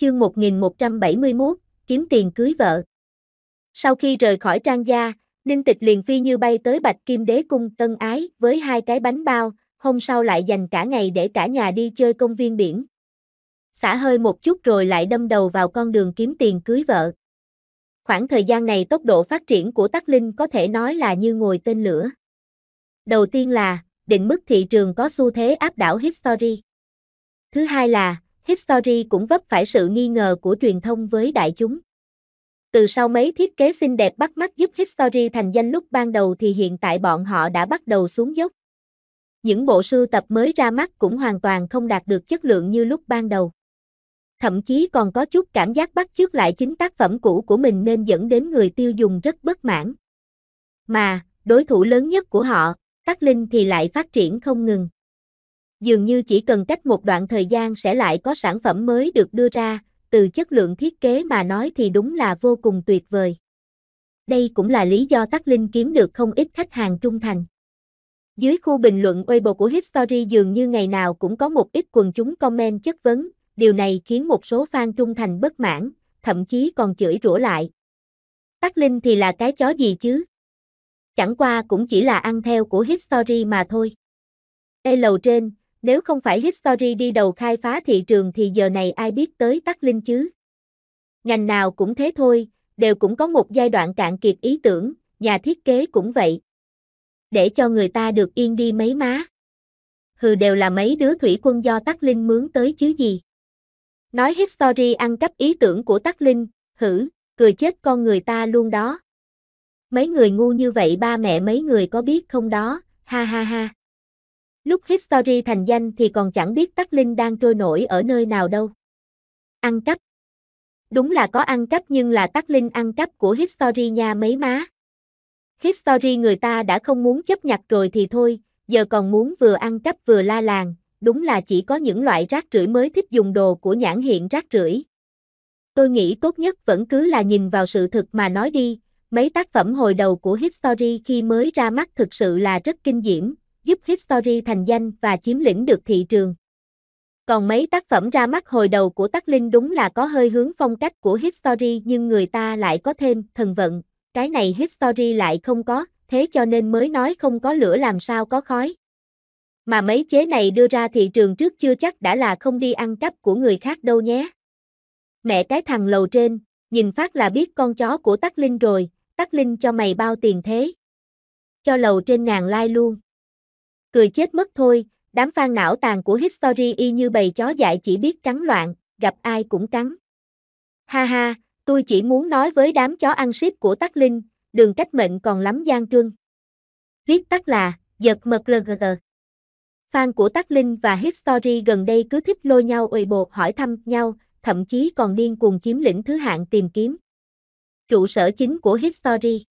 chương 1171, kiếm tiền cưới vợ. Sau khi rời khỏi trang gia, Ninh Tịch liền phi như bay tới Bạch Kim Đế Cung Tân Ái với hai cái bánh bao, hôm sau lại dành cả ngày để cả nhà đi chơi công viên biển. Xả hơi một chút rồi lại đâm đầu vào con đường kiếm tiền cưới vợ. Khoảng thời gian này tốc độ phát triển của Tắc Linh có thể nói là như ngồi tên lửa. Đầu tiên là, định mức thị trường có xu thế áp đảo History. Thứ hai là, History cũng vấp phải sự nghi ngờ của truyền thông với đại chúng. Từ sau mấy thiết kế xinh đẹp bắt mắt giúp History thành danh lúc ban đầu thì hiện tại bọn họ đã bắt đầu xuống dốc. Những bộ sưu tập mới ra mắt cũng hoàn toàn không đạt được chất lượng như lúc ban đầu. Thậm chí còn có chút cảm giác bắt chước lại chính tác phẩm cũ của mình nên dẫn đến người tiêu dùng rất bất mãn. Mà, đối thủ lớn nhất của họ, Tắc Linh thì lại phát triển không ngừng. Dường như chỉ cần cách một đoạn thời gian sẽ lại có sản phẩm mới được đưa ra, từ chất lượng thiết kế mà nói thì đúng là vô cùng tuyệt vời. Đây cũng là lý do Tắc Linh kiếm được không ít khách hàng trung thành. Dưới khu bình luận Weibo của History dường như ngày nào cũng có một ít quần chúng comment chất vấn, điều này khiến một số fan trung thành bất mãn, thậm chí còn chửi rủa lại. Tắc Linh thì là cái chó gì chứ? Chẳng qua cũng chỉ là ăn theo của History mà thôi. Ê lầu trên, nếu không phải History đi đầu khai phá thị trường thì giờ này ai biết tới Tắc Linh chứ. Ngành nào cũng thế thôi, đều cũng có một giai đoạn cạn kiệt ý tưởng, nhà thiết kế cũng vậy. Để cho người ta được yên đi mấy má. Hừ đều là mấy đứa thủy quân do Tắc Linh mướn tới chứ gì. Nói History ăn cắp ý tưởng của Tắc Linh, hử, cười chết con người ta luôn đó. Mấy người ngu như vậy ba mẹ mấy người có biết không đó, ha ha ha. Lúc History thành danh thì còn chẳng biết Tắc Linh đang trôi nổi ở nơi nào đâu. Ăn cắp. Đúng là có ăn cắp nhưng là Tắc Linh ăn cắp của History nha mấy má. History người ta đã không muốn chấp nhặt rồi thì thôi, giờ còn muốn vừa ăn cắp vừa la làng, đúng là chỉ có những loại rác rưởi mới thích dùng đồ của nhãn hiện rác rưởi. Tôi nghĩ tốt nhất vẫn cứ là nhìn vào sự thực mà nói đi, mấy tác phẩm hồi đầu của History khi mới ra mắt thực sự là rất kinh diễm, giúp History thành danh và chiếm lĩnh được thị trường. Còn mấy tác phẩm ra mắt hồi đầu của Tắc Linh đúng là có hơi hướng phong cách của History nhưng người ta lại có thêm thần vận, cái này History lại không có, thế cho nên mới nói không có lửa làm sao có khói. Mà mấy chế này đưa ra thị trường trước chưa chắc đã là không đi ăn cắp của người khác đâu nhé. Mẹ cái thằng lầu trên, nhìn phát là biết con chó của Tắc Linh rồi, Tắc Linh cho mày bao tiền thế? Cho lầu trên ngàn like luôn. Cười chết mất thôi, đám fan não tàn của History y như bầy chó dại chỉ biết cắn loạn, gặp ai cũng cắn. Ha ha, tôi chỉ muốn nói với đám chó ăn ship của Tắc Linh, đường cách mệnh còn lắm gian trương. Viết tắt là, giật mật LGG. Fan của Tắc Linh và History gần đây cứ thích lôi nhau ồi bột hỏi thăm nhau, thậm chí còn điên cuồng chiếm lĩnh thứ hạng tìm kiếm. Trụ sở chính của History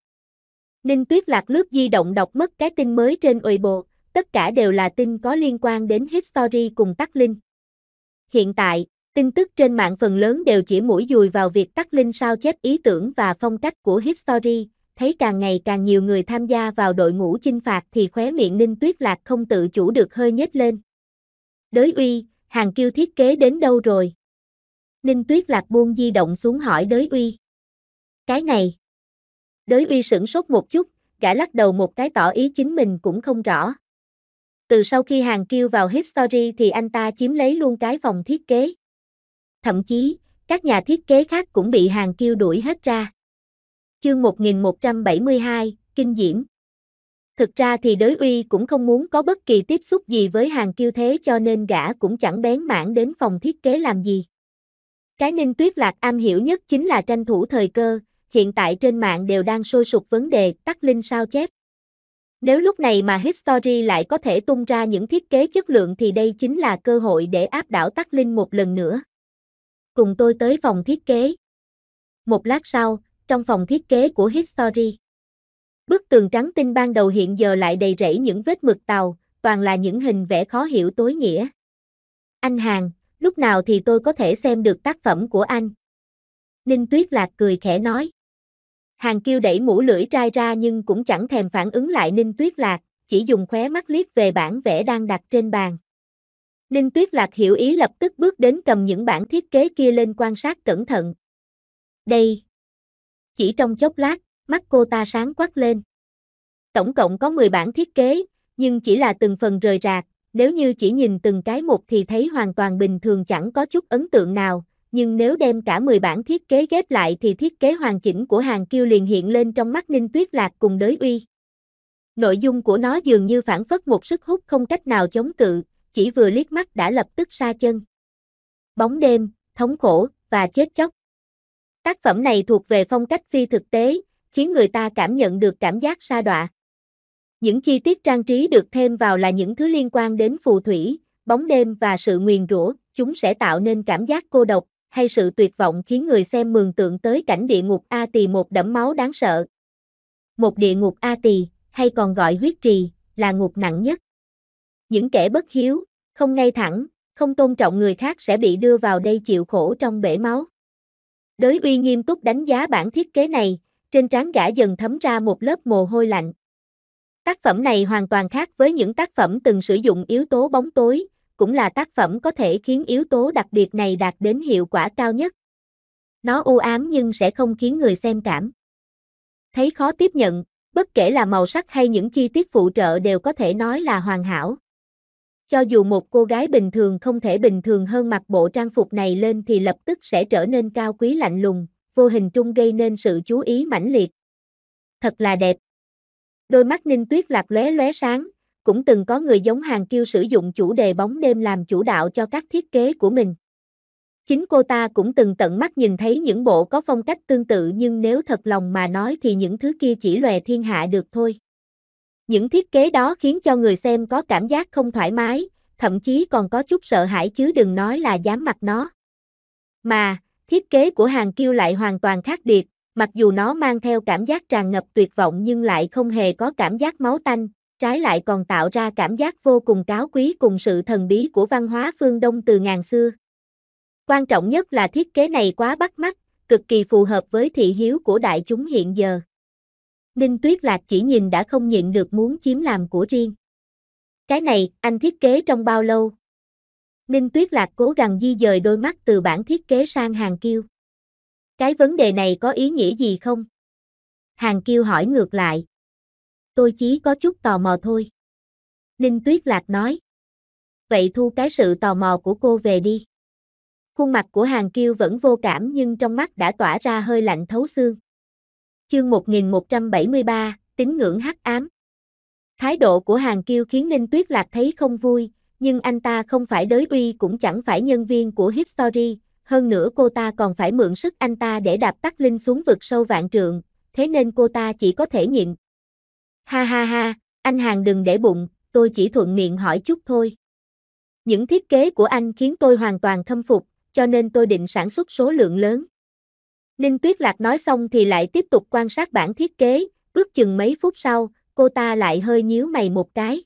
Ninh Tuyết Lạc lướt di động đọc mất cái tin mới trên ồi bột tất cả đều là tin có liên quan đến History cùng Tắc Linh. Hiện tại, tin tức trên mạng phần lớn đều chỉ mũi dùi vào việc Tắc Linh sao chép ý tưởng và phong cách của History, thấy càng ngày càng nhiều người tham gia vào đội ngũ chinh phạt thì khóe miệng Ninh Tuyết Lạc không tự chủ được hơi nhếch lên. Đới uy, hàng kiêu thiết kế đến đâu rồi? Ninh Tuyết Lạc buông di động xuống hỏi đới uy. Cái này. Đới uy sửng sốt một chút, gã lắc đầu một cái tỏ ý chính mình cũng không rõ. Từ sau khi hàng kêu vào History thì anh ta chiếm lấy luôn cái phòng thiết kế. Thậm chí, các nhà thiết kế khác cũng bị hàng kêu đuổi hết ra. Chương 1172, Kinh Diễm Thực ra thì đới uy cũng không muốn có bất kỳ tiếp xúc gì với hàng kiêu thế cho nên gã cũng chẳng bén mảng đến phòng thiết kế làm gì. Cái Ninh Tuyết Lạc am hiểu nhất chính là tranh thủ thời cơ, hiện tại trên mạng đều đang sôi sục vấn đề tắt linh sao chép. Nếu lúc này mà History lại có thể tung ra những thiết kế chất lượng thì đây chính là cơ hội để áp đảo Tắc Linh một lần nữa. Cùng tôi tới phòng thiết kế. Một lát sau, trong phòng thiết kế của History. Bức tường trắng tinh ban đầu hiện giờ lại đầy rẫy những vết mực tàu, toàn là những hình vẽ khó hiểu tối nghĩa. Anh Hàng, lúc nào thì tôi có thể xem được tác phẩm của anh? Ninh Tuyết Lạc cười khẽ nói. Hàng kiêu đẩy mũ lưỡi trai ra nhưng cũng chẳng thèm phản ứng lại Ninh Tuyết Lạc, chỉ dùng khóe mắt liếc về bản vẽ đang đặt trên bàn. Ninh Tuyết Lạc hiểu ý lập tức bước đến cầm những bản thiết kế kia lên quan sát cẩn thận. Đây. Chỉ trong chốc lát, mắt cô ta sáng quắc lên. Tổng cộng có 10 bản thiết kế, nhưng chỉ là từng phần rời rạc, nếu như chỉ nhìn từng cái một thì thấy hoàn toàn bình thường chẳng có chút ấn tượng nào, nhưng nếu đem cả 10 bản thiết kế ghép lại thì thiết kế hoàn chỉnh của hàng kiêu liền hiện lên trong mắt Ninh Tuyết Lạc cùng đới uy. Nội dung của nó dường như phản phất một sức hút không cách nào chống cự, chỉ vừa liếc mắt đã lập tức xa chân. Bóng đêm, thống khổ và chết chóc. Tác phẩm này thuộc về phong cách phi thực tế, khiến người ta cảm nhận được cảm giác xa đọa. Những chi tiết trang trí được thêm vào là những thứ liên quan đến phù thủy, bóng đêm và sự nguyền rủa, chúng sẽ tạo nên cảm giác cô độc, hay sự tuyệt vọng khiến người xem mường tượng tới cảnh địa ngục A Tỳ một đẫm máu đáng sợ. Một địa ngục A Tỳ, hay còn gọi huyết trì, là ngục nặng nhất. Những kẻ bất hiếu, không ngay thẳng, không tôn trọng người khác sẽ bị đưa vào đây chịu khổ trong bể máu. Đới uy nghiêm túc đánh giá bản thiết kế này, trên trán gã dần thấm ra một lớp mồ hôi lạnh. Tác phẩm này hoàn toàn khác với những tác phẩm từng sử dụng yếu tố bóng tối, cũng là tác phẩm có thể khiến yếu tố đặc biệt này đạt đến hiệu quả cao nhất. Nó u ám nhưng sẽ không khiến người xem cảm. Thấy khó tiếp nhận, bất kể là màu sắc hay những chi tiết phụ trợ đều có thể nói là hoàn hảo. Cho dù một cô gái bình thường không thể bình thường hơn mặc bộ trang phục này lên thì lập tức sẽ trở nên cao quý lạnh lùng, vô hình trung gây nên sự chú ý mãnh liệt. Thật là đẹp. Đôi mắt Ninh Tuyết lạc lóe lóe sáng, cũng từng có người giống hàng kiêu sử dụng chủ đề bóng đêm làm chủ đạo cho các thiết kế của mình. Chính cô ta cũng từng tận mắt nhìn thấy những bộ có phong cách tương tự nhưng nếu thật lòng mà nói thì những thứ kia chỉ lòe thiên hạ được thôi. Những thiết kế đó khiến cho người xem có cảm giác không thoải mái, thậm chí còn có chút sợ hãi chứ đừng nói là dám mặc nó. Mà, thiết kế của hàng kiêu lại hoàn toàn khác biệt, mặc dù nó mang theo cảm giác tràn ngập tuyệt vọng nhưng lại không hề có cảm giác máu tanh, trái lại còn tạo ra cảm giác vô cùng cáo quý cùng sự thần bí của văn hóa phương Đông từ ngàn xưa. Quan trọng nhất là thiết kế này quá bắt mắt, cực kỳ phù hợp với thị hiếu của đại chúng hiện giờ. Ninh Tuyết Lạc chỉ nhìn đã không nhịn được muốn chiếm làm của riêng. Cái này, anh thiết kế trong bao lâu? Ninh Tuyết Lạc cố gắng di dời đôi mắt từ bản thiết kế sang Hàng Kiêu. Cái vấn đề này có ý nghĩa gì không? Hàng Kiêu hỏi ngược lại tôi chỉ có chút tò mò thôi. Ninh Tuyết Lạc nói. Vậy thu cái sự tò mò của cô về đi. Khuôn mặt của hàng kiêu vẫn vô cảm nhưng trong mắt đã tỏa ra hơi lạnh thấu xương. Chương 1173, tính ngưỡng hắc ám. Thái độ của hàng kiêu khiến Ninh Tuyết Lạc thấy không vui, nhưng anh ta không phải đới uy cũng chẳng phải nhân viên của History, hơn nữa cô ta còn phải mượn sức anh ta để đạp tắt Linh xuống vực sâu vạn trượng, thế nên cô ta chỉ có thể nhịn, Ha ha ha, anh hàng đừng để bụng, tôi chỉ thuận miệng hỏi chút thôi. Những thiết kế của anh khiến tôi hoàn toàn thâm phục, cho nên tôi định sản xuất số lượng lớn. Ninh Tuyết Lạc nói xong thì lại tiếp tục quan sát bản thiết kế, ước chừng mấy phút sau, cô ta lại hơi nhíu mày một cái.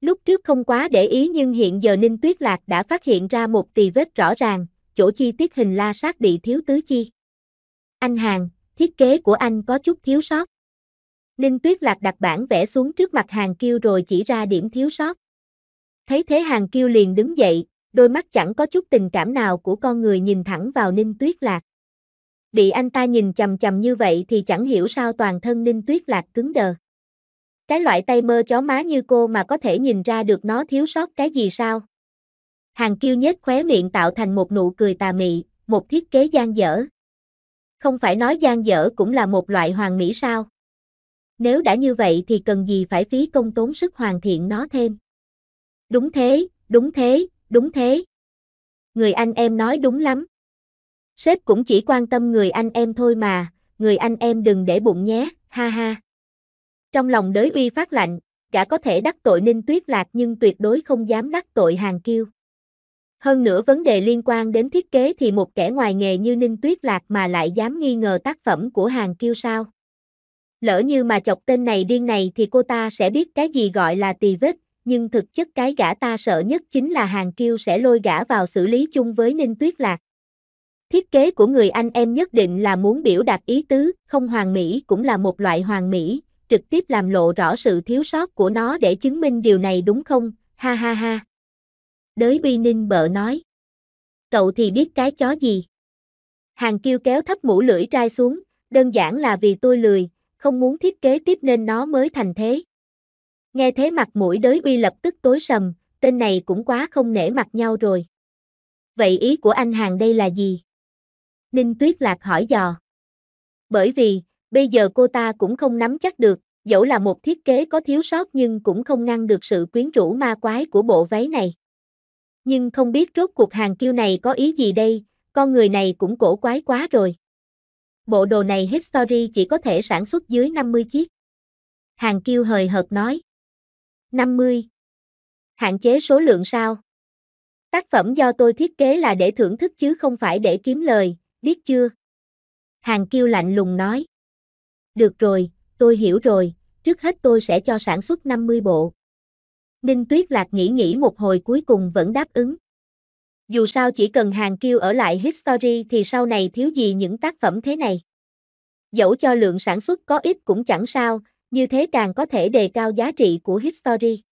Lúc trước không quá để ý nhưng hiện giờ Ninh Tuyết Lạc đã phát hiện ra một tì vết rõ ràng, chỗ chi tiết hình la sát bị thiếu tứ chi. Anh Hàng, thiết kế của anh có chút thiếu sót. Ninh Tuyết Lạc đặt bản vẽ xuống trước mặt Hàng Kiêu rồi chỉ ra điểm thiếu sót. Thấy thế Hàng Kiêu liền đứng dậy, đôi mắt chẳng có chút tình cảm nào của con người nhìn thẳng vào Ninh Tuyết Lạc. Bị anh ta nhìn chầm chầm như vậy thì chẳng hiểu sao toàn thân Ninh Tuyết Lạc cứng đờ. Cái loại tay mơ chó má như cô mà có thể nhìn ra được nó thiếu sót cái gì sao? Hàng Kiêu nhếch khóe miệng tạo thành một nụ cười tà mị, một thiết kế gian dở. Không phải nói gian dở cũng là một loại hoàng mỹ sao? Nếu đã như vậy thì cần gì phải phí công tốn sức hoàn thiện nó thêm. Đúng thế, đúng thế, đúng thế. Người anh em nói đúng lắm. Sếp cũng chỉ quan tâm người anh em thôi mà, người anh em đừng để bụng nhé, ha ha. Trong lòng đới uy phát lạnh, gã có thể đắc tội Ninh Tuyết Lạc nhưng tuyệt đối không dám đắc tội hàng kiêu. Hơn nữa vấn đề liên quan đến thiết kế thì một kẻ ngoài nghề như Ninh Tuyết Lạc mà lại dám nghi ngờ tác phẩm của hàng kiêu sao lỡ như mà chọc tên này điên này thì cô ta sẽ biết cái gì gọi là tì vết, nhưng thực chất cái gã ta sợ nhất chính là hàng kiêu sẽ lôi gã vào xử lý chung với Ninh Tuyết Lạc. Thiết kế của người anh em nhất định là muốn biểu đạt ý tứ, không hoàn mỹ cũng là một loại hoàn mỹ, trực tiếp làm lộ rõ sự thiếu sót của nó để chứng minh điều này đúng không, ha ha ha. Đới bi ninh bợ nói. Cậu thì biết cái chó gì. Hàng kiêu kéo thấp mũ lưỡi trai xuống, đơn giản là vì tôi lười, không muốn thiết kế tiếp nên nó mới thành thế. Nghe thế mặt mũi đới uy lập tức tối sầm, tên này cũng quá không nể mặt nhau rồi. Vậy ý của anh hàng đây là gì? Ninh Tuyết Lạc hỏi dò. Bởi vì, bây giờ cô ta cũng không nắm chắc được, dẫu là một thiết kế có thiếu sót nhưng cũng không ngăn được sự quyến rũ ma quái của bộ váy này. Nhưng không biết rốt cuộc hàng kiêu này có ý gì đây, con người này cũng cổ quái quá rồi bộ đồ này History chỉ có thể sản xuất dưới 50 chiếc. Hàng kêu hời hợt nói. 50. Hạn chế số lượng sao? Tác phẩm do tôi thiết kế là để thưởng thức chứ không phải để kiếm lời, biết chưa? Hàng kêu lạnh lùng nói. Được rồi, tôi hiểu rồi, trước hết tôi sẽ cho sản xuất 50 bộ. Ninh Tuyết Lạc nghĩ nghĩ một hồi cuối cùng vẫn đáp ứng. Dù sao chỉ cần hàng kêu ở lại History thì sau này thiếu gì những tác phẩm thế này. Dẫu cho lượng sản xuất có ít cũng chẳng sao, như thế càng có thể đề cao giá trị của History.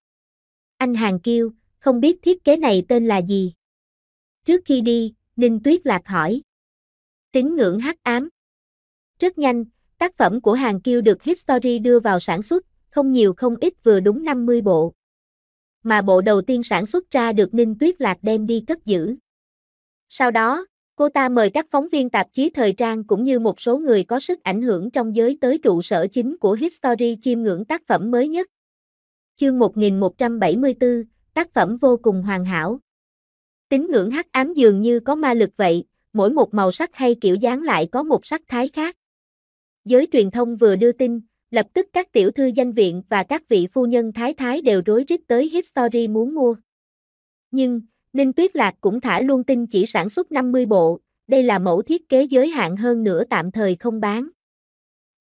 Anh hàng kêu không biết thiết kế này tên là gì? Trước khi đi, Ninh Tuyết Lạc hỏi. tính ngưỡng hắc ám. Rất nhanh, tác phẩm của hàng kêu được History đưa vào sản xuất, không nhiều không ít vừa đúng 50 bộ mà bộ đầu tiên sản xuất ra được Ninh Tuyết Lạc đem đi cất giữ. Sau đó, cô ta mời các phóng viên tạp chí thời trang cũng như một số người có sức ảnh hưởng trong giới tới trụ sở chính của History chiêm ngưỡng tác phẩm mới nhất. Chương 1174, tác phẩm vô cùng hoàn hảo. Tính ngưỡng hắc ám dường như có ma lực vậy, mỗi một màu sắc hay kiểu dáng lại có một sắc thái khác. Giới truyền thông vừa đưa tin, lập tức các tiểu thư danh viện và các vị phu nhân thái thái đều rối rít tới History muốn mua. Nhưng, Ninh Tuyết Lạc cũng thả luôn tin chỉ sản xuất 50 bộ, đây là mẫu thiết kế giới hạn hơn nữa tạm thời không bán.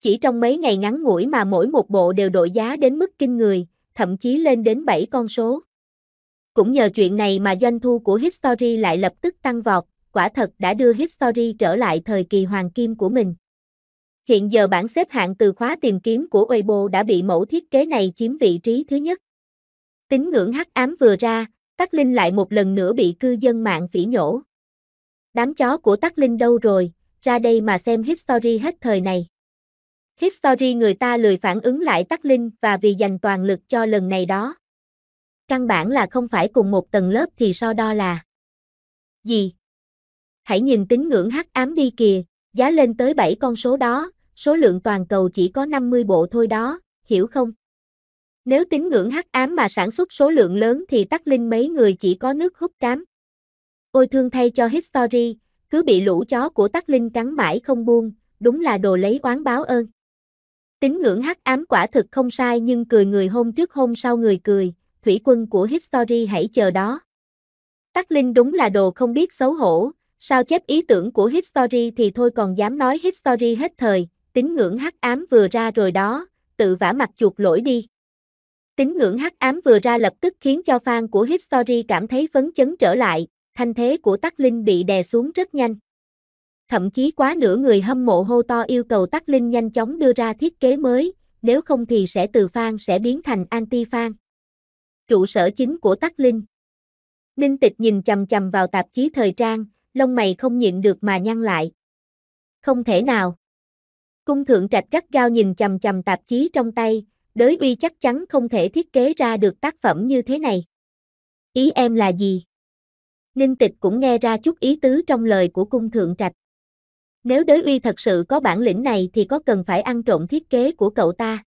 Chỉ trong mấy ngày ngắn ngủi mà mỗi một bộ đều đội giá đến mức kinh người, thậm chí lên đến 7 con số. Cũng nhờ chuyện này mà doanh thu của History lại lập tức tăng vọt, quả thật đã đưa History trở lại thời kỳ hoàng kim của mình. Hiện giờ bảng xếp hạng từ khóa tìm kiếm của Weibo đã bị mẫu thiết kế này chiếm vị trí thứ nhất. Tính ngưỡng hắc ám vừa ra, Tắc Linh lại một lần nữa bị cư dân mạng phỉ nhổ. Đám chó của Tắc Linh đâu rồi, ra đây mà xem history hết thời này. History người ta lười phản ứng lại Tắc Linh và vì dành toàn lực cho lần này đó. Căn bản là không phải cùng một tầng lớp thì so đo là gì? Hãy nhìn tính ngưỡng hắc ám đi kìa, giá lên tới 7 con số đó, số lượng toàn cầu chỉ có 50 bộ thôi đó, hiểu không? Nếu tính ngưỡng hắc ám mà sản xuất số lượng lớn thì tắc linh mấy người chỉ có nước hút cám. Ôi thương thay cho History, cứ bị lũ chó của tắc linh cắn mãi không buông, đúng là đồ lấy oán báo ơn. Tính ngưỡng hắc ám quả thực không sai nhưng cười người hôm trước hôm sau người cười, thủy quân của History hãy chờ đó. Tắc Linh đúng là đồ không biết xấu hổ, Sao chép ý tưởng của History thì thôi còn dám nói History hết thời, tín ngưỡng hắc ám vừa ra rồi đó, tự vả mặt chuột lỗi đi. Tín ngưỡng hắc ám vừa ra lập tức khiến cho fan của History cảm thấy phấn chấn trở lại, thanh thế của Tắc Linh bị đè xuống rất nhanh. Thậm chí quá nửa người hâm mộ hô to yêu cầu Tắc Linh nhanh chóng đưa ra thiết kế mới, nếu không thì sẽ từ fan sẽ biến thành anti-fan. Trụ sở chính của Tắc Linh Ninh Tịch nhìn chầm chầm vào tạp chí thời trang, lông mày không nhịn được mà nhăn lại. Không thể nào. Cung thượng trạch gắt gao nhìn chầm chầm tạp chí trong tay, đới uy chắc chắn không thể thiết kế ra được tác phẩm như thế này. Ý em là gì? Ninh tịch cũng nghe ra chút ý tứ trong lời của cung thượng trạch. Nếu đới uy thật sự có bản lĩnh này thì có cần phải ăn trộm thiết kế của cậu ta?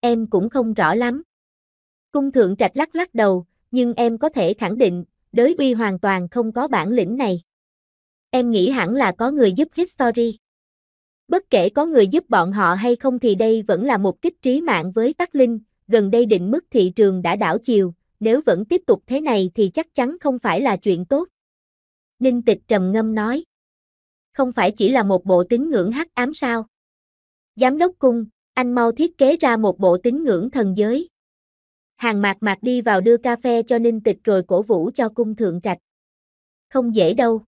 Em cũng không rõ lắm. Cung thượng trạch lắc lắc đầu, nhưng em có thể khẳng định, đới uy hoàn toàn không có bản lĩnh này em nghĩ hẳn là có người giúp History. Bất kể có người giúp bọn họ hay không thì đây vẫn là một kích trí mạng với Tắc Linh, gần đây định mức thị trường đã đảo chiều, nếu vẫn tiếp tục thế này thì chắc chắn không phải là chuyện tốt. Ninh Tịch trầm ngâm nói. Không phải chỉ là một bộ tín ngưỡng hắc ám sao? Giám đốc cung, anh mau thiết kế ra một bộ tín ngưỡng thần giới. Hàng mạc mạc đi vào đưa cà phê cho Ninh Tịch rồi cổ vũ cho cung thượng trạch. Không dễ đâu.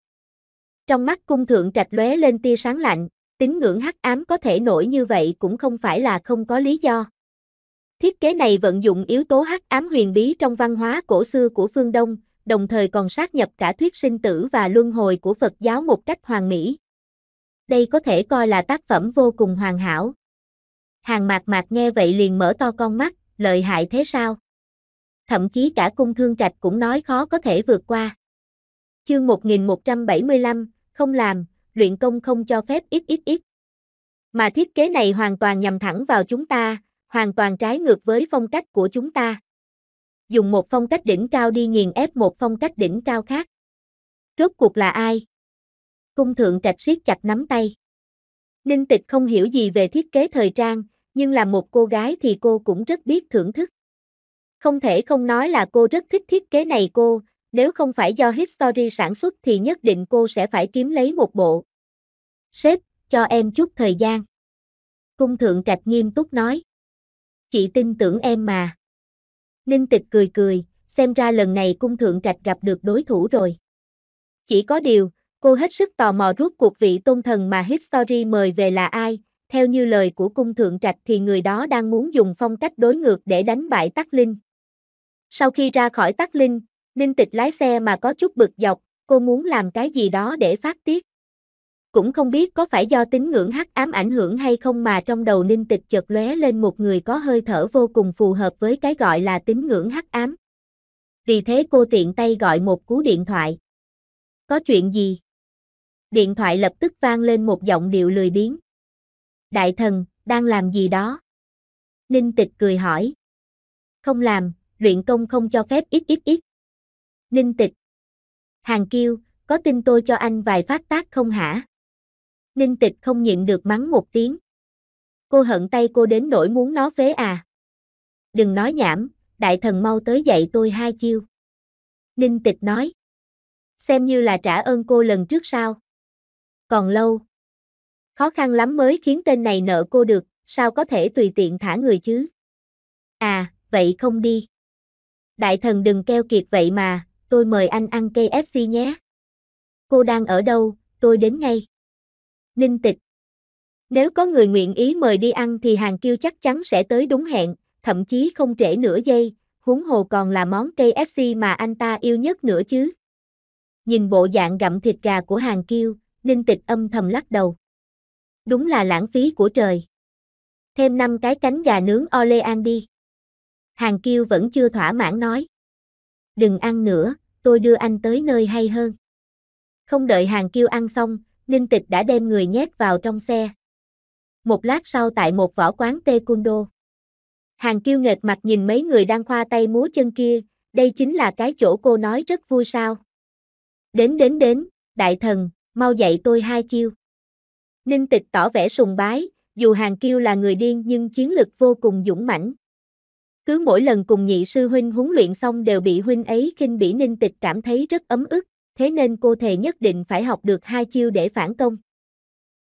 Trong mắt cung thượng trạch lóe lên tia sáng lạnh, tín ngưỡng hắc ám có thể nổi như vậy cũng không phải là không có lý do. Thiết kế này vận dụng yếu tố hắc ám huyền bí trong văn hóa cổ xưa của phương Đông, đồng thời còn sát nhập cả thuyết sinh tử và luân hồi của Phật giáo một cách hoàn mỹ. Đây có thể coi là tác phẩm vô cùng hoàn hảo. Hàng mạc mạc nghe vậy liền mở to con mắt, lợi hại thế sao? Thậm chí cả cung thương trạch cũng nói khó có thể vượt qua. Chương 1175, không làm, luyện công không cho phép ít ít ít. Mà thiết kế này hoàn toàn nhằm thẳng vào chúng ta, hoàn toàn trái ngược với phong cách của chúng ta. Dùng một phong cách đỉnh cao đi nghiền ép một phong cách đỉnh cao khác. Rốt cuộc là ai? Cung thượng trạch siết chặt nắm tay. Ninh tịch không hiểu gì về thiết kế thời trang, nhưng là một cô gái thì cô cũng rất biết thưởng thức. Không thể không nói là cô rất thích thiết kế này cô, nếu không phải do History sản xuất thì nhất định cô sẽ phải kiếm lấy một bộ. Sếp, cho em chút thời gian. Cung thượng trạch nghiêm túc nói. Chị tin tưởng em mà. Ninh tịch cười cười, xem ra lần này cung thượng trạch gặp được đối thủ rồi. Chỉ có điều, cô hết sức tò mò rút cuộc vị tôn thần mà History mời về là ai, theo như lời của cung thượng trạch thì người đó đang muốn dùng phong cách đối ngược để đánh bại Tắc Linh. Sau khi ra khỏi Tắc Linh, Ninh tịch lái xe mà có chút bực dọc, cô muốn làm cái gì đó để phát tiết. Cũng không biết có phải do tín ngưỡng hắc ám ảnh hưởng hay không mà trong đầu ninh tịch chợt lóe lên một người có hơi thở vô cùng phù hợp với cái gọi là tín ngưỡng hắc ám. Vì thế cô tiện tay gọi một cú điện thoại. Có chuyện gì? Điện thoại lập tức vang lên một giọng điệu lười biếng. Đại thần, đang làm gì đó? Ninh tịch cười hỏi. Không làm, luyện công không cho phép ít ít ít. Ninh Tịch. Hàng Kiêu, có tin tôi cho anh vài phát tác không hả? Ninh Tịch không nhịn được mắng một tiếng. Cô hận tay cô đến nỗi muốn nó phế à. Đừng nói nhảm, đại thần mau tới dạy tôi hai chiêu. Ninh Tịch nói. Xem như là trả ơn cô lần trước sao. Còn lâu. Khó khăn lắm mới khiến tên này nợ cô được, sao có thể tùy tiện thả người chứ? À, vậy không đi. Đại thần đừng keo kiệt vậy mà, tôi mời anh ăn KFC nhé. Cô đang ở đâu, tôi đến ngay. Ninh tịch. Nếu có người nguyện ý mời đi ăn thì hàng kêu chắc chắn sẽ tới đúng hẹn, thậm chí không trễ nửa giây, huống hồ còn là món KFC mà anh ta yêu nhất nữa chứ. Nhìn bộ dạng gặm thịt gà của hàng kêu Ninh tịch âm thầm lắc đầu. Đúng là lãng phí của trời. Thêm 5 cái cánh gà nướng Olean đi. Hàng kêu vẫn chưa thỏa mãn nói. Đừng ăn nữa, tôi đưa anh tới nơi hay hơn. Không đợi hàng kiêu ăn xong, Ninh Tịch đã đem người nhét vào trong xe. Một lát sau tại một võ quán Taekwondo. Hàng kiêu nghệt mặt nhìn mấy người đang khoa tay múa chân kia, đây chính là cái chỗ cô nói rất vui sao. Đến đến đến, đại thần, mau dạy tôi hai chiêu. Ninh Tịch tỏ vẻ sùng bái, dù Hàng Kiêu là người điên nhưng chiến lực vô cùng dũng mãnh. Cứ mỗi lần cùng nhị sư huynh huấn luyện xong đều bị huynh ấy khinh bỉ ninh tịch cảm thấy rất ấm ức, thế nên cô thề nhất định phải học được hai chiêu để phản công.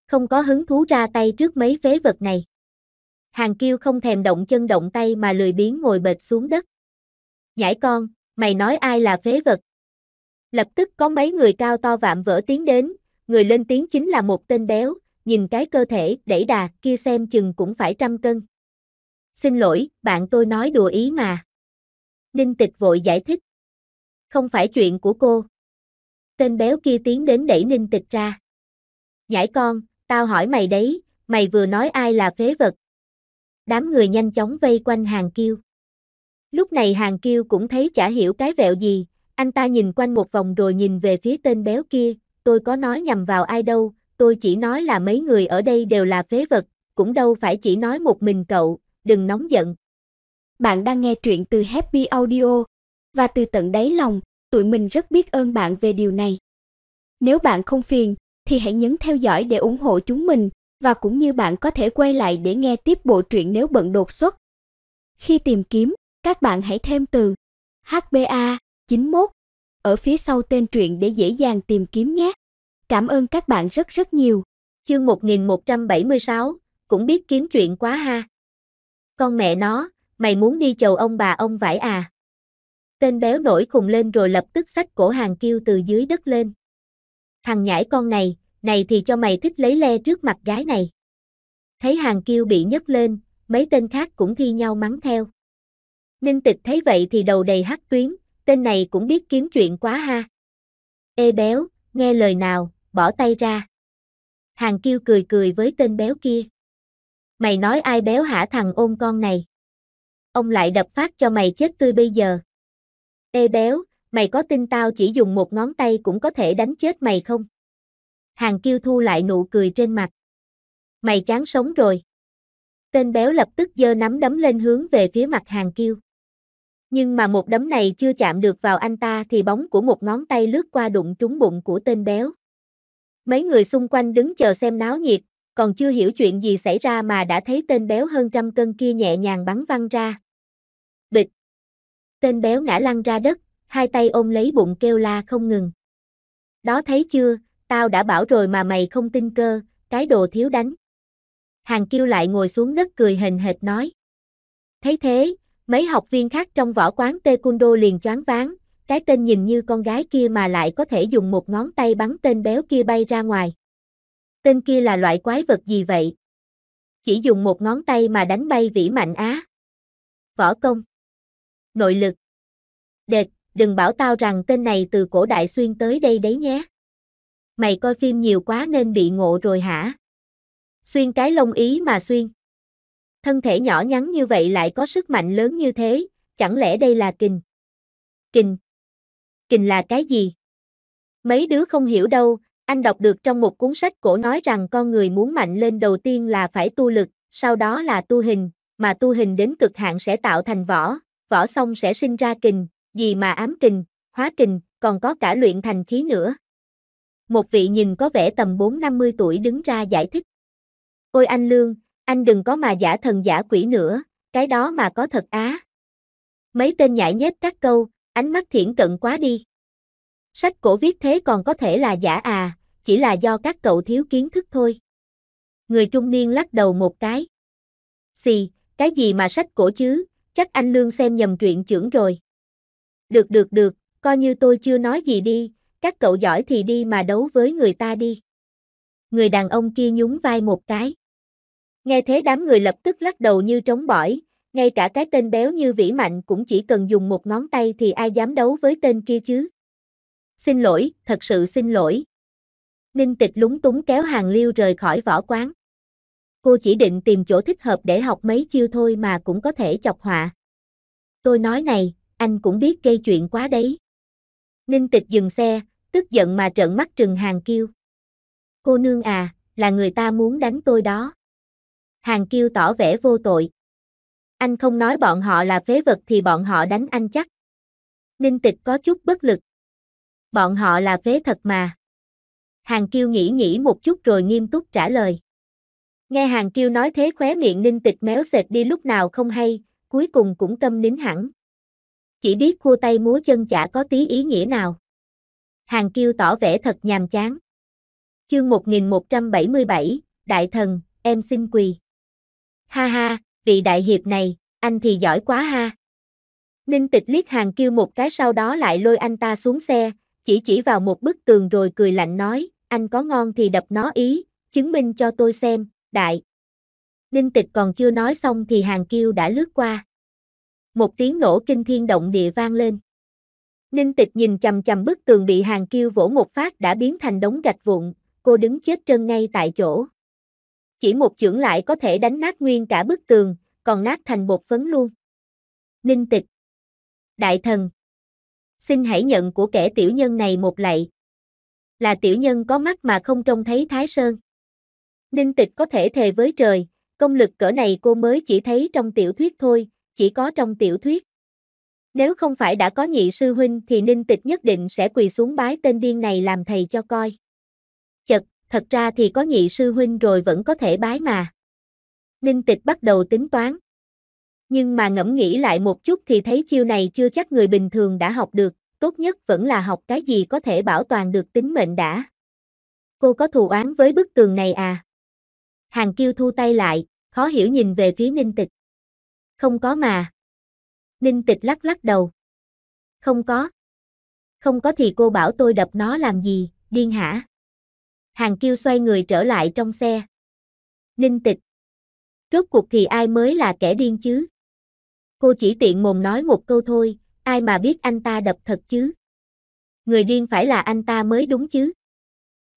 Không có hứng thú ra tay trước mấy phế vật này. Hàng kiêu không thèm động chân động tay mà lười biếng ngồi bệt xuống đất. Nhãi con, mày nói ai là phế vật? Lập tức có mấy người cao to vạm vỡ tiến đến, người lên tiếng chính là một tên béo, nhìn cái cơ thể đẩy đà kia xem chừng cũng phải trăm cân. Xin lỗi, bạn tôi nói đùa ý mà. Ninh tịch vội giải thích. Không phải chuyện của cô. Tên béo kia tiến đến đẩy ninh tịch ra. Nhãi con, tao hỏi mày đấy, mày vừa nói ai là phế vật. Đám người nhanh chóng vây quanh hàng kiêu. Lúc này hàng kiêu cũng thấy chả hiểu cái vẹo gì, anh ta nhìn quanh một vòng rồi nhìn về phía tên béo kia, tôi có nói nhầm vào ai đâu, tôi chỉ nói là mấy người ở đây đều là phế vật, cũng đâu phải chỉ nói một mình cậu, đừng nóng giận. Bạn đang nghe truyện từ Happy Audio và từ tận đáy lòng, tụi mình rất biết ơn bạn về điều này. Nếu bạn không phiền thì hãy nhấn theo dõi để ủng hộ chúng mình và cũng như bạn có thể quay lại để nghe tiếp bộ truyện nếu bận đột xuất. Khi tìm kiếm, các bạn hãy thêm từ HBA 91 ở phía sau tên truyện để dễ dàng tìm kiếm nhé. Cảm ơn các bạn rất rất nhiều. Chương 1176, cũng biết kiếm chuyện quá ha. Con mẹ nó, mày muốn đi chầu ông bà ông vải à? Tên béo nổi khùng lên rồi lập tức xách cổ hàng kêu từ dưới đất lên. Thằng nhãi con này, này thì cho mày thích lấy le trước mặt gái này. Thấy hàng kêu bị nhấc lên, mấy tên khác cũng thi nhau mắng theo. Ninh tịch thấy vậy thì đầu đầy hắc tuyến, tên này cũng biết kiếm chuyện quá ha. Ê béo, nghe lời nào, bỏ tay ra. Hàng kêu cười cười với tên béo kia. Mày nói ai béo hả thằng ôm con này? Ông lại đập phát cho mày chết tươi bây giờ. Ê béo, mày có tin tao chỉ dùng một ngón tay cũng có thể đánh chết mày không? Hàng kêu thu lại nụ cười trên mặt. Mày chán sống rồi. Tên béo lập tức giơ nắm đấm lên hướng về phía mặt hàng kêu. Nhưng mà một đấm này chưa chạm được vào anh ta thì bóng của một ngón tay lướt qua đụng trúng bụng của tên béo. Mấy người xung quanh đứng chờ xem náo nhiệt, còn chưa hiểu chuyện gì xảy ra mà đã thấy tên béo hơn trăm cân kia nhẹ nhàng bắn văng ra. Bịch! Tên béo ngã lăn ra đất, hai tay ôm lấy bụng kêu la không ngừng. Đó thấy chưa, tao đã bảo rồi mà mày không tin cơ, cái đồ thiếu đánh. Hàng kêu lại ngồi xuống đất cười hình hệt nói. Thấy thế, mấy học viên khác trong võ quán taekwondo liền choáng váng, cái tên nhìn như con gái kia mà lại có thể dùng một ngón tay bắn tên béo kia bay ra ngoài. Tên kia là loại quái vật gì vậy? Chỉ dùng một ngón tay mà đánh bay vĩ mạnh á. Võ công. Nội lực. Đệt, đừng bảo tao rằng tên này từ cổ đại xuyên tới đây đấy nhé. Mày coi phim nhiều quá nên bị ngộ rồi hả? Xuyên cái lông ý mà xuyên. Thân thể nhỏ nhắn như vậy lại có sức mạnh lớn như thế, chẳng lẽ đây là kình? Kình. Kình là cái gì? Mấy đứa không hiểu đâu, anh đọc được trong một cuốn sách cổ nói rằng con người muốn mạnh lên đầu tiên là phải tu lực, sau đó là tu hình, mà tu hình đến cực hạn sẽ tạo thành võ, võ xong sẽ sinh ra kình, gì mà ám kình, hóa kình, còn có cả luyện thành khí nữa. Một vị nhìn có vẻ tầm 4-50 tuổi đứng ra giải thích. Ôi anh Lương, anh đừng có mà giả thần giả quỷ nữa, cái đó mà có thật á. Mấy tên nhãi nhép các câu, ánh mắt thiển cận quá đi. Sách cổ viết thế còn có thể là giả à, chỉ là do các cậu thiếu kiến thức thôi. Người trung niên lắc đầu một cái. Xì, cái gì mà sách cổ chứ, chắc anh Lương xem nhầm truyện trưởng rồi. Được được được, coi như tôi chưa nói gì đi, các cậu giỏi thì đi mà đấu với người ta đi. Người đàn ông kia nhún vai một cái. Nghe thế đám người lập tức lắc đầu như trống bỏi, ngay cả cái tên béo như vĩ mạnh cũng chỉ cần dùng một ngón tay thì ai dám đấu với tên kia chứ. Xin lỗi, thật sự xin lỗi. Ninh Tịch lúng túng kéo Hàng Liêu rời khỏi võ quán. Cô chỉ định tìm chỗ thích hợp để học mấy chiêu thôi mà cũng có thể chọc họa. Tôi nói này, anh cũng biết gây chuyện quá đấy. Ninh Tịch dừng xe, tức giận mà trợn mắt trừng Hàng Kiêu. Cô nương à, là người ta muốn đánh tôi đó. Hàng Kiêu tỏ vẻ vô tội. Anh không nói bọn họ là phế vật thì bọn họ đánh anh chắc. Ninh Tịch có chút bất lực. Bọn họ là phế thật mà. Hàng Kiêu nghĩ nghĩ một chút rồi nghiêm túc trả lời. Nghe Hàng Kiêu nói thế khóe miệng ninh tịch méo sệt đi lúc nào không hay, cuối cùng cũng câm nín hẳn. Chỉ biết khua tay múa chân chả có tí ý nghĩa nào. Hàng Kiêu tỏ vẻ thật nhàm chán. Chương 1177, Đại Thần, em xin quỳ. Ha ha, vị đại hiệp này, anh thì giỏi quá ha. Ninh tịch liếc hàng kiêu một cái sau đó lại lôi anh ta xuống xe, chỉ chỉ vào một bức tường rồi cười lạnh nói, anh có ngon thì đập nó ý, chứng minh cho tôi xem, đại. Ninh tịch còn chưa nói xong thì hàng kiêu đã lướt qua. Một tiếng nổ kinh thiên động địa vang lên. Ninh tịch nhìn chầm chầm bức tường bị hàng kiêu vỗ một phát đã biến thành đống gạch vụn, cô đứng chết trân ngay tại chỗ. Chỉ một chưởng lại có thể đánh nát nguyên cả bức tường, còn nát thành bột phấn luôn. Ninh tịch. Đại thần. Xin hãy nhận của kẻ tiểu nhân này một lạy là tiểu nhân có mắt mà không trông thấy Thái Sơn. Ninh tịch có thể thề với trời, công lực cỡ này cô mới chỉ thấy trong tiểu thuyết thôi, chỉ có trong tiểu thuyết. Nếu không phải đã có nhị sư huynh thì ninh tịch nhất định sẽ quỳ xuống bái tên điên này làm thầy cho coi. Chật, thật ra thì có nhị sư huynh rồi vẫn có thể bái mà. Ninh tịch bắt đầu tính toán. Nhưng mà ngẫm nghĩ lại một chút thì thấy chiêu này chưa chắc người bình thường đã học được tốt nhất vẫn là học cái gì có thể bảo toàn được tính mệnh đã. Cô có thù oán với bức tường này à? Hàng kiêu thu tay lại, khó hiểu nhìn về phía ninh tịch. Không có mà. Ninh tịch lắc lắc đầu. Không có. Không có thì cô bảo tôi đập nó làm gì, điên hả? Hàng kiêu xoay người trở lại trong xe. Ninh tịch. Rốt cuộc thì ai mới là kẻ điên chứ? Cô chỉ tiện mồm nói một câu thôi, ai mà biết anh ta đập thật chứ? Người điên phải là anh ta mới đúng chứ?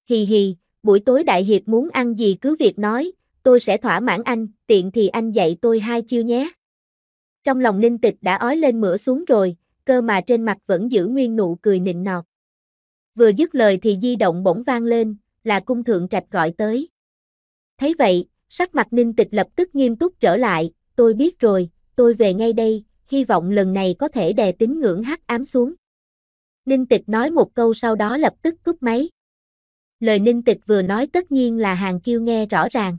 Hì hì, buổi tối đại hiệp muốn ăn gì cứ việc nói, tôi sẽ thỏa mãn anh, tiện thì anh dạy tôi hai chiêu nhé. Trong lòng Ninh Tịch đã ói lên mửa xuống rồi, cơ mà trên mặt vẫn giữ nguyên nụ cười nịnh nọt. Vừa dứt lời thì di động bỗng vang lên, là cung thượng trạch gọi tới. Thấy vậy, sắc mặt Ninh Tịch lập tức nghiêm túc trở lại, tôi biết rồi, tôi về ngay đây, hy vọng lần này có thể đè tín ngưỡng hắc ám xuống. Ninh Tịch nói một câu sau đó lập tức cúp máy. Lời Ninh Tịch vừa nói tất nhiên là Hàng Kiêu nghe rõ ràng.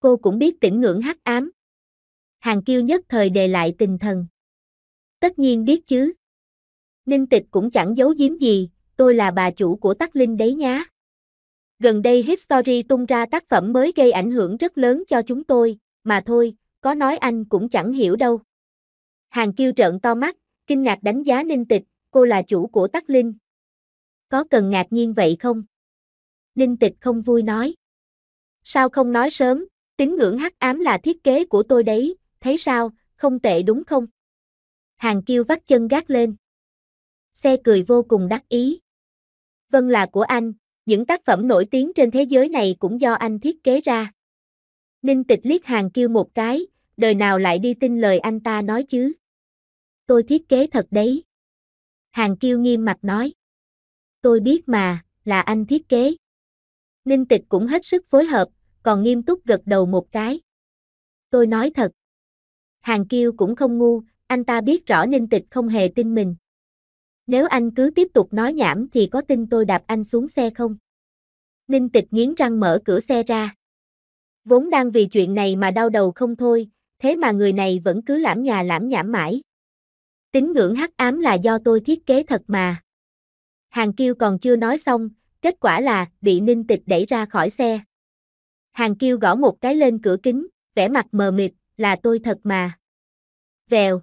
Cô cũng biết tín ngưỡng hắc ám. Hàng Kiêu nhất thời đề lại tình thần. Tất nhiên biết chứ. Ninh Tịch cũng chẳng giấu giếm gì, tôi là bà chủ của Tắc Linh đấy nhá. Gần đây History tung ra tác phẩm mới gây ảnh hưởng rất lớn cho chúng tôi, mà thôi, có nói anh cũng chẳng hiểu đâu. Hàng kiêu trợn to mắt, kinh ngạc đánh giá Ninh Tịch, cô là chủ của Tắc Linh. Có cần ngạc nhiên vậy không? Ninh Tịch không vui nói. Sao không nói sớm, Tính ngưỡng hắc ám là thiết kế của tôi đấy, thấy sao, không tệ đúng không? Hàng kiêu vắt chân gác lên. Xe cười vô cùng đắc ý. Vâng là của anh, những tác phẩm nổi tiếng trên thế giới này cũng do anh thiết kế ra. Ninh tịch liếc hàng kiêu một cái, đời nào lại đi tin lời anh ta nói chứ? Tôi thiết kế thật đấy. Hàng kiêu nghiêm mặt nói. Tôi biết mà, là anh thiết kế. Ninh tịch cũng hết sức phối hợp, còn nghiêm túc gật đầu một cái. Tôi nói thật. Hàng kiêu cũng không ngu, anh ta biết rõ ninh tịch không hề tin mình. Nếu anh cứ tiếp tục nói nhảm thì có tin tôi đạp anh xuống xe không? Ninh tịch nghiến răng mở cửa xe ra. Vốn đang vì chuyện này mà đau đầu không thôi, thế mà người này vẫn cứ lãm nhà lãm nhảm mãi. tính ngưỡng hắc ám là do tôi thiết kế thật mà. Hàng Kiêu còn chưa nói xong, kết quả là bị Ninh Tịch đẩy ra khỏi xe. Hàng Kiêu gõ một cái lên cửa kính, vẻ mặt mờ mịt, là tôi thật mà. Vèo.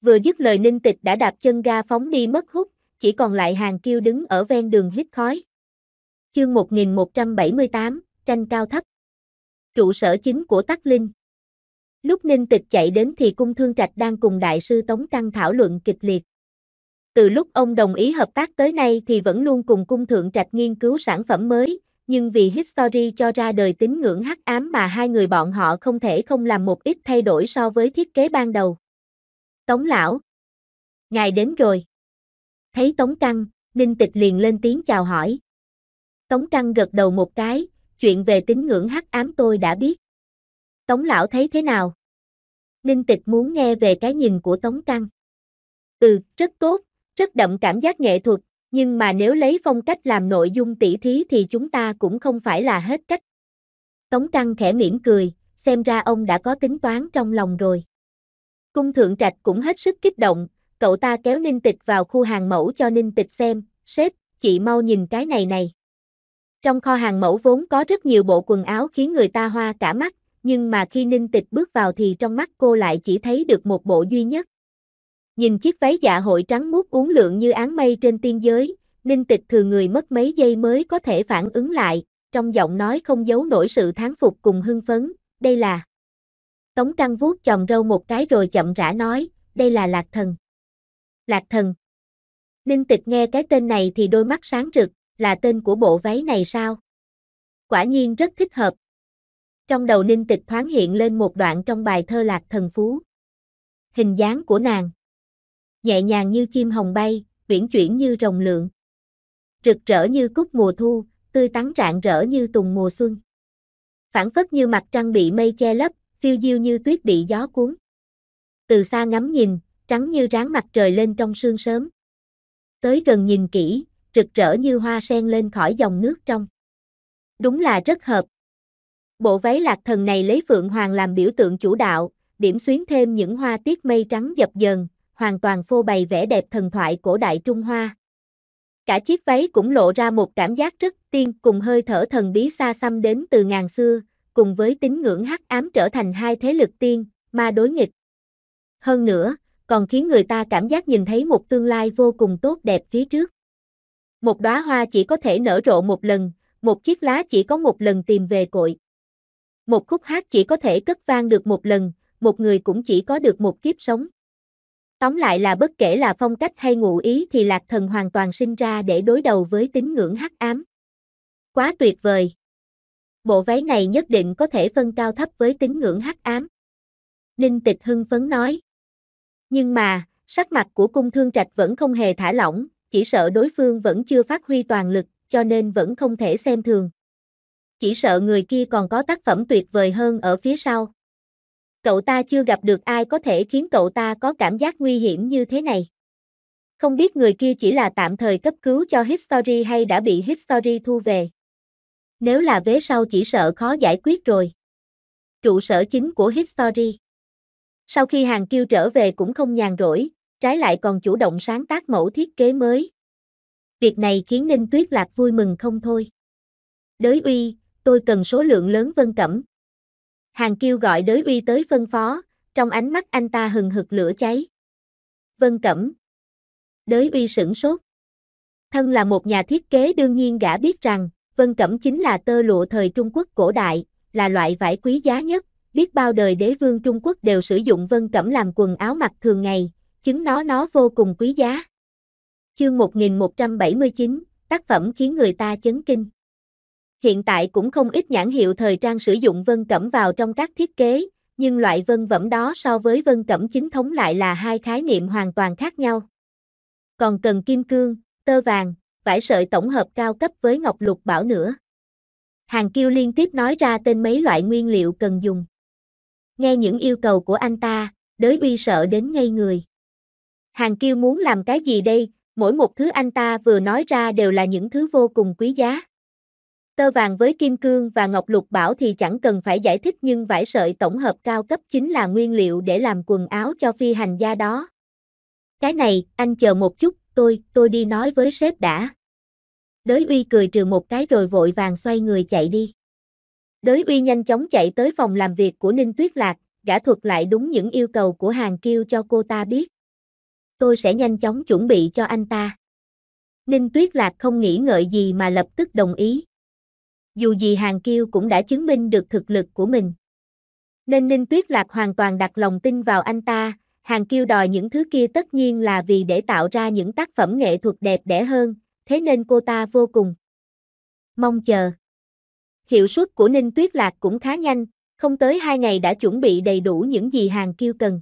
Vừa dứt lời Ninh Tịch đã đạp chân ga phóng đi mất hút, chỉ còn lại Hàng Kiêu đứng ở ven đường hít khói. Chương 1178, tranh cao thấp. Trụ sở chính của Tắc Linh. Lúc Ninh Tịch chạy đến thì cung thương trạch đang cùng đại sư Tống Trăng thảo luận kịch liệt. Từ lúc ông đồng ý hợp tác tới nay thì vẫn luôn cùng cung thượng trạch nghiên cứu sản phẩm mới, nhưng vì History cho ra đời tín ngưỡng hắc ám mà hai người bọn họ không thể không làm một ít thay đổi so với thiết kế ban đầu. Tống lão, ngài đến rồi. Thấy Tống Trăng, Ninh Tịch liền lên tiếng chào hỏi. Tống Trăng gật đầu một cái, chuyện về tín ngưỡng hắc ám tôi đã biết. Tống lão thấy thế nào? Ninh tịch muốn nghe về cái nhìn của Tống Căng. Ừ, rất tốt, rất đậm cảm giác nghệ thuật, nhưng mà nếu lấy phong cách làm nội dung tỉ thí thì chúng ta cũng không phải là hết cách. Tống Căng khẽ mỉm cười, xem ra ông đã có tính toán trong lòng rồi. Cung thượng trạch cũng hết sức kích động, cậu ta kéo Ninh Tịch vào khu hàng mẫu cho Ninh Tịch xem, sếp, chị mau nhìn cái này này. Trong kho hàng mẫu vốn có rất nhiều bộ quần áo khiến người ta hoa cả mắt, nhưng mà khi Ninh Tịch bước vào thì trong mắt cô lại chỉ thấy được một bộ duy nhất. Nhìn chiếc váy dạ hội trắng muốt uốn lượn như áng mây trên tiên giới, Ninh Tịch thừa người mất mấy giây mới có thể phản ứng lại, trong giọng nói không giấu nổi sự thán phục cùng hưng phấn, đây là... Tống Trăng vuốt chòm râu một cái rồi chậm rã nói, đây là Lạc Thần. Lạc Thần. Ninh Tịch nghe cái tên này thì đôi mắt sáng rực, là tên của bộ váy này sao? Quả nhiên rất thích hợp, trong đầu ninh tịch thoáng hiện lên một đoạn trong bài thơ lạc thần phú. Hình dáng của nàng. Nhẹ nhàng như chim hồng bay, viễn chuyển như rồng lượng. Rực rỡ như cúc mùa thu, tươi tắn rạng rỡ như tùng mùa xuân. Phản phất như mặt trăng bị mây che lấp, phiêu diêu như tuyết bị gió cuốn. Từ xa ngắm nhìn, trắng như ráng mặt trời lên trong sương sớm. Tới gần nhìn kỹ, rực rỡ như hoa sen lên khỏi dòng nước trong. Đúng là rất hợp, Bộ váy lạc thần này lấy phượng hoàng làm biểu tượng chủ đạo, điểm xuyến thêm những hoa tiết mây trắng dập dần, hoàn toàn phô bày vẻ đẹp thần thoại cổ đại Trung Hoa. Cả chiếc váy cũng lộ ra một cảm giác rất tiên cùng hơi thở thần bí xa xăm đến từ ngàn xưa, cùng với tín ngưỡng hắc ám trở thành hai thế lực tiên, ma đối nghịch. Hơn nữa, còn khiến người ta cảm giác nhìn thấy một tương lai vô cùng tốt đẹp phía trước. Một đóa hoa chỉ có thể nở rộ một lần, một chiếc lá chỉ có một lần tìm về cội. Một khúc hát chỉ có thể cất vang được một lần, một người cũng chỉ có được một kiếp sống. Tóm lại là bất kể là phong cách hay ngụ ý thì lạc thần hoàn toàn sinh ra để đối đầu với tín ngưỡng hắc ám. Quá tuyệt vời. Bộ váy này nhất định có thể phân cao thấp với tín ngưỡng hắc ám. Ninh Tịch hưng phấn nói. Nhưng mà, sắc mặt của cung thương trạch vẫn không hề thả lỏng, chỉ sợ đối phương vẫn chưa phát huy toàn lực, cho nên vẫn không thể xem thường chỉ sợ người kia còn có tác phẩm tuyệt vời hơn ở phía sau. Cậu ta chưa gặp được ai có thể khiến cậu ta có cảm giác nguy hiểm như thế này. Không biết người kia chỉ là tạm thời cấp cứu cho History hay đã bị History thu về. Nếu là vế sau chỉ sợ khó giải quyết rồi. Trụ sở chính của History. Sau khi hàng kiêu trở về cũng không nhàn rỗi, trái lại còn chủ động sáng tác mẫu thiết kế mới. Việc này khiến Ninh Tuyết Lạc vui mừng không thôi. Đới uy, tôi cần số lượng lớn vân cẩm. Hàng kêu gọi đới uy tới phân phó, trong ánh mắt anh ta hừng hực lửa cháy. Vân cẩm. Đới uy sửng sốt. Thân là một nhà thiết kế đương nhiên gã biết rằng, vân cẩm chính là tơ lụa thời Trung Quốc cổ đại, là loại vải quý giá nhất, biết bao đời đế vương Trung Quốc đều sử dụng vân cẩm làm quần áo mặc thường ngày, chứng nó nó vô cùng quý giá. Chương 1179, tác phẩm khiến người ta chấn kinh. Hiện tại cũng không ít nhãn hiệu thời trang sử dụng vân cẩm vào trong các thiết kế, nhưng loại vân vẩm đó so với vân cẩm chính thống lại là hai khái niệm hoàn toàn khác nhau. Còn cần kim cương, tơ vàng, vải sợi tổng hợp cao cấp với ngọc lục bảo nữa. Hàng Kiêu liên tiếp nói ra tên mấy loại nguyên liệu cần dùng. Nghe những yêu cầu của anh ta, đới uy sợ đến ngây người. Hàng Kiêu muốn làm cái gì đây, mỗi một thứ anh ta vừa nói ra đều là những thứ vô cùng quý giá. Tơ vàng với kim cương và ngọc lục bảo thì chẳng cần phải giải thích nhưng vải sợi tổng hợp cao cấp chính là nguyên liệu để làm quần áo cho phi hành gia đó. Cái này, anh chờ một chút, tôi, tôi đi nói với sếp đã. Đới uy cười trừ một cái rồi vội vàng xoay người chạy đi. Đới uy nhanh chóng chạy tới phòng làm việc của Ninh Tuyết Lạc, gã thuật lại đúng những yêu cầu của hàng kêu cho cô ta biết. Tôi sẽ nhanh chóng chuẩn bị cho anh ta. Ninh Tuyết Lạc không nghĩ ngợi gì mà lập tức đồng ý dù gì Hàng Kiêu cũng đã chứng minh được thực lực của mình. Nên Ninh Tuyết Lạc hoàn toàn đặt lòng tin vào anh ta, Hàng Kiêu đòi những thứ kia tất nhiên là vì để tạo ra những tác phẩm nghệ thuật đẹp đẽ hơn, thế nên cô ta vô cùng mong chờ. Hiệu suất của Ninh Tuyết Lạc cũng khá nhanh, không tới hai ngày đã chuẩn bị đầy đủ những gì Hàng Kiêu cần.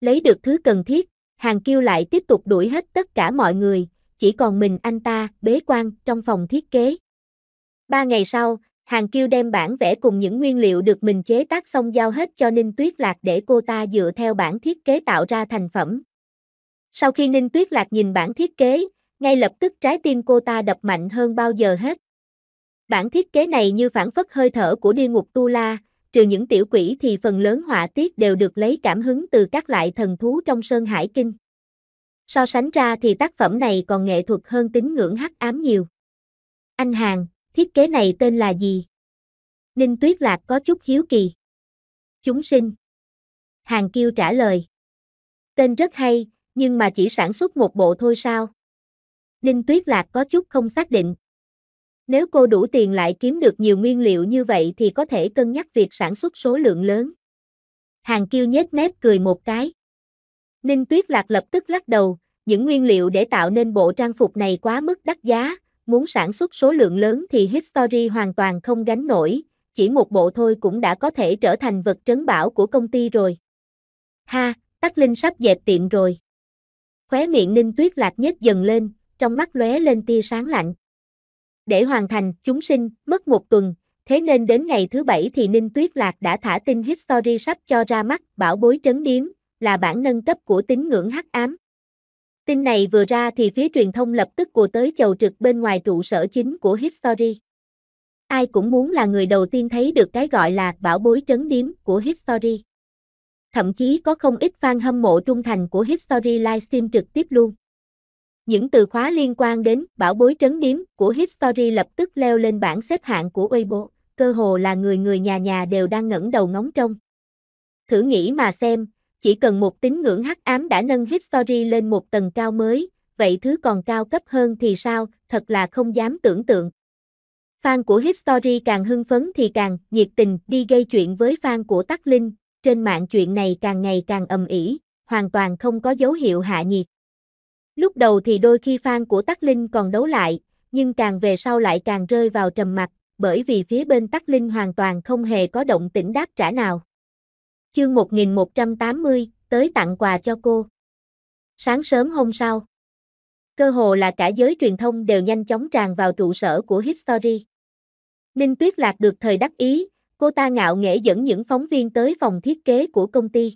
Lấy được thứ cần thiết, Hàng Kiêu lại tiếp tục đuổi hết tất cả mọi người, chỉ còn mình anh ta bế quan trong phòng thiết kế. Ba ngày sau, Hàng Kiêu đem bản vẽ cùng những nguyên liệu được mình chế tác xong giao hết cho Ninh Tuyết Lạc để cô ta dựa theo bản thiết kế tạo ra thành phẩm. Sau khi Ninh Tuyết Lạc nhìn bản thiết kế, ngay lập tức trái tim cô ta đập mạnh hơn bao giờ hết. Bản thiết kế này như phản phất hơi thở của địa ngục Tu La, trừ những tiểu quỷ thì phần lớn họa tiết đều được lấy cảm hứng từ các loại thần thú trong Sơn Hải Kinh. So sánh ra thì tác phẩm này còn nghệ thuật hơn tín ngưỡng hắc ám nhiều. Anh Hàng thiết kế này tên là gì? Ninh Tuyết Lạc có chút hiếu kỳ. Chúng sinh. Hàng Kiêu trả lời. Tên rất hay, nhưng mà chỉ sản xuất một bộ thôi sao? Ninh Tuyết Lạc có chút không xác định. Nếu cô đủ tiền lại kiếm được nhiều nguyên liệu như vậy thì có thể cân nhắc việc sản xuất số lượng lớn. Hàng Kiêu nhếch mép cười một cái. Ninh Tuyết Lạc lập tức lắc đầu, những nguyên liệu để tạo nên bộ trang phục này quá mức đắt giá, muốn sản xuất số lượng lớn thì History hoàn toàn không gánh nổi, chỉ một bộ thôi cũng đã có thể trở thành vật trấn bảo của công ty rồi. Ha, Tắc Linh sắp dẹp tiệm rồi. Khóe miệng Ninh Tuyết lạc nhếch dần lên, trong mắt lóe lên tia sáng lạnh. Để hoàn thành, chúng sinh, mất một tuần, thế nên đến ngày thứ bảy thì Ninh Tuyết Lạc đã thả tin History sắp cho ra mắt bảo bối trấn điếm, là bản nâng cấp của tín ngưỡng hắc ám. Tin này vừa ra thì phía truyền thông lập tức của tới chầu trực bên ngoài trụ sở chính của History. Ai cũng muốn là người đầu tiên thấy được cái gọi là bảo bối trấn điếm của History. Thậm chí có không ít fan hâm mộ trung thành của History livestream trực tiếp luôn. Những từ khóa liên quan đến bảo bối trấn điếm của History lập tức leo lên bảng xếp hạng của Weibo, cơ hồ là người người nhà nhà đều đang ngẩng đầu ngóng trông. Thử nghĩ mà xem, chỉ cần một tín ngưỡng hắc ám đã nâng history lên một tầng cao mới, vậy thứ còn cao cấp hơn thì sao, thật là không dám tưởng tượng. Fan của History càng hưng phấn thì càng nhiệt tình đi gây chuyện với fan của Tắc Linh, trên mạng chuyện này càng ngày càng ầm ĩ, hoàn toàn không có dấu hiệu hạ nhiệt. Lúc đầu thì đôi khi fan của Tắc Linh còn đấu lại, nhưng càng về sau lại càng rơi vào trầm mặc, bởi vì phía bên Tắc Linh hoàn toàn không hề có động tĩnh đáp trả nào. Chương 1180, tới tặng quà cho cô. Sáng sớm hôm sau, cơ hồ là cả giới truyền thông đều nhanh chóng tràn vào trụ sở của History. Ninh Tuyết Lạc được thời đắc ý, cô ta ngạo nghễ dẫn những phóng viên tới phòng thiết kế của công ty.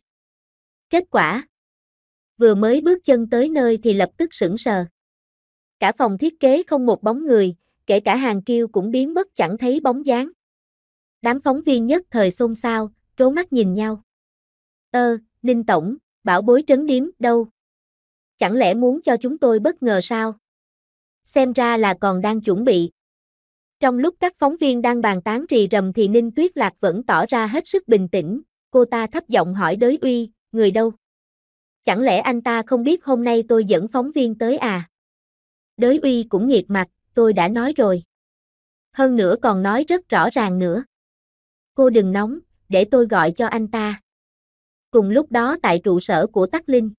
Kết quả Vừa mới bước chân tới nơi thì lập tức sững sờ. Cả phòng thiết kế không một bóng người, kể cả hàng kiêu cũng biến mất chẳng thấy bóng dáng. Đám phóng viên nhất thời xôn xao, trố mắt nhìn nhau. Ơ, ờ, Ninh Tổng, bảo bối trấn điếm, đâu? Chẳng lẽ muốn cho chúng tôi bất ngờ sao? Xem ra là còn đang chuẩn bị. Trong lúc các phóng viên đang bàn tán rì rầm thì Ninh Tuyết Lạc vẫn tỏ ra hết sức bình tĩnh, cô ta thấp giọng hỏi đới uy, người đâu? Chẳng lẽ anh ta không biết hôm nay tôi dẫn phóng viên tới à? Đới uy cũng nghiệt mặt, tôi đã nói rồi. Hơn nữa còn nói rất rõ ràng nữa. Cô đừng nóng, để tôi gọi cho anh ta. Cùng lúc đó tại trụ sở của Tắc Linh.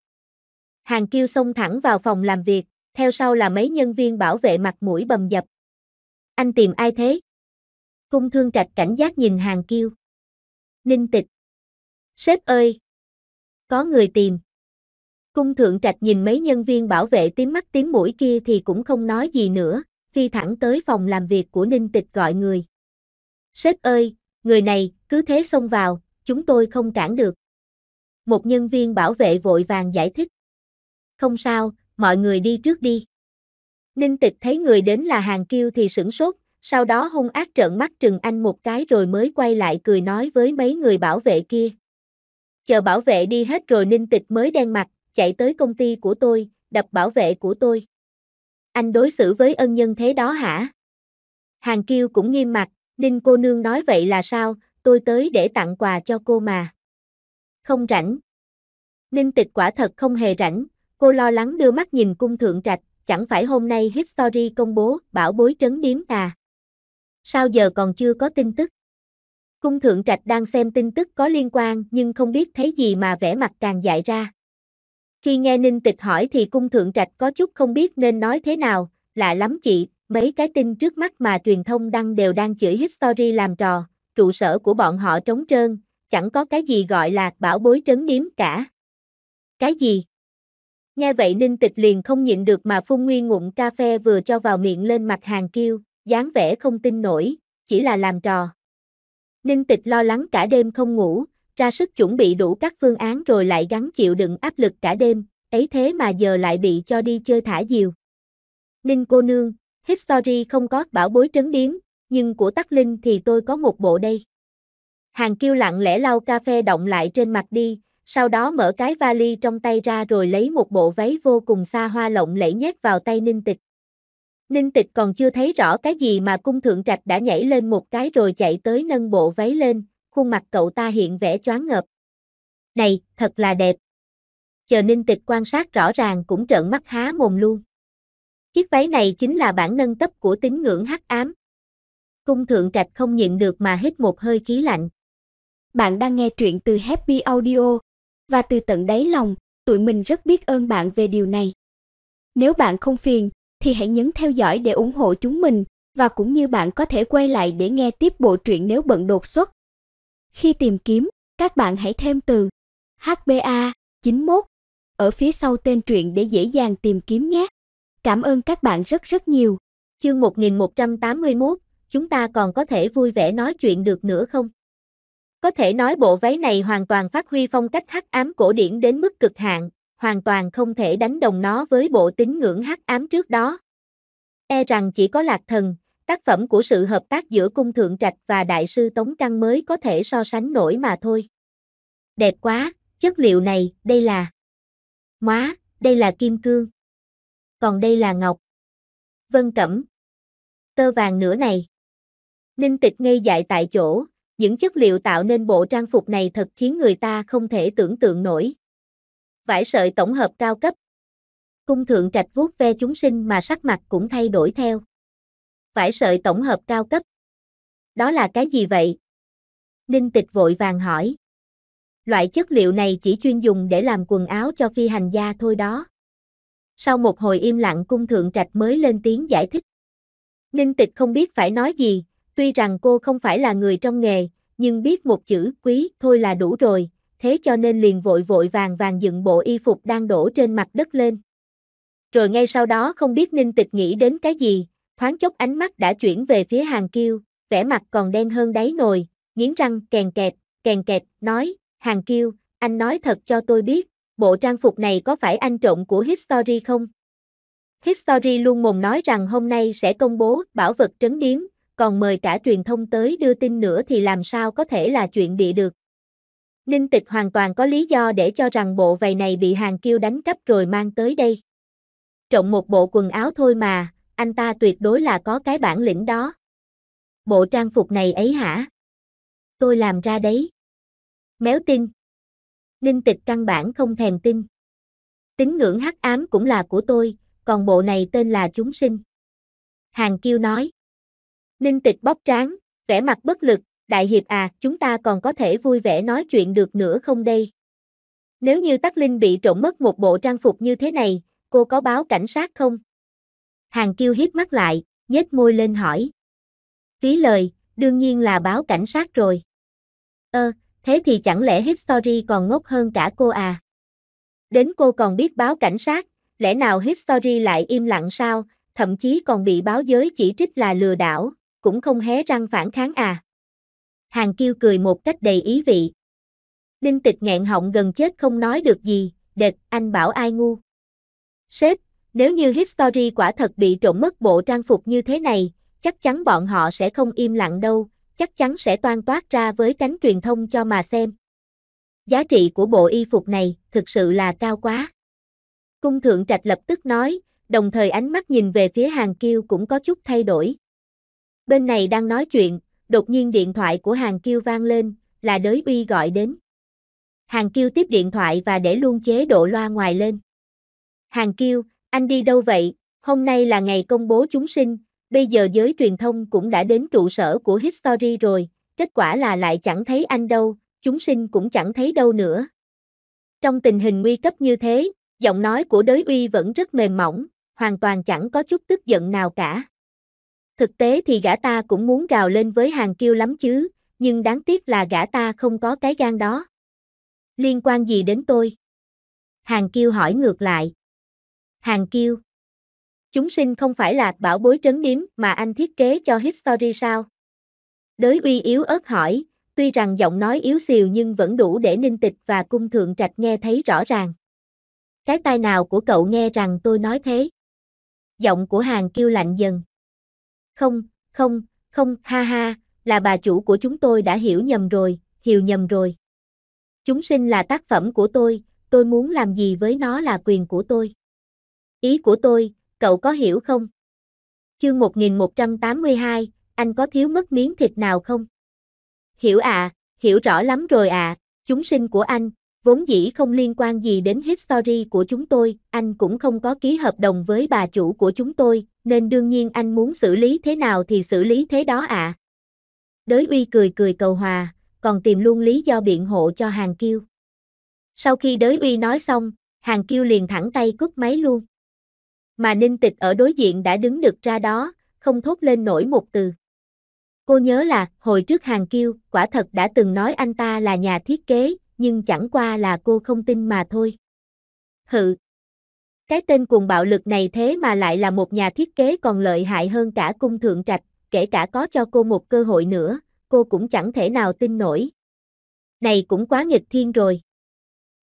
Hàng Kiêu xông thẳng vào phòng làm việc, theo sau là mấy nhân viên bảo vệ mặt mũi bầm dập. Anh tìm ai thế? Cung thương trạch cảnh giác nhìn Hàng Kiêu. Ninh tịch. Sếp ơi! Có người tìm. Cung thượng trạch nhìn mấy nhân viên bảo vệ tím mắt tím mũi kia thì cũng không nói gì nữa, phi thẳng tới phòng làm việc của Ninh Tịch gọi người. Sếp ơi, người này, cứ thế xông vào, chúng tôi không cản được một nhân viên bảo vệ vội vàng giải thích. Không sao, mọi người đi trước đi. Ninh tịch thấy người đến là hàng kiêu thì sửng sốt, sau đó hung ác trợn mắt trừng anh một cái rồi mới quay lại cười nói với mấy người bảo vệ kia. Chờ bảo vệ đi hết rồi ninh tịch mới đen mặt, chạy tới công ty của tôi, đập bảo vệ của tôi. Anh đối xử với ân nhân thế đó hả? Hàng kiêu cũng nghiêm mặt, ninh cô nương nói vậy là sao, tôi tới để tặng quà cho cô mà không rảnh. Ninh tịch quả thật không hề rảnh, cô lo lắng đưa mắt nhìn cung thượng trạch, chẳng phải hôm nay History công bố bảo bối trấn điếm à. Sao giờ còn chưa có tin tức? Cung thượng trạch đang xem tin tức có liên quan nhưng không biết thấy gì mà vẻ mặt càng dại ra. Khi nghe Ninh Tịch hỏi thì cung thượng trạch có chút không biết nên nói thế nào, lạ lắm chị, mấy cái tin trước mắt mà truyền thông đăng đều đang chửi History làm trò, trụ sở của bọn họ trống trơn, chẳng có cái gì gọi là bảo bối trấn điếm cả. Cái gì? Nghe vậy Ninh Tịch liền không nhịn được mà phun nguyên ngụm cà phê vừa cho vào miệng lên mặt hàng kêu, dáng vẻ không tin nổi, chỉ là làm trò. Ninh Tịch lo lắng cả đêm không ngủ, ra sức chuẩn bị đủ các phương án rồi lại gắng chịu đựng áp lực cả đêm, ấy thế mà giờ lại bị cho đi chơi thả diều. Ninh cô nương, history không có bảo bối trấn điếm, nhưng của Tắc Linh thì tôi có một bộ đây. Hàng kêu lặng lẽ lau cà phê động lại trên mặt đi, sau đó mở cái vali trong tay ra rồi lấy một bộ váy vô cùng xa hoa lộng lẫy nhét vào tay ninh tịch. Ninh tịch còn chưa thấy rõ cái gì mà cung thượng trạch đã nhảy lên một cái rồi chạy tới nâng bộ váy lên, khuôn mặt cậu ta hiện vẻ choáng ngợp. Này, thật là đẹp. Chờ ninh tịch quan sát rõ ràng cũng trợn mắt há mồm luôn. Chiếc váy này chính là bản nâng cấp của tín ngưỡng hắc ám. Cung thượng trạch không nhịn được mà hít một hơi khí lạnh. Bạn đang nghe truyện từ Happy Audio và từ tận đáy lòng, tụi mình rất biết ơn bạn về điều này. Nếu bạn không phiền thì hãy nhấn theo dõi để ủng hộ chúng mình và cũng như bạn có thể quay lại để nghe tiếp bộ truyện nếu bận đột xuất. Khi tìm kiếm, các bạn hãy thêm từ HBA 91 ở phía sau tên truyện để dễ dàng tìm kiếm nhé. Cảm ơn các bạn rất rất nhiều. Chương 1181, chúng ta còn có thể vui vẻ nói chuyện được nữa không? Có thể nói bộ váy này hoàn toàn phát huy phong cách hắc ám cổ điển đến mức cực hạn, hoàn toàn không thể đánh đồng nó với bộ tín ngưỡng hắc ám trước đó. E rằng chỉ có lạc thần, tác phẩm của sự hợp tác giữa cung thượng trạch và đại sư Tống Căng mới có thể so sánh nổi mà thôi. Đẹp quá, chất liệu này, đây là Móa, đây là kim cương. Còn đây là ngọc. Vân cẩm. Tơ vàng nữa này. Ninh tịch ngây dại tại chỗ, những chất liệu tạo nên bộ trang phục này thật khiến người ta không thể tưởng tượng nổi. Vải sợi tổng hợp cao cấp. Cung thượng trạch vuốt ve chúng sinh mà sắc mặt cũng thay đổi theo. Vải sợi tổng hợp cao cấp. Đó là cái gì vậy? Ninh tịch vội vàng hỏi. Loại chất liệu này chỉ chuyên dùng để làm quần áo cho phi hành gia thôi đó. Sau một hồi im lặng cung thượng trạch mới lên tiếng giải thích. Ninh tịch không biết phải nói gì, Tuy rằng cô không phải là người trong nghề, nhưng biết một chữ quý thôi là đủ rồi, thế cho nên liền vội vội vàng vàng dựng bộ y phục đang đổ trên mặt đất lên. Rồi ngay sau đó không biết Ninh Tịch nghĩ đến cái gì, thoáng chốc ánh mắt đã chuyển về phía Hàng Kiêu, vẻ mặt còn đen hơn đáy nồi, nghiến răng kèn kẹt, kèn kẹt, nói, Hàng Kiêu, anh nói thật cho tôi biết, bộ trang phục này có phải anh trộm của History không? History luôn mồm nói rằng hôm nay sẽ công bố bảo vật trấn điếm, còn mời cả truyền thông tới đưa tin nữa thì làm sao có thể là chuyện bị được. Ninh Tịch hoàn toàn có lý do để cho rằng bộ vầy này bị hàng kiêu đánh cắp rồi mang tới đây. Trộn một bộ quần áo thôi mà, anh ta tuyệt đối là có cái bản lĩnh đó. Bộ trang phục này ấy hả? Tôi làm ra đấy. Méo tin. Ninh Tịch căn bản không thèm tin. Tính ngưỡng hắc ám cũng là của tôi, còn bộ này tên là chúng sinh. Hàng kiêu nói. Ninh tịch bóp trán, vẻ mặt bất lực, đại hiệp à, chúng ta còn có thể vui vẻ nói chuyện được nữa không đây? Nếu như Tắc Linh bị trộm mất một bộ trang phục như thế này, cô có báo cảnh sát không? Hàng kêu hiếp mắt lại, nhếch môi lên hỏi. Phí lời, đương nhiên là báo cảnh sát rồi. Ơ, thế thì chẳng lẽ History còn ngốc hơn cả cô à? Đến cô còn biết báo cảnh sát, lẽ nào History lại im lặng sao, thậm chí còn bị báo giới chỉ trích là lừa đảo, cũng không hé răng phản kháng à. Hàng kêu cười một cách đầy ý vị. Đinh tịch nghẹn họng gần chết không nói được gì, đệt, anh bảo ai ngu. Sếp, nếu như History quả thật bị trộm mất bộ trang phục như thế này, chắc chắn bọn họ sẽ không im lặng đâu, chắc chắn sẽ toan toát ra với cánh truyền thông cho mà xem. Giá trị của bộ y phục này thực sự là cao quá. Cung thượng trạch lập tức nói, đồng thời ánh mắt nhìn về phía hàng kiêu cũng có chút thay đổi. Bên này đang nói chuyện, đột nhiên điện thoại của hàng kiêu vang lên, là đới uy gọi đến. Hàng kiêu tiếp điện thoại và để luôn chế độ loa ngoài lên. Hàng kiêu, anh đi đâu vậy? Hôm nay là ngày công bố chúng sinh, bây giờ giới truyền thông cũng đã đến trụ sở của History rồi, kết quả là lại chẳng thấy anh đâu, chúng sinh cũng chẳng thấy đâu nữa. Trong tình hình nguy cấp như thế, giọng nói của đới uy vẫn rất mềm mỏng, hoàn toàn chẳng có chút tức giận nào cả. Thực tế thì gã ta cũng muốn gào lên với hàng kiêu lắm chứ, nhưng đáng tiếc là gã ta không có cái gan đó. Liên quan gì đến tôi? Hàng kiêu hỏi ngược lại. Hàng kiêu. Chúng sinh không phải là bảo bối trấn điếm mà anh thiết kế cho History sao? Đới uy yếu ớt hỏi, tuy rằng giọng nói yếu xìu nhưng vẫn đủ để ninh tịch và cung thượng trạch nghe thấy rõ ràng. Cái tai nào của cậu nghe rằng tôi nói thế? Giọng của hàng kiêu lạnh dần. Không, không, không, ha ha, là bà chủ của chúng tôi đã hiểu nhầm rồi, hiểu nhầm rồi. Chúng sinh là tác phẩm của tôi, tôi muốn làm gì với nó là quyền của tôi. Ý của tôi, cậu có hiểu không? Chương 1182, anh có thiếu mất miếng thịt nào không? Hiểu à, hiểu rõ lắm rồi à, chúng sinh của anh, vốn dĩ không liên quan gì đến history của chúng tôi, anh cũng không có ký hợp đồng với bà chủ của chúng tôi, nên đương nhiên anh muốn xử lý thế nào thì xử lý thế đó ạ. À. Đới uy cười cười cầu hòa, còn tìm luôn lý do biện hộ cho hàng kiêu. Sau khi đới uy nói xong, hàng kiêu liền thẳng tay cúp máy luôn. Mà ninh tịch ở đối diện đã đứng được ra đó, không thốt lên nổi một từ. Cô nhớ là, hồi trước hàng kiêu, quả thật đã từng nói anh ta là nhà thiết kế, nhưng chẳng qua là cô không tin mà thôi. Hự. Cái tên cuồng bạo lực này thế mà lại là một nhà thiết kế còn lợi hại hơn cả cung thượng trạch, kể cả có cho cô một cơ hội nữa, cô cũng chẳng thể nào tin nổi. Này cũng quá nghịch thiên rồi.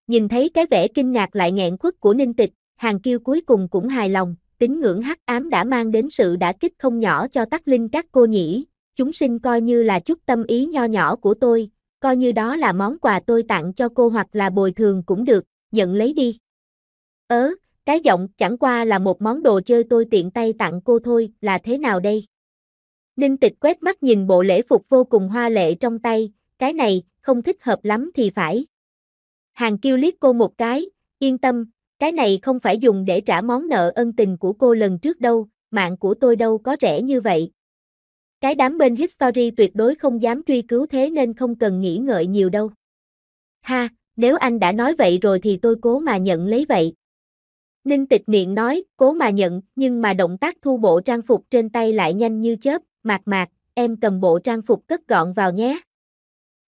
Nhìn thấy cái vẻ kinh ngạc lại nghẹn khuất của Ninh Tịch, hàn kiêu cuối cùng cũng hài lòng, tín ngưỡng hắc ám đã mang đến sự đã kích không nhỏ cho tắc linh các cô nhỉ, chúng sinh coi như là chút tâm ý nho nhỏ của tôi, coi như đó là món quà tôi tặng cho cô hoặc là bồi thường cũng được, nhận lấy đi. Ớ, cái giọng chẳng qua là một món đồ chơi tôi tiện tay tặng cô thôi, là thế nào đây? Ninh tịch quét mắt nhìn bộ lễ phục vô cùng hoa lệ trong tay, cái này, không thích hợp lắm thì phải. Hàng kiêu liếc cô một cái, yên tâm, cái này không phải dùng để trả món nợ ân tình của cô lần trước đâu, mạng của tôi đâu có rẻ như vậy, cái đám bên History tuyệt đối không dám truy cứu thế nên không cần nghĩ ngợi nhiều đâu. Ha, nếu anh đã nói vậy rồi thì tôi cố mà nhận lấy vậy. Ninh tịch miệng nói, cố mà nhận, nhưng mà động tác thu bộ trang phục trên tay lại nhanh như chớp, mạc mạc, em cầm bộ trang phục cất gọn vào nhé.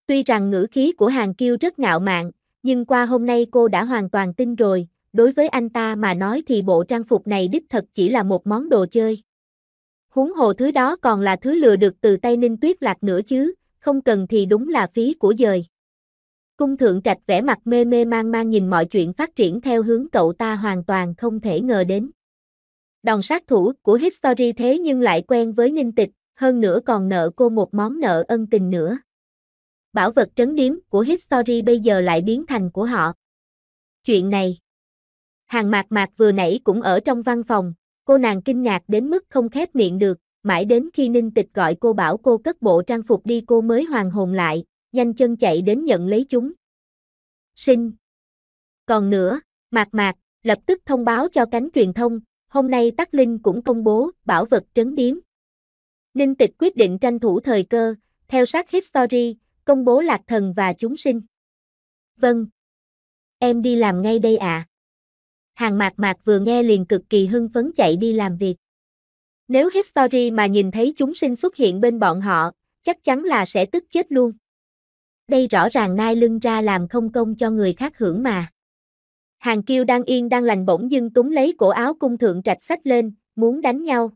Tuy rằng ngữ khí của hàng kiêu rất ngạo mạn, nhưng qua hôm nay cô đã hoàn toàn tin rồi, đối với anh ta mà nói thì bộ trang phục này đích thật chỉ là một món đồ chơi. Huống hồ thứ đó còn là thứ lừa được từ tay Ninh Tuyết Lạc nữa chứ, không cần thì đúng là phí của dời. Cung thượng trạch vẻ mặt mê mê mang mang nhìn mọi chuyện phát triển theo hướng cậu ta hoàn toàn không thể ngờ đến. Đòn sát thủ của History thế nhưng lại quen với Ninh Tịch, hơn nữa còn nợ cô một món nợ ân tình nữa. Bảo vật trấn điếm của History bây giờ lại biến thành của họ. Chuyện này Hàng mạc mạc vừa nãy cũng ở trong văn phòng, Cô nàng kinh ngạc đến mức không khép miệng được, mãi đến khi Ninh Tịch gọi cô bảo cô cất bộ trang phục đi cô mới hoàn hồn lại, nhanh chân chạy đến nhận lấy chúng. Sinh. Còn nữa, Mạc Mạc, lập tức thông báo cho cánh truyền thông, hôm nay Tắc Linh cũng công bố bảo vật trấn điếm. Ninh Tịch quyết định tranh thủ thời cơ, theo sát History, công bố lạc thần và chúng sinh. Vâng. Em đi làm ngay đây ạ. À hàng mạc mạc vừa nghe liền cực kỳ hưng phấn chạy đi làm việc. Nếu History mà nhìn thấy chúng sinh xuất hiện bên bọn họ, chắc chắn là sẽ tức chết luôn. Đây rõ ràng nai lưng ra làm không công cho người khác hưởng mà. Hàng kiêu đang yên đang lành bỗng dưng túng lấy cổ áo cung thượng trạch sách lên, muốn đánh nhau.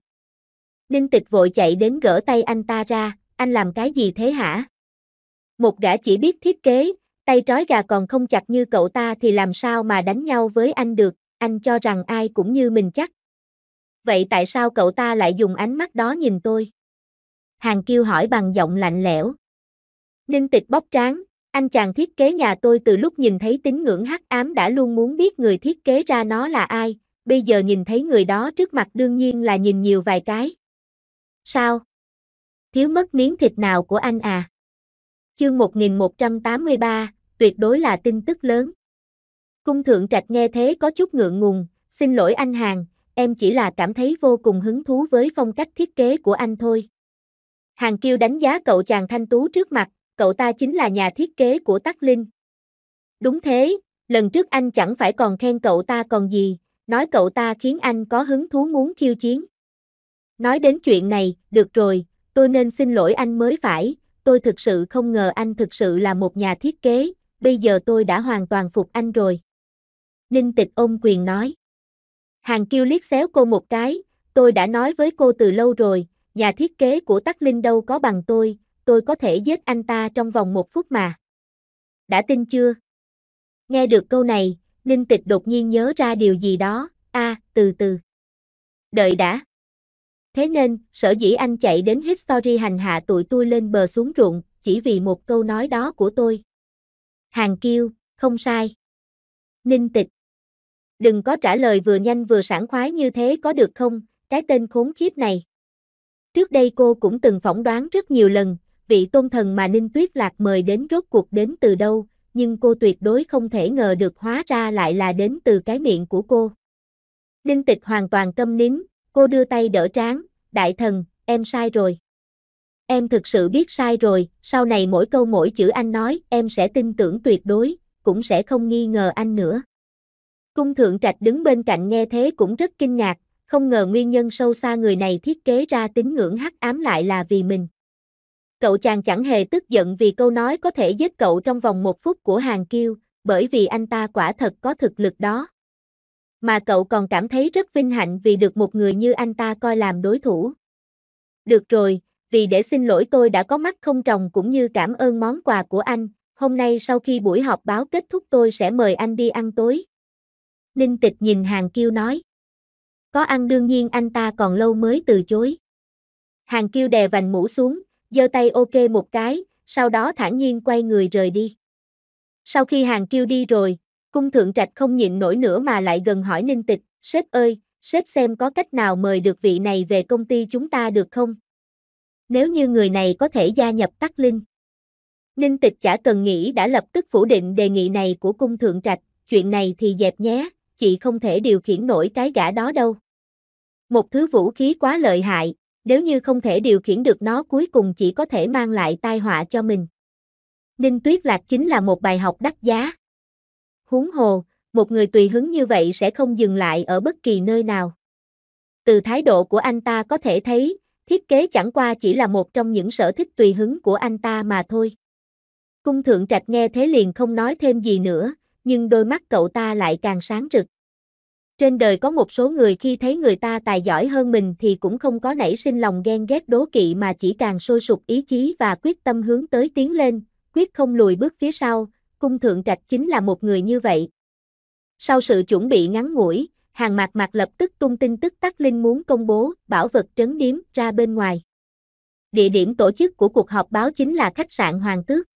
Ninh tịch vội chạy đến gỡ tay anh ta ra, anh làm cái gì thế hả? Một gã chỉ biết thiết kế, tay trói gà còn không chặt như cậu ta thì làm sao mà đánh nhau với anh được, anh cho rằng ai cũng như mình chắc. Vậy tại sao cậu ta lại dùng ánh mắt đó nhìn tôi? Hàng Kiêu hỏi bằng giọng lạnh lẽo. Ninh tịch bóc trán, anh chàng thiết kế nhà tôi từ lúc nhìn thấy tín ngưỡng hắc ám đã luôn muốn biết người thiết kế ra nó là ai, bây giờ nhìn thấy người đó trước mặt đương nhiên là nhìn nhiều vài cái. Sao? Thiếu mất miếng thịt nào của anh à? Chương 1183, tuyệt đối là tin tức lớn. Cung thượng trạch nghe thế có chút ngượng ngùng, xin lỗi anh Hàng, em chỉ là cảm thấy vô cùng hứng thú với phong cách thiết kế của anh thôi. Hàng kêu đánh giá cậu chàng thanh tú trước mặt, cậu ta chính là nhà thiết kế của Tắc Linh. Đúng thế, lần trước anh chẳng phải còn khen cậu ta còn gì, nói cậu ta khiến anh có hứng thú muốn khiêu chiến. Nói đến chuyện này, được rồi, tôi nên xin lỗi anh mới phải, tôi thực sự không ngờ anh thực sự là một nhà thiết kế, bây giờ tôi đã hoàn toàn phục anh rồi. Ninh Tịch ôm quyền nói. Hàng kiêu liếc xéo cô một cái, tôi đã nói với cô từ lâu rồi, nhà thiết kế của Tắc Linh đâu có bằng tôi, tôi có thể giết anh ta trong vòng một phút mà. Đã tin chưa? Nghe được câu này, Ninh Tịch đột nhiên nhớ ra điều gì đó, a, từ từ. Đợi đã. Thế nên, sở dĩ anh chạy đến History hành hạ tụi tôi lên bờ xuống ruộng, chỉ vì một câu nói đó của tôi. Hàng kiêu, không sai. Ninh Tịch đừng có trả lời vừa nhanh vừa sảng khoái như thế có được không, cái tên khốn khiếp này. Trước đây cô cũng từng phỏng đoán rất nhiều lần, vị tôn thần mà Ninh Tuyết Lạc mời đến rốt cuộc đến từ đâu, nhưng cô tuyệt đối không thể ngờ được hóa ra lại là đến từ cái miệng của cô. Ninh Tịch hoàn toàn câm nín, cô đưa tay đỡ trán, đại thần, em sai rồi. Em thực sự biết sai rồi, sau này mỗi câu mỗi chữ anh nói, em sẽ tin tưởng tuyệt đối, cũng sẽ không nghi ngờ anh nữa. Cung thượng trạch đứng bên cạnh nghe thế cũng rất kinh ngạc, không ngờ nguyên nhân sâu xa người này thiết kế ra tín ngưỡng hắc ám lại là vì mình. Cậu chàng chẳng hề tức giận vì câu nói có thể giết cậu trong vòng một phút của hàng kiêu, bởi vì anh ta quả thật có thực lực đó. Mà cậu còn cảm thấy rất vinh hạnh vì được một người như anh ta coi làm đối thủ. Được rồi, vì để xin lỗi tôi đã có mắt không trồng cũng như cảm ơn món quà của anh, hôm nay sau khi buổi họp báo kết thúc tôi sẽ mời anh đi ăn tối. Ninh tịch nhìn hàng kiêu nói. Có ăn đương nhiên anh ta còn lâu mới từ chối. Hàng kiêu đè vành mũ xuống, giơ tay ok một cái, sau đó thản nhiên quay người rời đi. Sau khi hàng kiêu đi rồi, cung thượng trạch không nhịn nổi nữa mà lại gần hỏi ninh tịch, sếp ơi, sếp xem có cách nào mời được vị này về công ty chúng ta được không? Nếu như người này có thể gia nhập tắc linh. Ninh tịch chả cần nghĩ đã lập tức phủ định đề nghị này của cung thượng trạch, chuyện này thì dẹp nhé chị không thể điều khiển nổi cái gã đó đâu. Một thứ vũ khí quá lợi hại, nếu như không thể điều khiển được nó cuối cùng chỉ có thể mang lại tai họa cho mình. Ninh Tuyết Lạc chính là một bài học đắt giá. Huống hồ, một người tùy hứng như vậy sẽ không dừng lại ở bất kỳ nơi nào. Từ thái độ của anh ta có thể thấy, thiết kế chẳng qua chỉ là một trong những sở thích tùy hứng của anh ta mà thôi. Cung thượng trạch nghe thế liền không nói thêm gì nữa, nhưng đôi mắt cậu ta lại càng sáng rực. Trên đời có một số người khi thấy người ta tài giỏi hơn mình thì cũng không có nảy sinh lòng ghen ghét đố kỵ mà chỉ càng sôi sục ý chí và quyết tâm hướng tới tiến lên, quyết không lùi bước phía sau, cung thượng trạch chính là một người như vậy. Sau sự chuẩn bị ngắn ngủi, hàng mặt mặt lập tức tung tin tức Tắc Linh muốn công bố bảo vật trấn điếm ra bên ngoài. Địa điểm tổ chức của cuộc họp báo chính là khách sạn Hoàng Tước.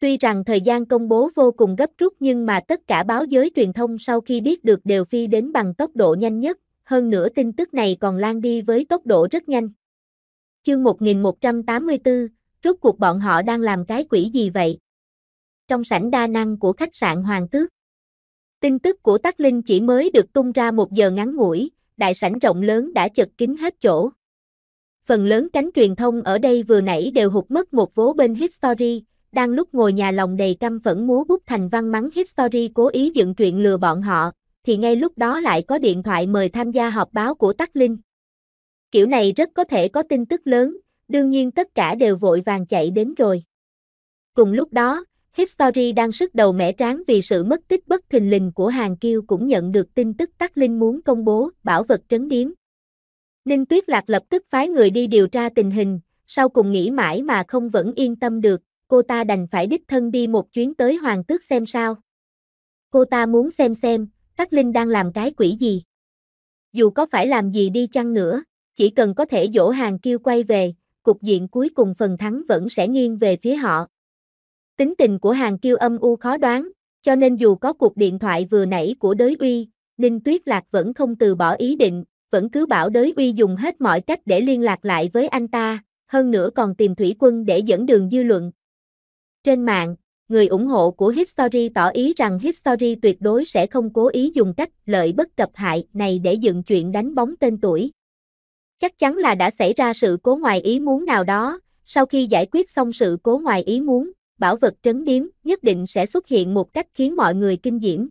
Tuy rằng thời gian công bố vô cùng gấp rút nhưng mà tất cả báo giới truyền thông sau khi biết được đều phi đến bằng tốc độ nhanh nhất, hơn nữa tin tức này còn lan đi với tốc độ rất nhanh. Chương 1184, rốt cuộc bọn họ đang làm cái quỷ gì vậy? Trong sảnh đa năng của khách sạn Hoàng Tước. Tin tức của Tắc Linh chỉ mới được tung ra một giờ ngắn ngủi, đại sảnh rộng lớn đã chật kín hết chỗ. Phần lớn cánh truyền thông ở đây vừa nãy đều hụt mất một vố bên History, đang lúc ngồi nhà lòng đầy căm phẫn múa bút thành văn mắng history cố ý dựng chuyện lừa bọn họ, thì ngay lúc đó lại có điện thoại mời tham gia họp báo của Tắc Linh. Kiểu này rất có thể có tin tức lớn, đương nhiên tất cả đều vội vàng chạy đến rồi. Cùng lúc đó, History đang sức đầu mẻ tráng vì sự mất tích bất thình lình của Hàng Kiêu cũng nhận được tin tức Tắc Linh muốn công bố bảo vật trấn điếm. Ninh Tuyết Lạc lập tức phái người đi điều tra tình hình, sau cùng nghĩ mãi mà không vẫn yên tâm được, cô ta đành phải đích thân đi một chuyến tới hoàng tước xem sao. Cô ta muốn xem xem, Tắc Linh đang làm cái quỷ gì. Dù có phải làm gì đi chăng nữa, chỉ cần có thể dỗ hàng kiêu quay về, cục diện cuối cùng phần thắng vẫn sẽ nghiêng về phía họ. Tính tình của hàng kiêu âm u khó đoán, cho nên dù có cuộc điện thoại vừa nãy của đới uy, Ninh Tuyết Lạc vẫn không từ bỏ ý định, vẫn cứ bảo đới uy dùng hết mọi cách để liên lạc lại với anh ta, hơn nữa còn tìm thủy quân để dẫn đường dư luận. Trên mạng, người ủng hộ của History tỏ ý rằng History tuyệt đối sẽ không cố ý dùng cách lợi bất cập hại này để dựng chuyện đánh bóng tên tuổi. Chắc chắn là đã xảy ra sự cố ngoài ý muốn nào đó, sau khi giải quyết xong sự cố ngoài ý muốn, bảo vật trấn điếm nhất định sẽ xuất hiện một cách khiến mọi người kinh diễm.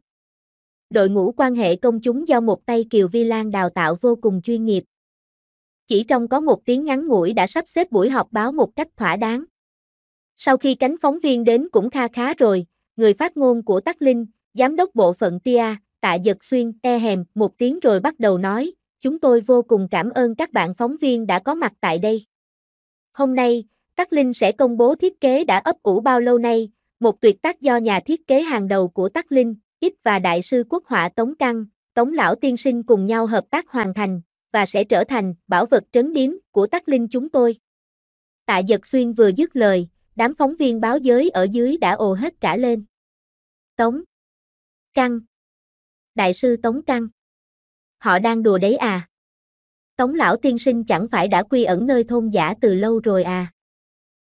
Đội ngũ quan hệ công chúng do một tay Kiều Vi Lan đào tạo vô cùng chuyên nghiệp. Chỉ trong có một tiếng ngắn ngủi đã sắp xếp buổi họp báo một cách thỏa đáng. Sau khi cánh phóng viên đến cũng kha khá rồi, người phát ngôn của Tắc Linh, giám đốc bộ phận PIA, Tạ Giật Xuyên, e hèm, một tiếng rồi bắt đầu nói, chúng tôi vô cùng cảm ơn các bạn phóng viên đã có mặt tại đây. Hôm nay, Tắc Linh sẽ công bố thiết kế đã ấp ủ bao lâu nay, một tuyệt tác do nhà thiết kế hàng đầu của Tắc Linh, Ít và Đại sư Quốc họa Tống Căng, Tống Lão Tiên Sinh cùng nhau hợp tác hoàn thành, và sẽ trở thành bảo vật trấn điếm của Tắc Linh chúng tôi. Tạ Giật Xuyên vừa dứt lời, đám phóng viên báo giới ở dưới đã ồ hết cả lên. Tống. Căng. Đại sư Tống Căng. Họ đang đùa đấy à? Tống lão tiên sinh chẳng phải đã quy ẩn nơi thôn giả từ lâu rồi à?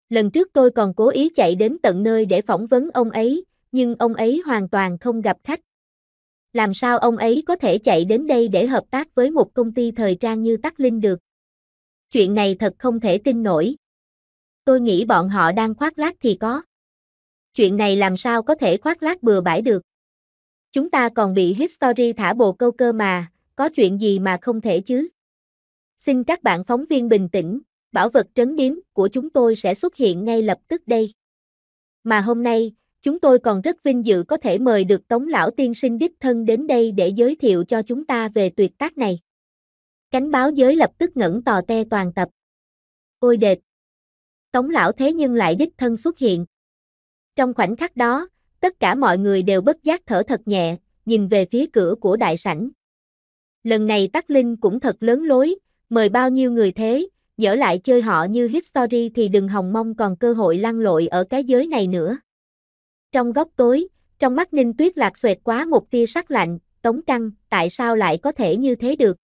Lần trước tôi còn cố ý chạy đến tận nơi để phỏng vấn ông ấy, nhưng ông ấy hoàn toàn không gặp khách. Làm sao ông ấy có thể chạy đến đây để hợp tác với một công ty thời trang như Tắc Linh được? Chuyện này thật không thể tin nổi tôi nghĩ bọn họ đang khoác lác thì có. Chuyện này làm sao có thể khoác lác bừa bãi được. Chúng ta còn bị history thả bồ câu cơ mà, có chuyện gì mà không thể chứ. Xin các bạn phóng viên bình tĩnh, bảo vật trấn điếm của chúng tôi sẽ xuất hiện ngay lập tức đây. Mà hôm nay, chúng tôi còn rất vinh dự có thể mời được Tống Lão Tiên Sinh Đích Thân đến đây để giới thiệu cho chúng ta về tuyệt tác này. Cánh báo giới lập tức ngẩn tò te toàn tập. Ôi đệt, Tống lão thế nhưng lại đích thân xuất hiện. Trong khoảnh khắc đó, tất cả mọi người đều bất giác thở thật nhẹ, nhìn về phía cửa của đại sảnh. Lần này Tắc Linh cũng thật lớn lối, mời bao nhiêu người thế, nhỡ lại chơi họ như History thì đừng hòng mong còn cơ hội lăn lội ở cái giới này nữa. Trong góc tối, trong mắt Ninh Tuyết Lạc xoẹt quá một tia sắc lạnh, Tống Căng, tại sao lại có thể như thế được?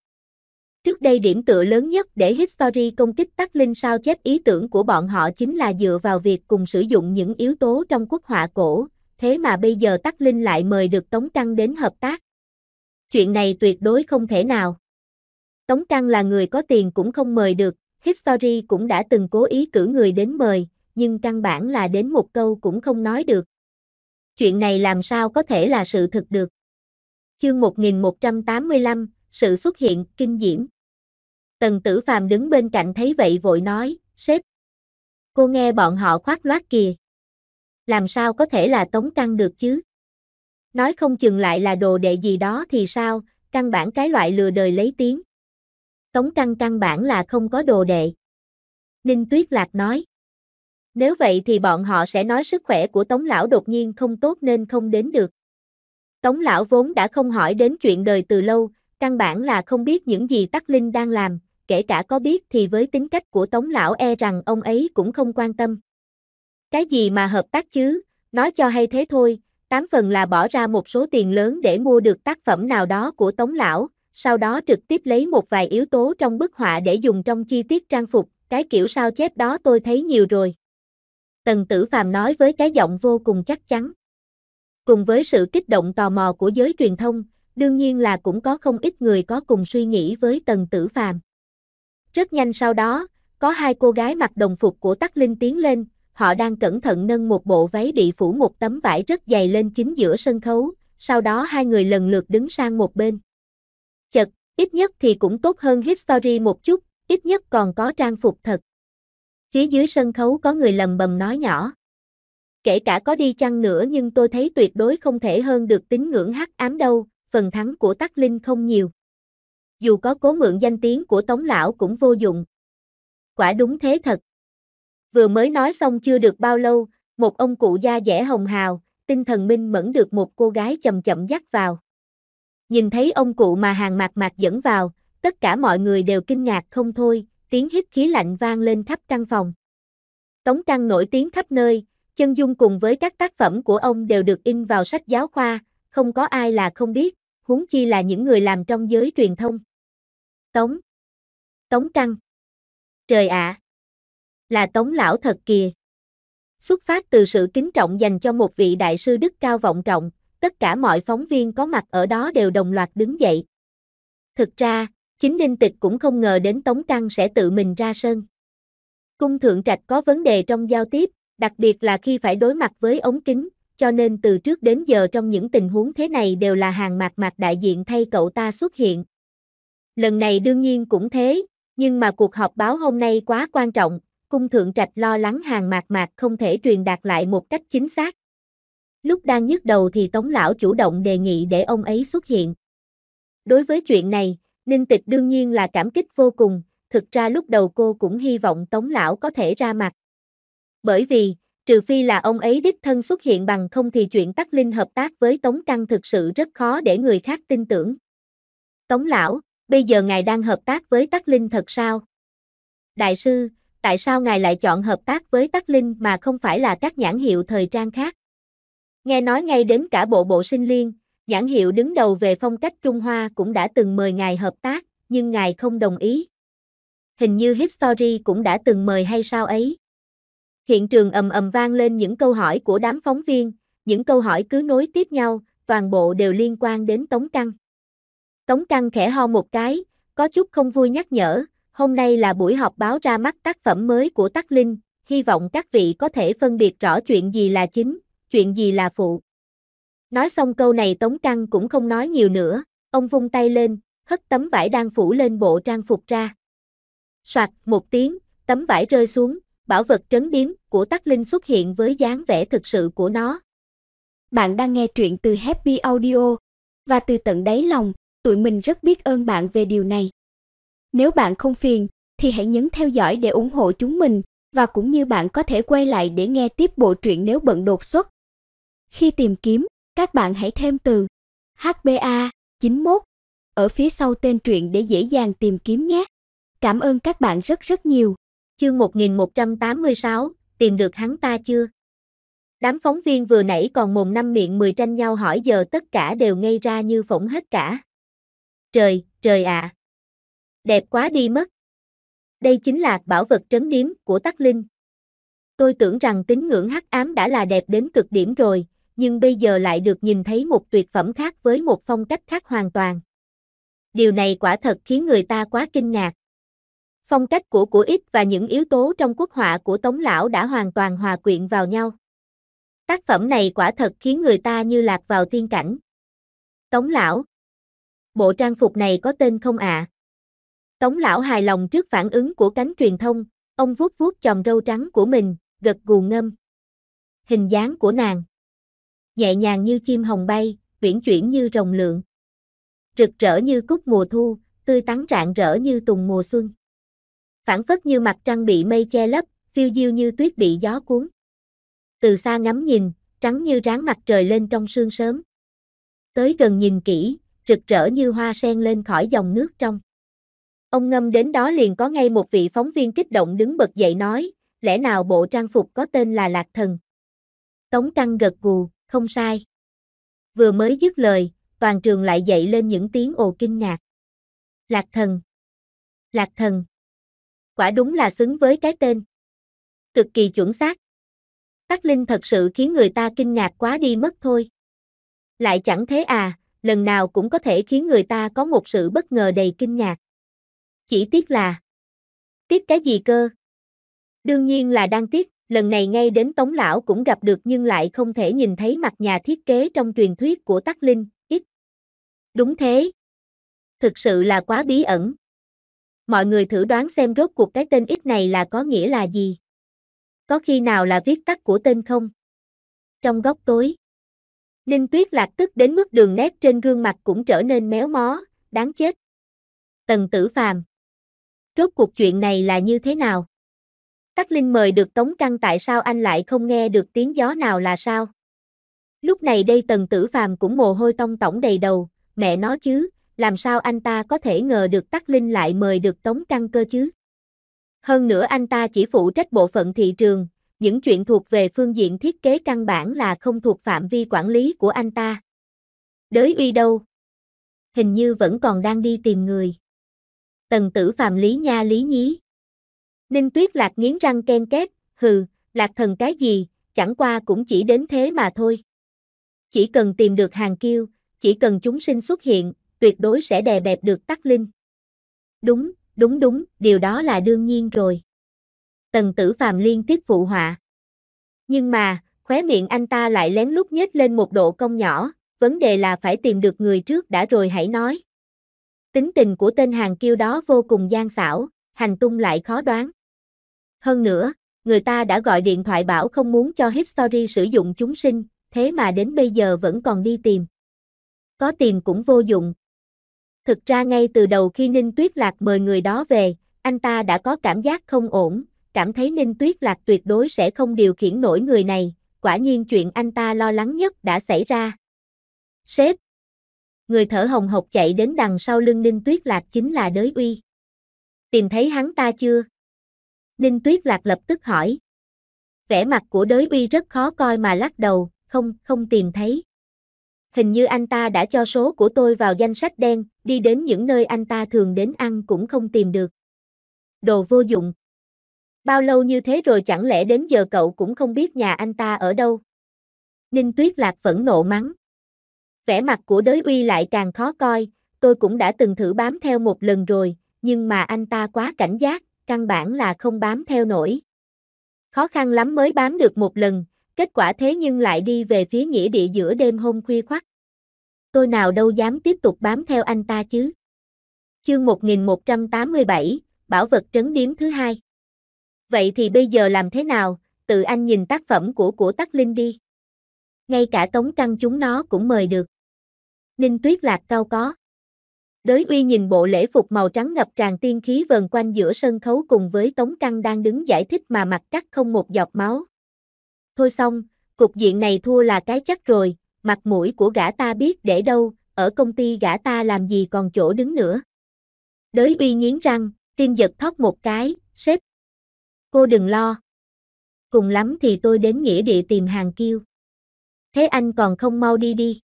Trước đây điểm tựa lớn nhất để History công kích Tắc Linh sao chép ý tưởng của bọn họ chính là dựa vào việc cùng sử dụng những yếu tố trong quốc họa cổ, thế mà bây giờ Tắc Linh lại mời được Tống Căng đến hợp tác. Chuyện này tuyệt đối không thể nào. Tống Căng là người có tiền cũng không mời được, History cũng đã từng cố ý cử người đến mời, nhưng căn bản là đến một câu cũng không nói được. Chuyện này làm sao có thể là sự thực được. Chương 1185, sự xuất hiện kinh diễm. Tần Tử Phàm đứng bên cạnh thấy vậy vội nói, sếp. Cô nghe bọn họ khoác loát kìa. Làm sao có thể là tống căng được chứ? Nói không chừng lại là đồ đệ gì đó thì sao, căn bản cái loại lừa đời lấy tiếng. Tống căng căn bản là không có đồ đệ. Ninh Tuyết Lạc nói. Nếu vậy thì bọn họ sẽ nói sức khỏe của Tống Lão đột nhiên không tốt nên không đến được. Tống Lão vốn đã không hỏi đến chuyện đời từ lâu, Căn bản là không biết những gì Tắc Linh đang làm, kể cả có biết thì với tính cách của Tống Lão e rằng ông ấy cũng không quan tâm. Cái gì mà hợp tác chứ, nói cho hay thế thôi, tám phần là bỏ ra một số tiền lớn để mua được tác phẩm nào đó của Tống Lão, sau đó trực tiếp lấy một vài yếu tố trong bức họa để dùng trong chi tiết trang phục, cái kiểu sao chép đó tôi thấy nhiều rồi. Tần Tử Phàm nói với cái giọng vô cùng chắc chắn. Cùng với sự kích động tò mò của giới truyền thông, đương nhiên là cũng có không ít người có cùng suy nghĩ với Tần Tử Phàm. Rất nhanh sau đó, có hai cô gái mặc đồng phục của Tắc Linh tiến lên, họ đang cẩn thận nâng một bộ váy bị phủ một tấm vải rất dày lên chính giữa sân khấu, sau đó hai người lần lượt đứng sang một bên. Chật, ít nhất thì cũng tốt hơn History một chút, ít nhất còn có trang phục thật. Phía dưới sân khấu có người lầm bầm nói nhỏ. Kể cả có đi chăng nữa nhưng tôi thấy tuyệt đối không thể hơn được tín ngưỡng hắc ám đâu, phần thắng của Tắc Linh không nhiều. Dù có cố mượn danh tiếng của Tống Lão cũng vô dụng. Quả đúng thế thật. Vừa mới nói xong chưa được bao lâu, một ông cụ da dẻ hồng hào, tinh thần minh mẫn được một cô gái chậm chậm dắt vào. Nhìn thấy ông cụ mà hàng mạc mạc dẫn vào, tất cả mọi người đều kinh ngạc không thôi, tiếng hít khí lạnh vang lên khắp căn phòng. Tống Căng nổi tiếng khắp nơi, chân dung cùng với các tác phẩm của ông đều được in vào sách giáo khoa, không có ai là không biết, huống chi là những người làm trong giới truyền thông. Tống. Tống Trăng. Trời ạ. À. Là Tống Lão thật kìa. Xuất phát từ sự kính trọng dành cho một vị đại sư đức cao vọng trọng, tất cả mọi phóng viên có mặt ở đó đều đồng loạt đứng dậy. Thực ra, chính Ninh Tịch cũng không ngờ đến Tống Trăng sẽ tự mình ra sân. Cung Thượng Trạch có vấn đề trong giao tiếp, đặc biệt là khi phải đối mặt với ống kính, cho nên từ trước đến giờ trong những tình huống thế này đều là hàng mạc mạc đại diện thay cậu ta xuất hiện. Lần này đương nhiên cũng thế, nhưng mà cuộc họp báo hôm nay quá quan trọng, cung thượng trạch lo lắng hàng mạc mạc không thể truyền đạt lại một cách chính xác. Lúc đang nhức đầu thì Tống Lão chủ động đề nghị để ông ấy xuất hiện. Đối với chuyện này, Ninh Tịch đương nhiên là cảm kích vô cùng, thực ra lúc đầu cô cũng hy vọng Tống Lão có thể ra mặt. Bởi vì, trừ phi là ông ấy đích thân xuất hiện bằng không thì chuyện Tắc Linh hợp tác với Tống Căng thực sự rất khó để người khác tin tưởng. Tống lão, bây giờ ngài đang hợp tác với Tắc Linh thật sao? Đại sư, tại sao ngài lại chọn hợp tác với Tắc Linh mà không phải là các nhãn hiệu thời trang khác? Nghe nói ngay đến cả bộ bộ sinh liên, nhãn hiệu đứng đầu về phong cách Trung Hoa cũng đã từng mời ngài hợp tác, nhưng ngài không đồng ý. Hình như History cũng đã từng mời hay sao ấy. Hiện trường ầm ầm vang lên những câu hỏi của đám phóng viên, những câu hỏi cứ nối tiếp nhau, toàn bộ đều liên quan đến Tống Căng. Tống Căng khẽ ho một cái, có chút không vui nhắc nhở, hôm nay là buổi họp báo ra mắt tác phẩm mới của Tắc Linh, hy vọng các vị có thể phân biệt rõ chuyện gì là chính, chuyện gì là phụ. Nói xong câu này Tống Căng cũng không nói nhiều nữa, ông vung tay lên, hất tấm vải đang phủ lên bộ trang phục ra. Soạt, một tiếng, tấm vải rơi xuống, bảo vật trấn điếm của Tắc Linh xuất hiện với dáng vẻ thực sự của nó. Bạn đang nghe truyện từ Happy Audio và từ tận đáy lòng, tụi mình rất biết ơn bạn về điều này. Nếu bạn không phiền thì hãy nhấn theo dõi để ủng hộ chúng mình và cũng như bạn có thể quay lại để nghe tiếp bộ truyện nếu bận đột xuất. Khi tìm kiếm, các bạn hãy thêm từ HBA 91 ở phía sau tên truyện để dễ dàng tìm kiếm nhé. Cảm ơn các bạn rất rất nhiều. Chương 1186, tìm được hắn ta chưa? Đám phóng viên vừa nãy còn mồm năm miệng mười tranh nhau hỏi giờ tất cả đều ngây ra như phỏng hết cả. Trời, trời ạ! À. Đẹp quá đi mất. Đây chính là bảo vật trấn điếm của Tắc Linh. Tôi tưởng rằng tín ngưỡng hắc ám đã là đẹp đến cực điểm rồi, nhưng bây giờ lại được nhìn thấy một tuyệt phẩm khác với một phong cách khác hoàn toàn. Điều này quả thật khiến người ta quá kinh ngạc. Phong cách của của ít và những yếu tố trong quốc họa của Tống Lão đã hoàn toàn hòa quyện vào nhau. Tác phẩm này quả thật khiến người ta như lạc vào tiên cảnh. Tống Lão Bộ trang phục này có tên không ạ? À? Tống Lão hài lòng trước phản ứng của cánh truyền thông, ông vuốt vuốt chòm râu trắng của mình, gật gù ngâm. Hình dáng của nàng Nhẹ nhàng như chim hồng bay, uyển chuyển như rồng lượng. Rực rỡ như cúc mùa thu, tươi tắn rạng rỡ như tùng mùa xuân phản phất như mặt trăng bị mây che lấp, phiêu diêu như tuyết bị gió cuốn. Từ xa ngắm nhìn, trắng như ráng mặt trời lên trong sương sớm. Tới gần nhìn kỹ, rực rỡ như hoa sen lên khỏi dòng nước trong. Ông ngâm đến đó liền có ngay một vị phóng viên kích động đứng bật dậy nói, lẽ nào bộ trang phục có tên là Lạc Thần? Tống Trăng gật gù, không sai. Vừa mới dứt lời, toàn trường lại dậy lên những tiếng ồ kinh ngạc. Lạc Thần! Lạc Thần! quả đúng là xứng với cái tên. Cực kỳ chuẩn xác. Tắc Linh thật sự khiến người ta kinh ngạc quá đi mất thôi. Lại chẳng thế à, lần nào cũng có thể khiến người ta có một sự bất ngờ đầy kinh ngạc. Chỉ tiếc là... Tiếc cái gì cơ? Đương nhiên là đang tiếc, lần này ngay đến Tống Lão cũng gặp được nhưng lại không thể nhìn thấy mặt nhà thiết kế trong truyền thuyết của Tắc Linh, ít. Đúng thế. Thực sự là quá bí ẩn. Mọi người thử đoán xem rốt cuộc cái tên ít này là có nghĩa là gì? Có khi nào là viết tắt của tên không? Trong góc tối, Ninh Tuyết lạc tức đến mức đường nét trên gương mặt cũng trở nên méo mó, đáng chết. Tần Tử Phàm. Rốt cuộc chuyện này là như thế nào? Tắc Linh mời được Tống Căng tại sao anh lại không nghe được tiếng gió nào là sao? Lúc này đây Tần Tử Phàm cũng mồ hôi tông tổng đầy đầu, mẹ nó chứ, làm sao anh ta có thể ngờ được Tắc Linh lại mời được Tống Căng cơ chứ? Hơn nữa anh ta chỉ phụ trách bộ phận thị trường, những chuyện thuộc về phương diện thiết kế căn bản là không thuộc phạm vi quản lý của anh ta. Đới uy đâu? Hình như vẫn còn đang đi tìm người. Tần tử phàm lý nha lý nhí. Ninh tuyết lạc nghiến răng ken két, hừ, lạc thần cái gì, chẳng qua cũng chỉ đến thế mà thôi. Chỉ cần tìm được hàng kiêu, chỉ cần chúng sinh xuất hiện, tuyệt đối sẽ đè bẹp được Tắc Linh. Đúng, đúng đúng, điều đó là đương nhiên rồi. Tần tử phàm liên tiếp phụ họa. Nhưng mà, khóe miệng anh ta lại lén lút nhếch lên một độ cong nhỏ, vấn đề là phải tìm được người trước đã rồi hãy nói. Tính tình của tên hàng kiêu đó vô cùng gian xảo, hành tung lại khó đoán. Hơn nữa, người ta đã gọi điện thoại bảo không muốn cho History sử dụng chúng sinh, thế mà đến bây giờ vẫn còn đi tìm. Có tìm cũng vô dụng, Thực ra ngay từ đầu khi Ninh Tuyết Lạc mời người đó về, anh ta đã có cảm giác không ổn, cảm thấy Ninh Tuyết Lạc tuyệt đối sẽ không điều khiển nổi người này, quả nhiên chuyện anh ta lo lắng nhất đã xảy ra. Sếp! Người thở hồng hộc chạy đến đằng sau lưng Ninh Tuyết Lạc chính là đới uy. Tìm thấy hắn ta chưa? Ninh Tuyết Lạc lập tức hỏi. Vẻ mặt của đới uy rất khó coi mà lắc đầu, không, không tìm thấy hình như anh ta đã cho số của tôi vào danh sách đen, đi đến những nơi anh ta thường đến ăn cũng không tìm được. Đồ vô dụng. Bao lâu như thế rồi chẳng lẽ đến giờ cậu cũng không biết nhà anh ta ở đâu? Ninh Tuyết Lạc phẫn nộ mắng. Vẻ mặt của đới uy lại càng khó coi, tôi cũng đã từng thử bám theo một lần rồi, nhưng mà anh ta quá cảnh giác, căn bản là không bám theo nổi. Khó khăn lắm mới bám được một lần, Kết quả thế nhưng lại đi về phía nghĩa địa giữa đêm hôm khuya khoắt. Tôi nào đâu dám tiếp tục bám theo anh ta chứ. Chương 1187, Bảo vật trấn điếm thứ hai. Vậy thì bây giờ làm thế nào, tự anh nhìn tác phẩm của của Tắc Linh đi. Ngay cả tống căng chúng nó cũng mời được. Ninh Tuyết Lạc cao có. Đới uy nhìn bộ lễ phục màu trắng ngập tràn tiên khí vần quanh giữa sân khấu cùng với Tống Căng đang đứng giải thích mà mặt cắt không một giọt máu, thôi xong, cục diện này thua là cái chắc rồi, mặt mũi của gã ta biết để đâu, ở công ty gã ta làm gì còn chỗ đứng nữa. Đới uy nghiến răng, tim giật thót một cái, sếp. Cô đừng lo. Cùng lắm thì tôi đến nghĩa địa tìm hàng kiêu. Thế anh còn không mau đi đi.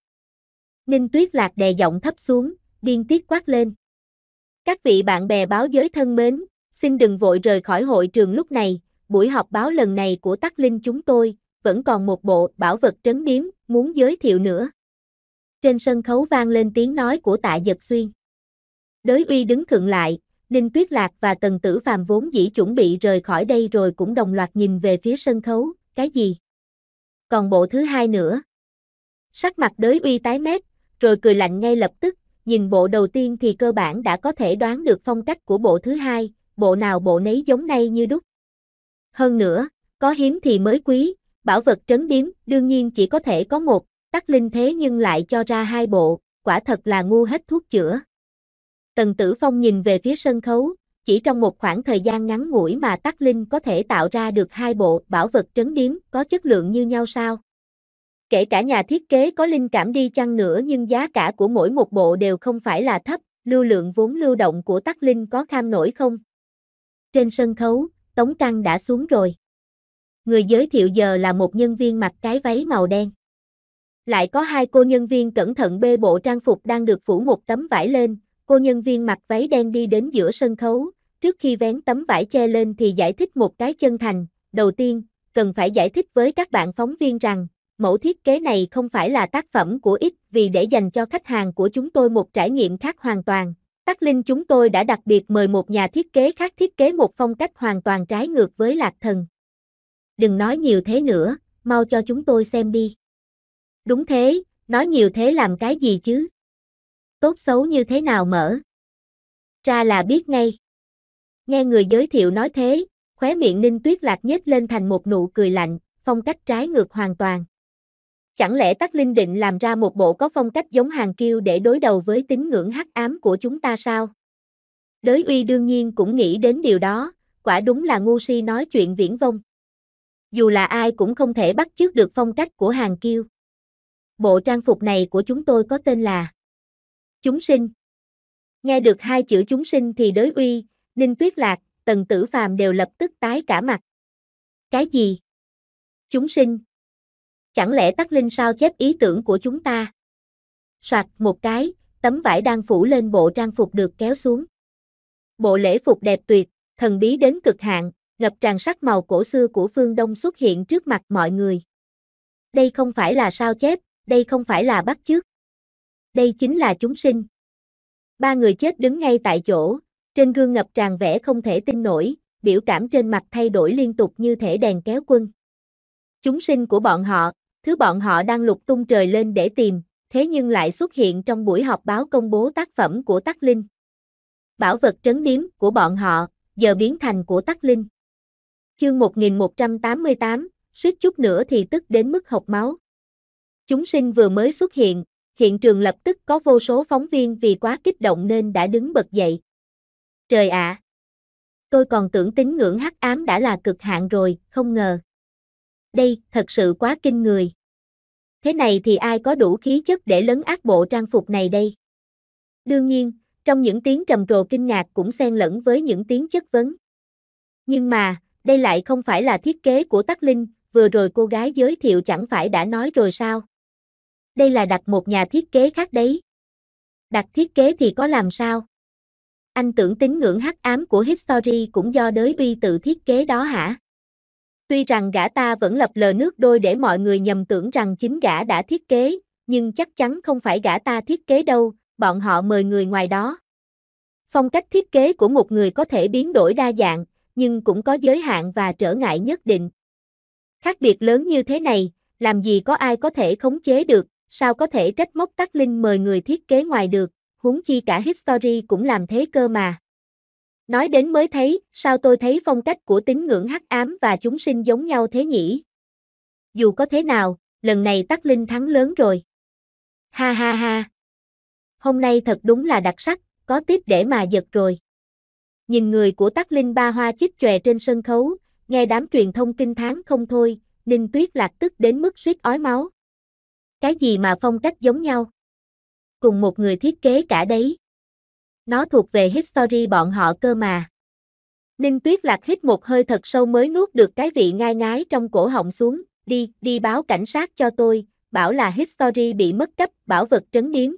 Ninh Tuyết Lạc đè giọng thấp xuống, điên tiết quát lên. Các vị bạn bè báo giới thân mến, xin đừng vội rời khỏi hội trường lúc này, buổi họp báo lần này của Tắc Linh chúng tôi, vẫn còn một bộ bảo vật trấn điếm, muốn giới thiệu nữa. Trên sân khấu vang lên tiếng nói của tạ giật xuyên. Đới uy đứng khựng lại, Ninh Tuyết Lạc và Tần Tử Phàm vốn dĩ chuẩn bị rời khỏi đây rồi cũng đồng loạt nhìn về phía sân khấu, cái gì? Còn bộ thứ hai nữa. Sắc mặt đới uy tái mét, rồi cười lạnh ngay lập tức, nhìn bộ đầu tiên thì cơ bản đã có thể đoán được phong cách của bộ thứ hai, bộ nào bộ nấy giống nay như đúc. Hơn nữa, có hiếm thì mới quý, Bảo vật trấn điếm, đương nhiên chỉ có thể có một, tắc linh thế nhưng lại cho ra hai bộ, quả thật là ngu hết thuốc chữa. Tần Tử Phong nhìn về phía sân khấu, chỉ trong một khoảng thời gian ngắn ngủi mà Tắc Linh có thể tạo ra được hai bộ bảo vật trấn điếm có chất lượng như nhau sao? Kể cả nhà thiết kế có linh cảm đi chăng nữa nhưng giá cả của mỗi một bộ đều không phải là thấp, lưu lượng vốn lưu động của Tắc Linh có kham nổi không? Trên sân khấu, Tống Trăng đã xuống rồi người giới thiệu giờ là một nhân viên mặc cái váy màu đen. Lại có hai cô nhân viên cẩn thận bê bộ trang phục đang được phủ một tấm vải lên, cô nhân viên mặc váy đen đi đến giữa sân khấu, trước khi vén tấm vải che lên thì giải thích một cái chân thành, đầu tiên, cần phải giải thích với các bạn phóng viên rằng, mẫu thiết kế này không phải là tác phẩm của ít vì để dành cho khách hàng của chúng tôi một trải nghiệm khác hoàn toàn. Tắc Linh chúng tôi đã đặc biệt mời một nhà thiết kế khác thiết kế một phong cách hoàn toàn trái ngược với Lạc Thần đừng nói nhiều thế nữa, mau cho chúng tôi xem đi. Đúng thế, nói nhiều thế làm cái gì chứ? Tốt xấu như thế nào mở? Ra là biết ngay. Nghe người giới thiệu nói thế, khóe miệng Ninh Tuyết Lạc nhếch lên thành một nụ cười lạnh, phong cách trái ngược hoàn toàn. Chẳng lẽ Tắc Linh định làm ra một bộ có phong cách giống hàng kiêu để đối đầu với tín ngưỡng hắc ám của chúng ta sao? Đới uy đương nhiên cũng nghĩ đến điều đó, quả đúng là ngu si nói chuyện viễn vông dù là ai cũng không thể bắt chước được phong cách của hàng kiêu. Bộ trang phục này của chúng tôi có tên là Chúng sinh. Nghe được hai chữ chúng sinh thì đối uy, Ninh Tuyết Lạc, Tần Tử Phàm đều lập tức tái cả mặt. Cái gì? Chúng sinh. Chẳng lẽ Tắc Linh sao chép ý tưởng của chúng ta? Soạt một cái, tấm vải đang phủ lên bộ trang phục được kéo xuống. Bộ lễ phục đẹp tuyệt, thần bí đến cực hạn, ngập tràn sắc màu cổ xưa của phương Đông xuất hiện trước mặt mọi người. Đây không phải là sao chép, đây không phải là bắt chước. Đây chính là chúng sinh. Ba người chết đứng ngay tại chỗ, trên gương ngập tràn vẻ không thể tin nổi, biểu cảm trên mặt thay đổi liên tục như thể đèn kéo quân. Chúng sinh của bọn họ, thứ bọn họ đang lục tung trời lên để tìm, thế nhưng lại xuất hiện trong buổi họp báo công bố tác phẩm của Tắc Linh. Bảo vật trấn điếm của bọn họ giờ biến thành của Tắc Linh. Chương 1188, suýt chút nữa thì tức đến mức hộc máu. Chúng sinh vừa mới xuất hiện, hiện trường lập tức có vô số phóng viên vì quá kích động nên đã đứng bật dậy. Trời ạ! À, tôi còn tưởng tín ngưỡng hắc ám đã là cực hạn rồi, không ngờ. Đây, thật sự quá kinh người. Thế này thì ai có đủ khí chất để lấn ác bộ trang phục này đây? Đương nhiên, trong những tiếng trầm trồ kinh ngạc cũng xen lẫn với những tiếng chất vấn. Nhưng mà, đây lại không phải là thiết kế của Tắc Linh, vừa rồi cô gái giới thiệu chẳng phải đã nói rồi sao? Đây là đặt một nhà thiết kế khác đấy. Đặt thiết kế thì có làm sao? Anh tưởng tín ngưỡng hắc ám của History cũng do đới bi tự thiết kế đó hả? Tuy rằng gã ta vẫn lập lờ nước đôi để mọi người nhầm tưởng rằng chính gã đã thiết kế, nhưng chắc chắn không phải gã ta thiết kế đâu, bọn họ mời người ngoài đó. Phong cách thiết kế của một người có thể biến đổi đa dạng, nhưng cũng có giới hạn và trở ngại nhất định. Khác biệt lớn như thế này, làm gì có ai có thể khống chế được, sao có thể trách móc Tắc Linh mời người thiết kế ngoài được, huống chi cả History cũng làm thế cơ mà. Nói đến mới thấy, sao tôi thấy phong cách của tín ngưỡng hắc ám và chúng sinh giống nhau thế nhỉ? Dù có thế nào, lần này Tắc Linh thắng lớn rồi. Ha ha ha. Hôm nay thật đúng là đặc sắc, có tiếp để mà giật rồi. Nhìn người của Tắc Linh ba hoa chích chòe trên sân khấu, nghe đám truyền thông kinh tháng không thôi, Ninh Tuyết lạc tức đến mức suýt ói máu. Cái gì mà phong cách giống nhau? Cùng một người thiết kế cả đấy. Nó thuộc về history bọn họ cơ mà. Ninh Tuyết lạc hít một hơi thật sâu mới nuốt được cái vị ngai ngái trong cổ họng xuống, đi, đi báo cảnh sát cho tôi, bảo là history bị mất cấp, bảo vật trấn điếm.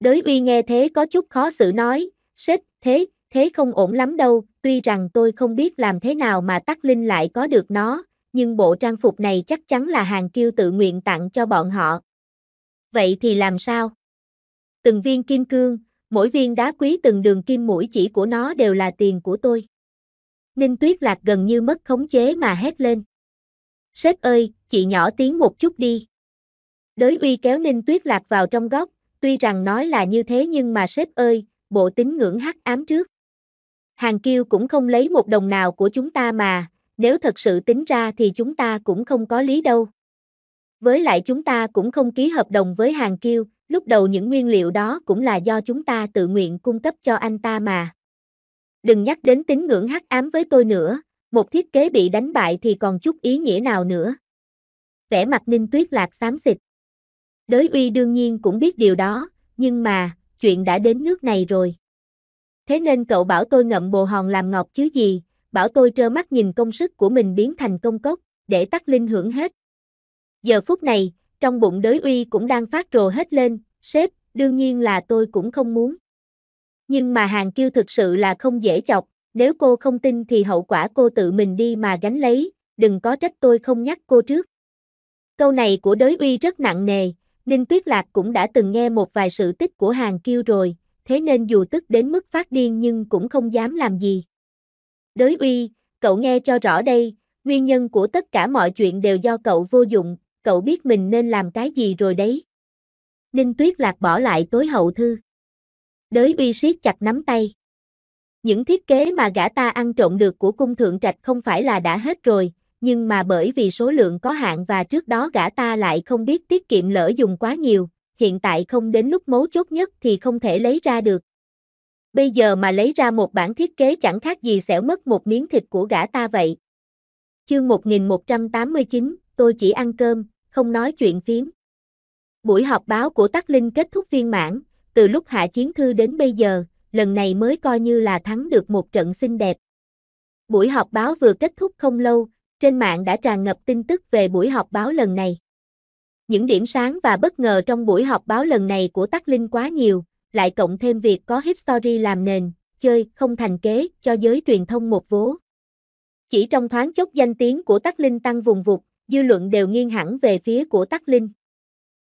Đới uy nghe thế có chút khó xử nói, sếp, thế, thế không ổn lắm đâu, tuy rằng tôi không biết làm thế nào mà Tắc Linh lại có được nó, nhưng bộ trang phục này chắc chắn là hàng kiêu tự nguyện tặng cho bọn họ. Vậy thì làm sao? Từng viên kim cương, mỗi viên đá quý từng đường kim mũi chỉ của nó đều là tiền của tôi. Ninh Tuyết Lạc gần như mất khống chế mà hét lên. Sếp ơi, chị nhỏ tiếng một chút đi. đối uy kéo Ninh Tuyết Lạc vào trong góc, tuy rằng nói là như thế nhưng mà sếp ơi, bộ tính ngưỡng hắc ám trước. Hàng Kiêu cũng không lấy một đồng nào của chúng ta mà, nếu thật sự tính ra thì chúng ta cũng không có lý đâu. Với lại chúng ta cũng không ký hợp đồng với Hàng Kiêu, lúc đầu những nguyên liệu đó cũng là do chúng ta tự nguyện cung cấp cho anh ta mà. Đừng nhắc đến tính ngưỡng hắc ám với tôi nữa, một thiết kế bị đánh bại thì còn chút ý nghĩa nào nữa. Vẻ mặt Ninh Tuyết Lạc xám xịt. Đới uy đương nhiên cũng biết điều đó, nhưng mà, chuyện đã đến nước này rồi. Thế nên cậu bảo tôi ngậm bồ hòn làm ngọc chứ gì, bảo tôi trơ mắt nhìn công sức của mình biến thành công cốc, để tắt linh hưởng hết. Giờ phút này, trong bụng đới uy cũng đang phát rồ hết lên, sếp, đương nhiên là tôi cũng không muốn. Nhưng mà hàng kiêu thực sự là không dễ chọc, nếu cô không tin thì hậu quả cô tự mình đi mà gánh lấy, đừng có trách tôi không nhắc cô trước. Câu này của đới uy rất nặng nề, Ninh Tuyết Lạc cũng đã từng nghe một vài sự tích của hàng kiêu rồi, thế nên dù tức đến mức phát điên nhưng cũng không dám làm gì. Đới uy, cậu nghe cho rõ đây, nguyên nhân của tất cả mọi chuyện đều do cậu vô dụng, cậu biết mình nên làm cái gì rồi đấy. Ninh Tuyết Lạc bỏ lại tối hậu thư. Đới uy siết chặt nắm tay. Những thiết kế mà gã ta ăn trộm được của cung thượng trạch không phải là đã hết rồi, nhưng mà bởi vì số lượng có hạn và trước đó gã ta lại không biết tiết kiệm lỡ dùng quá nhiều, hiện tại không đến lúc mấu chốt nhất thì không thể lấy ra được. Bây giờ mà lấy ra một bản thiết kế chẳng khác gì xẻo mất một miếng thịt của gã ta vậy. Chương 1189, tôi chỉ ăn cơm, không nói chuyện phím. Buổi họp báo của Tắc Linh kết thúc viên mãn, từ lúc hạ chiến thư đến bây giờ, lần này mới coi như là thắng được một trận xinh đẹp. Buổi họp báo vừa kết thúc không lâu, trên mạng đã tràn ngập tin tức về buổi họp báo lần này. Những điểm sáng và bất ngờ trong buổi họp báo lần này của Tắc Linh quá nhiều, lại cộng thêm việc có History làm nền, chơi không thành kế cho giới truyền thông một vố. Chỉ trong thoáng chốc danh tiếng của Tắc Linh tăng vùng vụt, dư luận đều nghiêng hẳn về phía của Tắc Linh.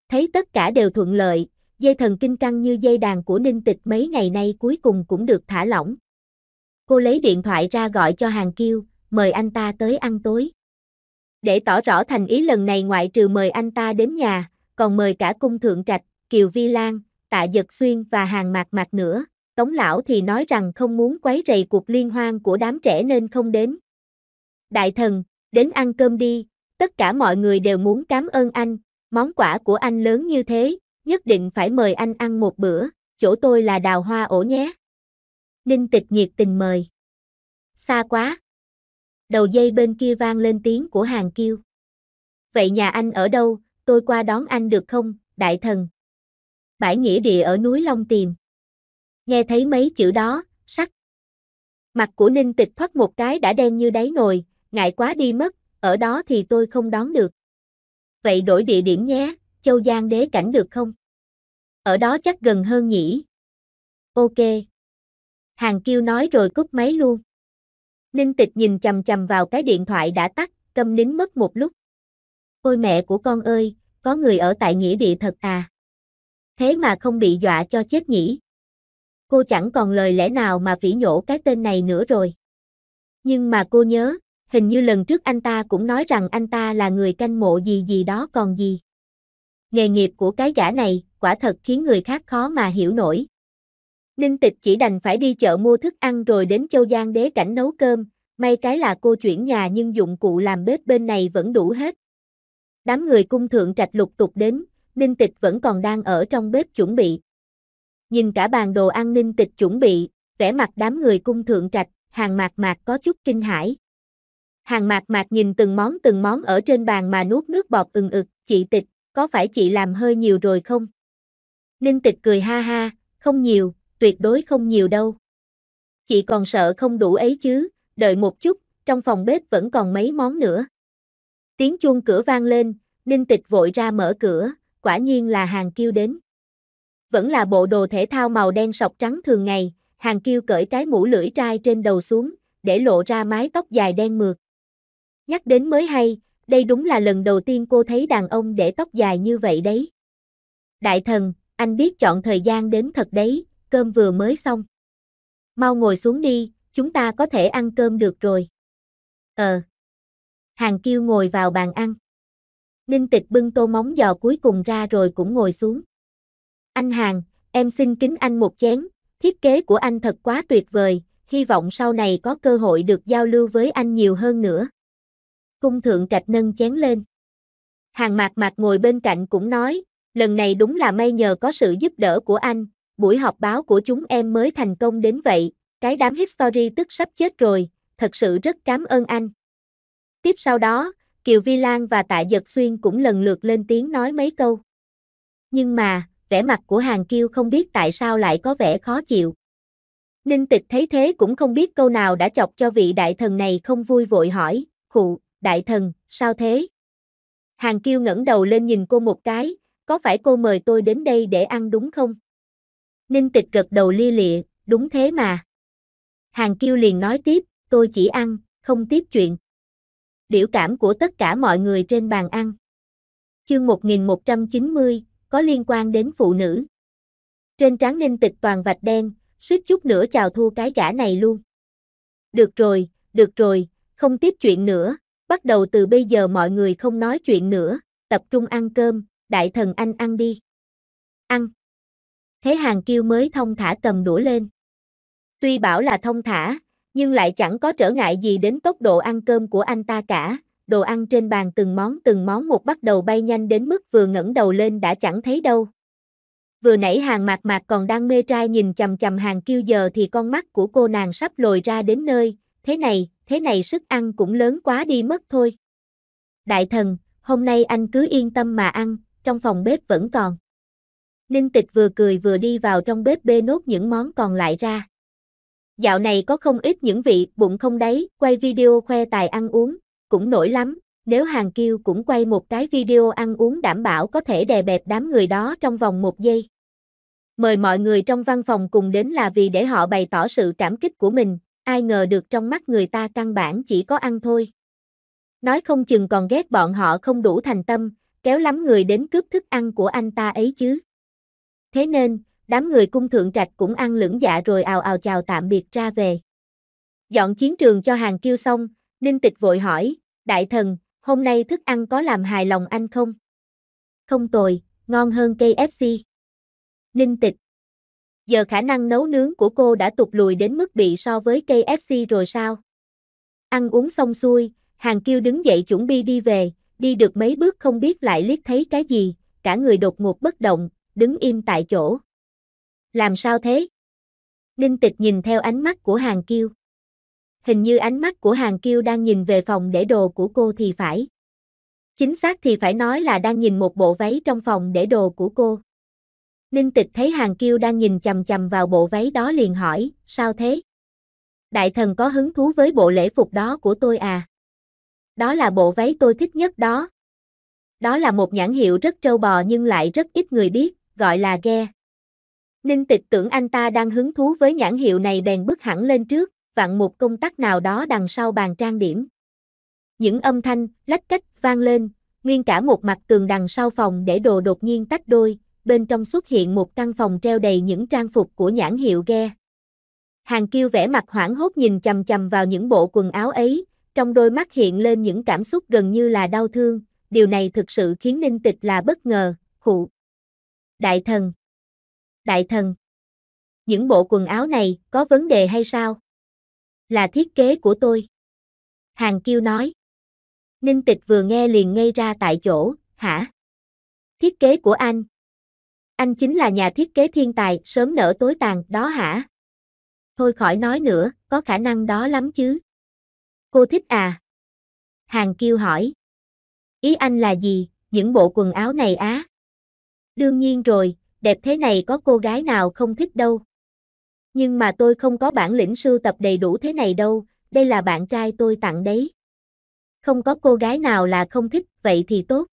Thấy tất cả đều thuận lợi, dây thần kinh căng như dây đàn của Ninh Tịch mấy ngày nay cuối cùng cũng được thả lỏng. Cô lấy điện thoại ra gọi cho Hàng Kiêu, mời anh ta tới ăn tối. Để tỏ rõ thành ý lần này ngoại trừ mời anh ta đến nhà, còn mời cả cung thượng trạch, Kiều Vi Lan, Tạ Dật Xuyên và Hàng Mạc Mạc nữa. Tống lão thì nói rằng không muốn quấy rầy cuộc liên hoan của đám trẻ nên không đến. Đại thần, đến ăn cơm đi, tất cả mọi người đều muốn cảm ơn anh, món quả của anh lớn như thế, nhất định phải mời anh ăn một bữa, chỗ tôi là đào hoa ổ nhé. Ninh tịch nhiệt tình mời. Xa quá, đầu dây bên kia vang lên tiếng của hàng kiêu. Vậy nhà anh ở đâu, tôi qua đón anh được không, đại thần? Bãi nghĩa địa ở núi Long Tiềm. Nghe thấy mấy chữ đó, sắc. Mặt của Ninh Tịch thoát một cái đã đen như đáy nồi, ngại quá đi mất, ở đó thì tôi không đón được. Vậy đổi địa điểm nhé, Châu Giang đế cảnh được không? Ở đó chắc gần hơn nhỉ. Ok. Hàng Kiêu nói rồi cúp máy luôn. Ninh tịch nhìn chầm chầm vào cái điện thoại đã tắt, câm nín mất một lúc. Ôi mẹ của con ơi, có người ở tại nghĩa địa thật à. Thế mà không bị dọa cho chết nhỉ. Cô chẳng còn lời lẽ nào mà phỉ nhổ cái tên này nữa rồi. Nhưng mà cô nhớ, hình như lần trước anh ta cũng nói rằng anh ta là người canh mộ gì gì đó còn gì. Nghề nghiệp của cái gã này, quả thật khiến người khác khó mà hiểu nổi. Ninh Tịch chỉ đành phải đi chợ mua thức ăn rồi đến Châu Giang đế cảnh nấu cơm, may cái là cô chuyển nhà nhưng dụng cụ làm bếp bên này vẫn đủ hết. Đám người cung thượng trạch lục tục đến, Ninh Tịch vẫn còn đang ở trong bếp chuẩn bị. Nhìn cả bàn đồ ăn Ninh Tịch chuẩn bị, vẻ mặt đám người cung thượng trạch, hàng mạc mạc có chút kinh hãi. Hàng mạc mạc nhìn từng món từng món ở trên bàn mà nuốt nước bọt ừng ực, chị Tịch, có phải chị làm hơi nhiều rồi không? Ninh Tịch cười ha ha, không nhiều, tuyệt đối không nhiều đâu. Chị còn sợ không đủ ấy chứ, đợi một chút, trong phòng bếp vẫn còn mấy món nữa. Tiếng chuông cửa vang lên, Ninh Tịch vội ra mở cửa, quả nhiên là Hàng Kiêu đến. Vẫn là bộ đồ thể thao màu đen sọc trắng thường ngày, Hàng Kiêu cởi cái mũ lưỡi trai trên đầu xuống, để lộ ra mái tóc dài đen mượt. Nhắc đến mới hay, đây đúng là lần đầu tiên cô thấy đàn ông để tóc dài như vậy đấy. Đại thần, anh biết chọn thời gian đến thật đấy, cơm vừa mới xong. Mau ngồi xuống đi, chúng ta có thể ăn cơm được rồi. Ờ. Hàng kiêu ngồi vào bàn ăn. Ninh tịch bưng tô móng giò cuối cùng ra rồi cũng ngồi xuống. Anh Hàng, em xin kính anh một chén, thiết kế của anh thật quá tuyệt vời, hy vọng sau này có cơ hội được giao lưu với anh nhiều hơn nữa. Cung thượng trạch nâng chén lên. Hàng mạc mạc ngồi bên cạnh cũng nói, lần này đúng là may nhờ có sự giúp đỡ của anh, buổi họp báo của chúng em mới thành công đến vậy, cái đám history tức sắp chết rồi, thật sự rất cảm ơn anh. Tiếp sau đó, Kiều Vi Lan và Tạ Dật Xuyên cũng lần lượt lên tiếng nói mấy câu. Nhưng mà, vẻ mặt của Hàn Kiêu không biết tại sao lại có vẻ khó chịu. Ninh Tịch thấy thế cũng không biết câu nào đã chọc cho vị đại thần này không vui vội hỏi, khụ, đại thần, sao thế? Hàn Kiêu ngẩng đầu lên nhìn cô một cái, có phải cô mời tôi đến đây để ăn đúng không? Ninh tịch gật đầu lia lịa, đúng thế mà. Hàng kiêu liền nói tiếp, tôi chỉ ăn, không tiếp chuyện. Biểu cảm của tất cả mọi người trên bàn ăn. Chương 1190, có liên quan đến phụ nữ. Trên trán ninh tịch toàn vạch đen, suýt chút nữa chào thua cái gã này luôn. Được rồi, được rồi, không tiếp chuyện nữa, bắt đầu từ bây giờ mọi người không nói chuyện nữa, tập trung ăn cơm, đại thần anh ăn đi. Ăn thế hàng kiêu mới thông thả cầm đũa lên. Tuy bảo là thông thả, nhưng lại chẳng có trở ngại gì đến tốc độ ăn cơm của anh ta cả. Đồ ăn trên bàn từng món từng món một bắt đầu bay nhanh đến mức vừa ngẩng đầu lên đã chẳng thấy đâu. Vừa nãy hàng mạc mạc còn đang mê trai nhìn chầm chầm hàng kiêu giờ thì con mắt của cô nàng sắp lồi ra đến nơi, thế này, thế này sức ăn cũng lớn quá đi mất thôi. Đại thần, hôm nay anh cứ yên tâm mà ăn, trong phòng bếp vẫn còn. Ninh Tịch vừa cười vừa đi vào trong bếp bê nốt những món còn lại ra. Dạo này có không ít những vị bụng không đấy quay video khoe tài ăn uống, cũng nổi lắm, nếu hàng kiêu cũng quay một cái video ăn uống đảm bảo có thể đè bẹp đám người đó trong vòng một giây. Mời mọi người trong văn phòng cùng đến là vì để họ bày tỏ sự cảm kích của mình, ai ngờ được trong mắt người ta căn bản chỉ có ăn thôi. Nói không chừng còn ghét bọn họ không đủ thành tâm, kéo lắm người đến cướp thức ăn của anh ta ấy chứ. Thế nên, đám người cung thượng trạch cũng ăn lưỡng dạ rồi ào ào chào tạm biệt ra về. Dọn chiến trường cho hàng kiêu xong, Ninh Tịch vội hỏi, đại thần, hôm nay thức ăn có làm hài lòng anh không? Không tồi, ngon hơn KFC. Ninh Tịch Giờ khả năng nấu nướng của cô đã tụt lùi đến mức bị so với KFC rồi sao? Ăn uống xong xuôi, hàng kiêu đứng dậy chuẩn bị đi về, đi được mấy bước không biết lại liếc thấy cái gì, cả người đột ngột bất động, đứng im tại chỗ. Làm sao thế? Ninh tịch nhìn theo ánh mắt của hàng kiêu. Hình như ánh mắt của hàng kiêu đang nhìn về phòng để đồ của cô thì phải. Chính xác thì phải nói là đang nhìn một bộ váy trong phòng để đồ của cô. Ninh tịch thấy hàng kiêu đang nhìn chầm chầm vào bộ váy đó liền hỏi, sao thế? Đại thần có hứng thú với bộ lễ phục đó của tôi à? Đó là bộ váy tôi thích nhất đó. Đó là một nhãn hiệu rất trâu bò nhưng lại rất ít người biết, gọi là ghe. Ninh tịch tưởng anh ta đang hứng thú với nhãn hiệu này bèn bước hẳn lên trước, vặn một công tắc nào đó đằng sau bàn trang điểm. Những âm thanh, lách cách, vang lên, nguyên cả một mặt tường đằng sau phòng để đồ đột nhiên tách đôi, bên trong xuất hiện một căn phòng treo đầy những trang phục của nhãn hiệu ghe. Hàng kiêu vẻ mặt hoảng hốt nhìn chầm chầm vào những bộ quần áo ấy, trong đôi mắt hiện lên những cảm xúc gần như là đau thương, điều này thực sự khiến Ninh Tịch là bất ngờ, khụ. Đại thần. Đại thần. Những bộ quần áo này có vấn đề hay sao? Là thiết kế của tôi. Hàng Kiêu nói. Ninh Tịch vừa nghe liền ngây ra tại chỗ, hả? Thiết kế của anh. Anh chính là nhà thiết kế thiên tài, sớm nở tối tàn, đó hả? Thôi khỏi nói nữa, có khả năng đó lắm chứ. Cô thích à? Hàng Kiêu hỏi. Ý anh là gì, những bộ quần áo này á? Đương nhiên rồi, đẹp thế này có cô gái nào không thích đâu. Nhưng mà tôi không có bản lĩnh sưu tập đầy đủ thế này đâu, đây là bạn trai tôi tặng đấy. Không có cô gái nào là không thích, vậy thì tốt.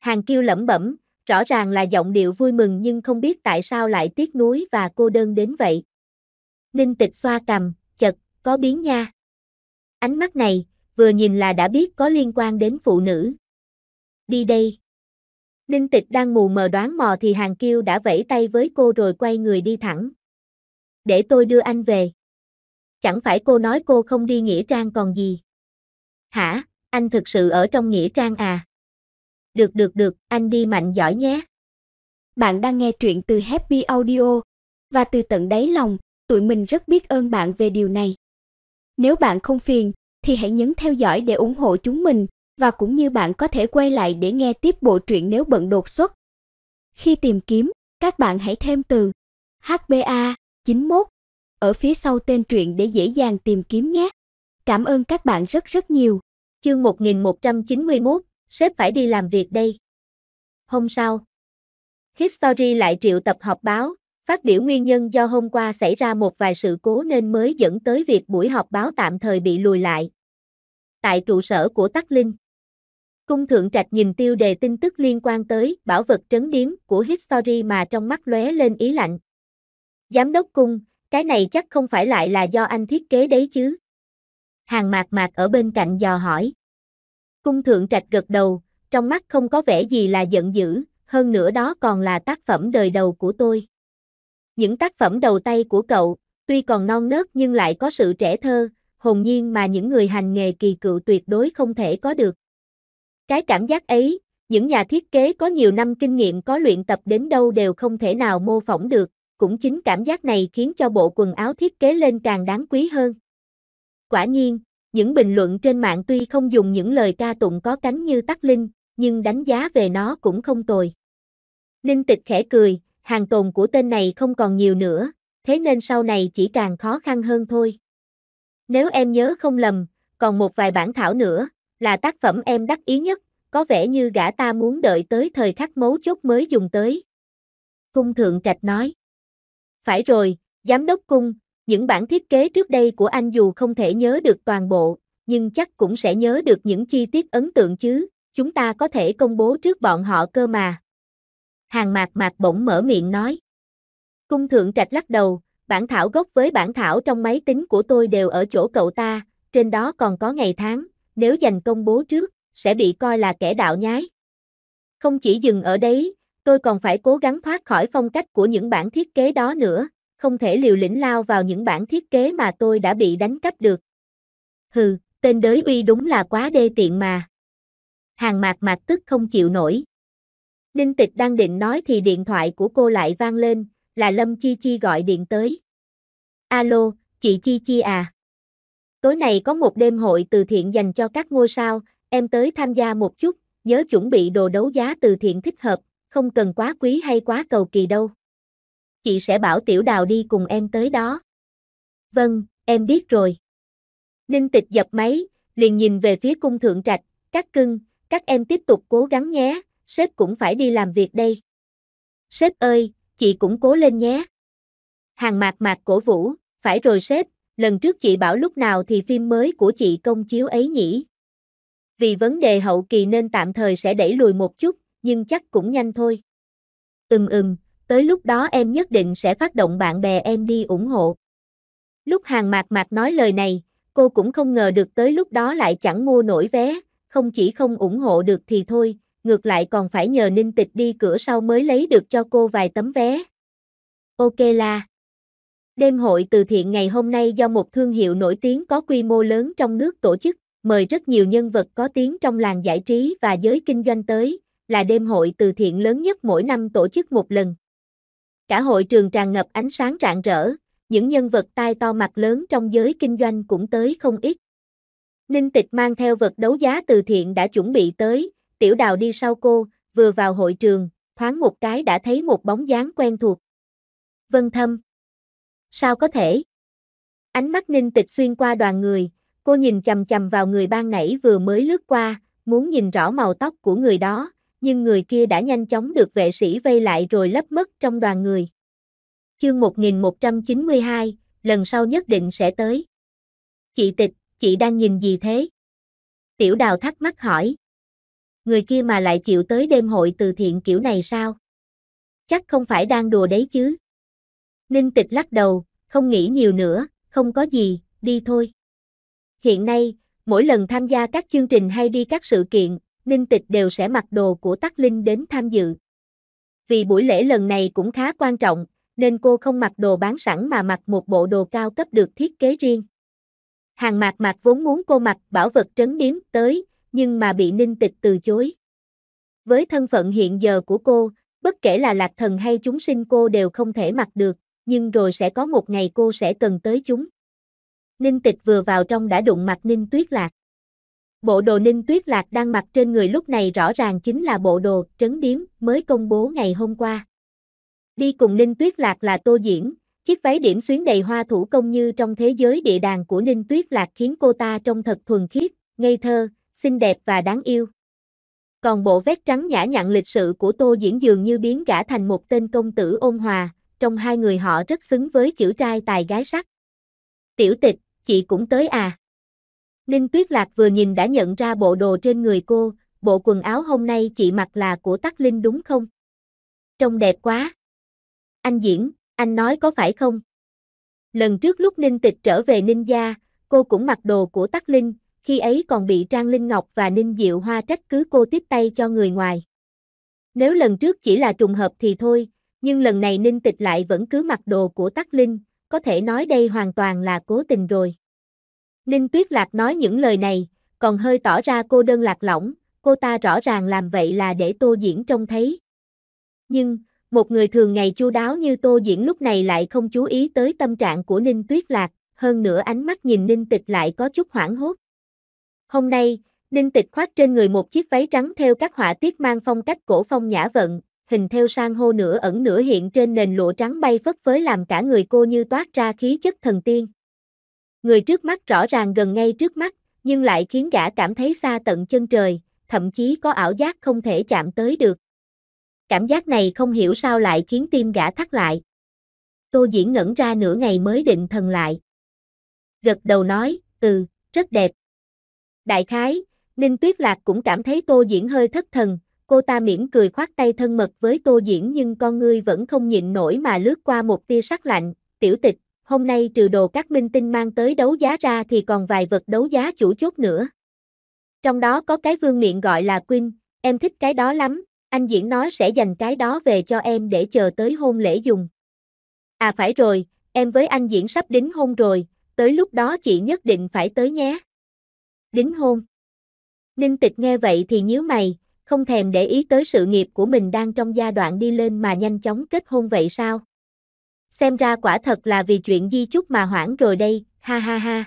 Hàng kêu lẩm bẩm, rõ ràng là giọng điệu vui mừng nhưng không biết tại sao lại tiếc nuối và cô đơn đến vậy. Ninh tịch xoa cầm, chật, có biến nha. Ánh mắt này, vừa nhìn là đã biết có liên quan đến phụ nữ. Đi đây. Ninh Tịch đang mù mờ đoán mò thì Hàng Kiêu đã vẫy tay với cô rồi quay người đi thẳng. Để tôi đưa anh về. Chẳng phải cô nói cô không đi Nghĩa Trang còn gì. Hả, anh thực sự ở trong Nghĩa Trang à? Được được được, anh đi mạnh giỏi nhé. Bạn đang nghe truyện từ Happy Audio và từ tận đáy lòng, tụi mình rất biết ơn bạn về điều này. Nếu bạn không phiền thì hãy nhấn theo dõi để ủng hộ chúng mình và cũng như bạn có thể quay lại để nghe tiếp bộ truyện nếu bận đột xuất. Khi tìm kiếm, các bạn hãy thêm từ HBA 91 ở phía sau tên truyện để dễ dàng tìm kiếm nhé. Cảm ơn các bạn rất rất nhiều. Chương 1191, sếp phải đi làm việc đây. Hôm sau, History lại triệu tập họp báo, phát biểu nguyên nhân do hôm qua xảy ra một vài sự cố nên mới dẫn tới việc buổi họp báo tạm thời bị lùi lại. Tại trụ sở của Tắc Linh Cung Thượng Trạch nhìn tiêu đề tin tức liên quan tới bảo vật trấn điếm của History mà trong mắt lóe lên ý lạnh. Giám đốc Cung, cái này chắc không phải lại là do anh thiết kế đấy chứ? Hàng mạc mạc ở bên cạnh dò hỏi. Cung Thượng Trạch gật đầu, trong mắt không có vẻ gì là giận dữ, hơn nữa đó còn là tác phẩm đời đầu của tôi. Những tác phẩm đầu tay của cậu, tuy còn non nớt nhưng lại có sự trẻ thơ, hồn nhiên mà những người hành nghề kỳ cựu tuyệt đối không thể có được. Cái cảm giác ấy, những nhà thiết kế có nhiều năm kinh nghiệm có luyện tập đến đâu đều không thể nào mô phỏng được, cũng chính cảm giác này khiến cho bộ quần áo thiết kế lên càng đáng quý hơn. Quả nhiên, những bình luận trên mạng tuy không dùng những lời ca tụng có cánh như Tắc Linh, nhưng đánh giá về nó cũng không tồi. Ninh Tịch khẽ cười, hàng tồn của tên này không còn nhiều nữa, thế nên sau này chỉ càng khó khăn hơn thôi. Nếu em nhớ không lầm, còn một vài bản thảo nữa, là tác phẩm em đắc ý nhất, có vẻ như gã ta muốn đợi tới thời khắc mấu chốt mới dùng tới. Cung Thượng Trạch nói. Phải rồi, Giám đốc Cung, những bản thiết kế trước đây của anh dù không thể nhớ được toàn bộ, nhưng chắc cũng sẽ nhớ được những chi tiết ấn tượng chứ, chúng ta có thể công bố trước bọn họ cơ mà. Hàng mạc mạc bỗng mở miệng nói. Cung Thượng Trạch lắc đầu, bản thảo gốc với bản thảo trong máy tính của tôi đều ở chỗ cậu ta, trên đó còn có ngày tháng, nếu giành công bố trước, sẽ bị coi là kẻ đạo nhái. Không chỉ dừng ở đấy, tôi còn phải cố gắng thoát khỏi phong cách của những bản thiết kế đó nữa, không thể liều lĩnh lao vào những bản thiết kế mà tôi đã bị đánh cắp được. Hừ, tên đới uy đúng là quá đê tiện mà. Hàng mạc mạc tức không chịu nổi. Ninh tịch đang định nói thì điện thoại của cô lại vang lên, là Lâm Chi Chi gọi điện tới. Alo, chị Chi Chi à? Tối nay có một đêm hội từ thiện dành cho các ngôi sao, em tới tham gia một chút, nhớ chuẩn bị đồ đấu giá từ thiện thích hợp, không cần quá quý hay quá cầu kỳ đâu. Chị sẽ bảo Tiểu Đào đi cùng em tới đó. Vâng, em biết rồi. Ninh tịch dập máy, liền nhìn về phía cung thượng trạch, các cưng, các em tiếp tục cố gắng nhé, sếp cũng phải đi làm việc đây. Sếp ơi, chị cũng cố lên nhé. Hàng mạc mạc cổ vũ, phải rồi sếp, lần trước chị bảo lúc nào thì phim mới của chị công chiếu ấy nhỉ? Vì vấn đề hậu kỳ nên tạm thời sẽ đẩy lùi một chút, nhưng chắc cũng nhanh thôi. Ừm ừm, tới lúc đó em nhất định sẽ phát động bạn bè em đi ủng hộ. Lúc hàng mạc mạc nói lời này, cô cũng không ngờ được tới lúc đó lại chẳng mua nổi vé, không chỉ không ủng hộ được thì thôi, ngược lại còn phải nhờ ninh tịch đi cửa sau mới lấy được cho cô vài tấm vé. Ok là... Đêm hội từ thiện ngày hôm nay do một thương hiệu nổi tiếng có quy mô lớn trong nước tổ chức, mời rất nhiều nhân vật có tiếng trong làng giải trí và giới kinh doanh tới, là đêm hội từ thiện lớn nhất mỗi năm tổ chức một lần. Cả hội trường tràn ngập ánh sáng rạng rỡ, những nhân vật tai to mặt lớn trong giới kinh doanh cũng tới không ít. Ninh Tịch mang theo vật đấu giá từ thiện đã chuẩn bị tới, tiểu đào đi sau cô, vừa vào hội trường, thoáng một cái đã thấy một bóng dáng quen thuộc. Vân Thâm Sao có thể? Ánh mắt ninh tịch xuyên qua đoàn người, cô nhìn chầm chầm vào người ban nãy vừa mới lướt qua, muốn nhìn rõ màu tóc của người đó, nhưng người kia đã nhanh chóng được vệ sĩ vây lại rồi lấp mất trong đoàn người. Chương 1192, lần sau nhất định sẽ tới. Chị tịch, chị đang nhìn gì thế? Tiểu đào thắc mắc hỏi. Người kia mà lại chịu tới đêm hội từ thiện kiểu này sao? Chắc không phải đang đùa đấy chứ. Ninh Tịch lắc đầu, không nghĩ nhiều nữa, không có gì, đi thôi. Hiện nay, mỗi lần tham gia các chương trình hay đi các sự kiện, Ninh Tịch đều sẽ mặc đồ của Tắc Linh đến tham dự. Vì buổi lễ lần này cũng khá quan trọng, nên cô không mặc đồ bán sẵn mà mặc một bộ đồ cao cấp được thiết kế riêng. Hàng mạc mạc vốn muốn cô mặc bảo vật trấn niếm tới, nhưng mà bị Ninh Tịch từ chối. Với thân phận hiện giờ của cô, bất kể là lạc thần hay chúng sinh cô đều không thể mặc được nhưng rồi sẽ có một ngày cô sẽ cần tới chúng. Ninh Tịch vừa vào trong đã đụng mặt Ninh Tuyết Lạc. Bộ đồ Ninh Tuyết Lạc đang mặc trên người lúc này rõ ràng chính là bộ đồ trấn điếm mới công bố ngày hôm qua. Đi cùng Ninh Tuyết Lạc là Tô Diễn, chiếc váy điểm xuyến đầy hoa thủ công như trong thế giới địa đàng của Ninh Tuyết Lạc khiến cô ta trông thật thuần khiết, ngây thơ, xinh đẹp và đáng yêu. Còn bộ vest trắng nhã nhặn lịch sự của Tô Diễn dường như biến gã thành một tên công tử ôn hòa, trong hai người họ rất xứng với chữ trai tài gái sắc. Tiểu tịch, chị cũng tới à? Ninh Tuyết Lạc vừa nhìn đã nhận ra bộ đồ trên người cô, bộ quần áo hôm nay chị mặc là của Tắc Linh đúng không? Trông đẹp quá. Anh Diễn, anh nói có phải không? Lần trước lúc Ninh Tịch trở về Ninh Gia, cô cũng mặc đồ của Tắc Linh, khi ấy còn bị Trang Linh Ngọc và Ninh Diệu Hoa trách cứ cô tiếp tay cho người ngoài. Nếu lần trước chỉ là trùng hợp thì thôi, nhưng lần này Ninh Tịch lại vẫn cứ mặc đồ của Tắc Linh, có thể nói đây hoàn toàn là cố tình rồi. Ninh Tuyết Lạc nói những lời này, còn hơi tỏ ra cô đơn lạc lõng, cô ta rõ ràng làm vậy là để Tô Diễn trông thấy. Nhưng, một người thường ngày chu đáo như Tô Diễn lúc này lại không chú ý tới tâm trạng của Ninh Tuyết Lạc, hơn nữa ánh mắt nhìn Ninh Tịch lại có chút hoảng hốt. Hôm nay, Ninh Tịch khoác trên người một chiếc váy trắng theo các họa tiết mang phong cách cổ phong nhã vận, hình theo sang hô nửa ẩn nửa hiện trên nền lụa trắng bay phất phới làm cả người cô như toát ra khí chất thần tiên. Người trước mắt rõ ràng gần ngay trước mắt, nhưng lại khiến gã cảm thấy xa tận chân trời, thậm chí có ảo giác không thể chạm tới được. Cảm giác này không hiểu sao lại khiến tim gã thắt lại. Tô Diễn ngẩn ra nửa ngày mới định thần lại. Gật đầu nói, ừ, rất đẹp. Đại khái, Ninh Tuyết Lạc cũng cảm thấy Tô Diễn hơi thất thần, Cô ta mỉm cười khoát tay thân mật với Tô Diễn nhưng con ngươi vẫn không nhịn nổi mà lướt qua một tia sắc lạnh, tiểu tịch, hôm nay trừ đồ các minh tinh mang tới đấu giá ra thì còn vài vật đấu giá chủ chốt nữa. Trong đó có cái vương miện gọi là Quynh, em thích cái đó lắm, anh Diễn nói sẽ dành cái đó về cho em để chờ tới hôn lễ dùng. À phải rồi, em với anh Diễn sắp đính hôn rồi, tới lúc đó chị nhất định phải tới nhé. Đính hôn. Ninh tịch nghe vậy thì nhíu mày, không thèm để ý tới sự nghiệp của mình đang trong giai đoạn đi lên mà nhanh chóng kết hôn vậy sao? Xem ra quả thật là vì chuyện di chúc mà hoãn rồi đây, ha ha ha.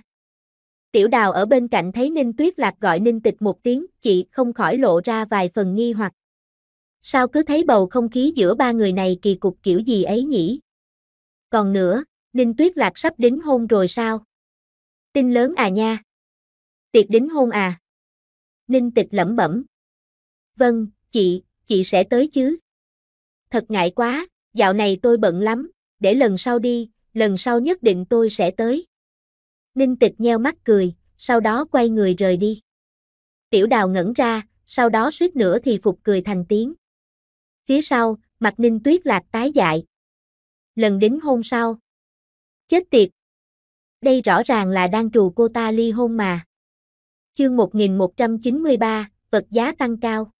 Tiểu đào ở bên cạnh thấy Ninh Tuyết Lạc gọi Ninh Tịch một tiếng, chị không khỏi lộ ra vài phần nghi hoặc. Sao cứ thấy bầu không khí giữa ba người này kỳ cục kiểu gì ấy nhỉ? Còn nữa, Ninh Tuyết Lạc sắp đính hôn rồi sao? Tin lớn à nha! Tiệc đính hôn à? Ninh Tịch lẩm bẩm vâng, chị, chị sẽ tới chứ. Thật ngại quá, dạo này tôi bận lắm, để lần sau đi, lần sau nhất định tôi sẽ tới. Ninh tịch nheo mắt cười, sau đó quay người rời đi. Tiểu đào ngẩn ra, sau đó suýt nữa thì phục cười thành tiếng. Phía sau, mặt ninh tuyết lạc tái dại. Lần đính hôn sau. Chết tiệt. Đây rõ ràng là đang trù cô ta ly hôn mà. Chương 1193, vật giá tăng cao.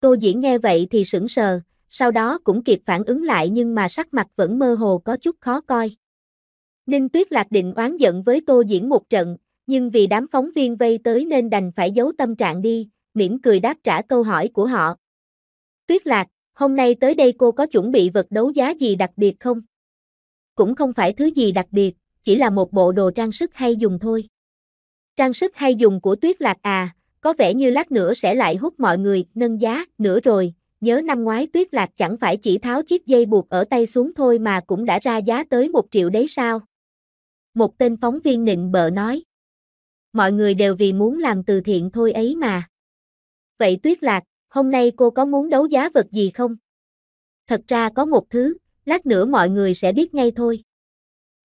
Tô Diễn nghe vậy thì sững sờ, sau đó cũng kịp phản ứng lại nhưng mà sắc mặt vẫn mơ hồ có chút khó coi. Ninh Tuyết Lạc định oán giận với Tô Diễn một trận, nhưng vì đám phóng viên vây tới nên đành phải giấu tâm trạng đi, mỉm cười đáp trả câu hỏi của họ. Tuyết Lạc, hôm nay tới đây cô có chuẩn bị vật đấu giá gì đặc biệt không? Cũng không phải thứ gì đặc biệt, chỉ là một bộ đồ trang sức hay dùng thôi. Trang sức hay dùng của Tuyết Lạc à, có vẻ như lát nữa sẽ lại hút mọi người, nâng giá, nữa rồi, nhớ năm ngoái tuyết lạc chẳng phải chỉ tháo chiếc dây buộc ở tay xuống thôi mà cũng đã ra giá tới một triệu đấy sao. Một tên phóng viên nịnh bợ nói. Mọi người đều vì muốn làm từ thiện thôi ấy mà. Vậy tuyết lạc, hôm nay cô có muốn đấu giá vật gì không? Thật ra có một thứ, lát nữa mọi người sẽ biết ngay thôi.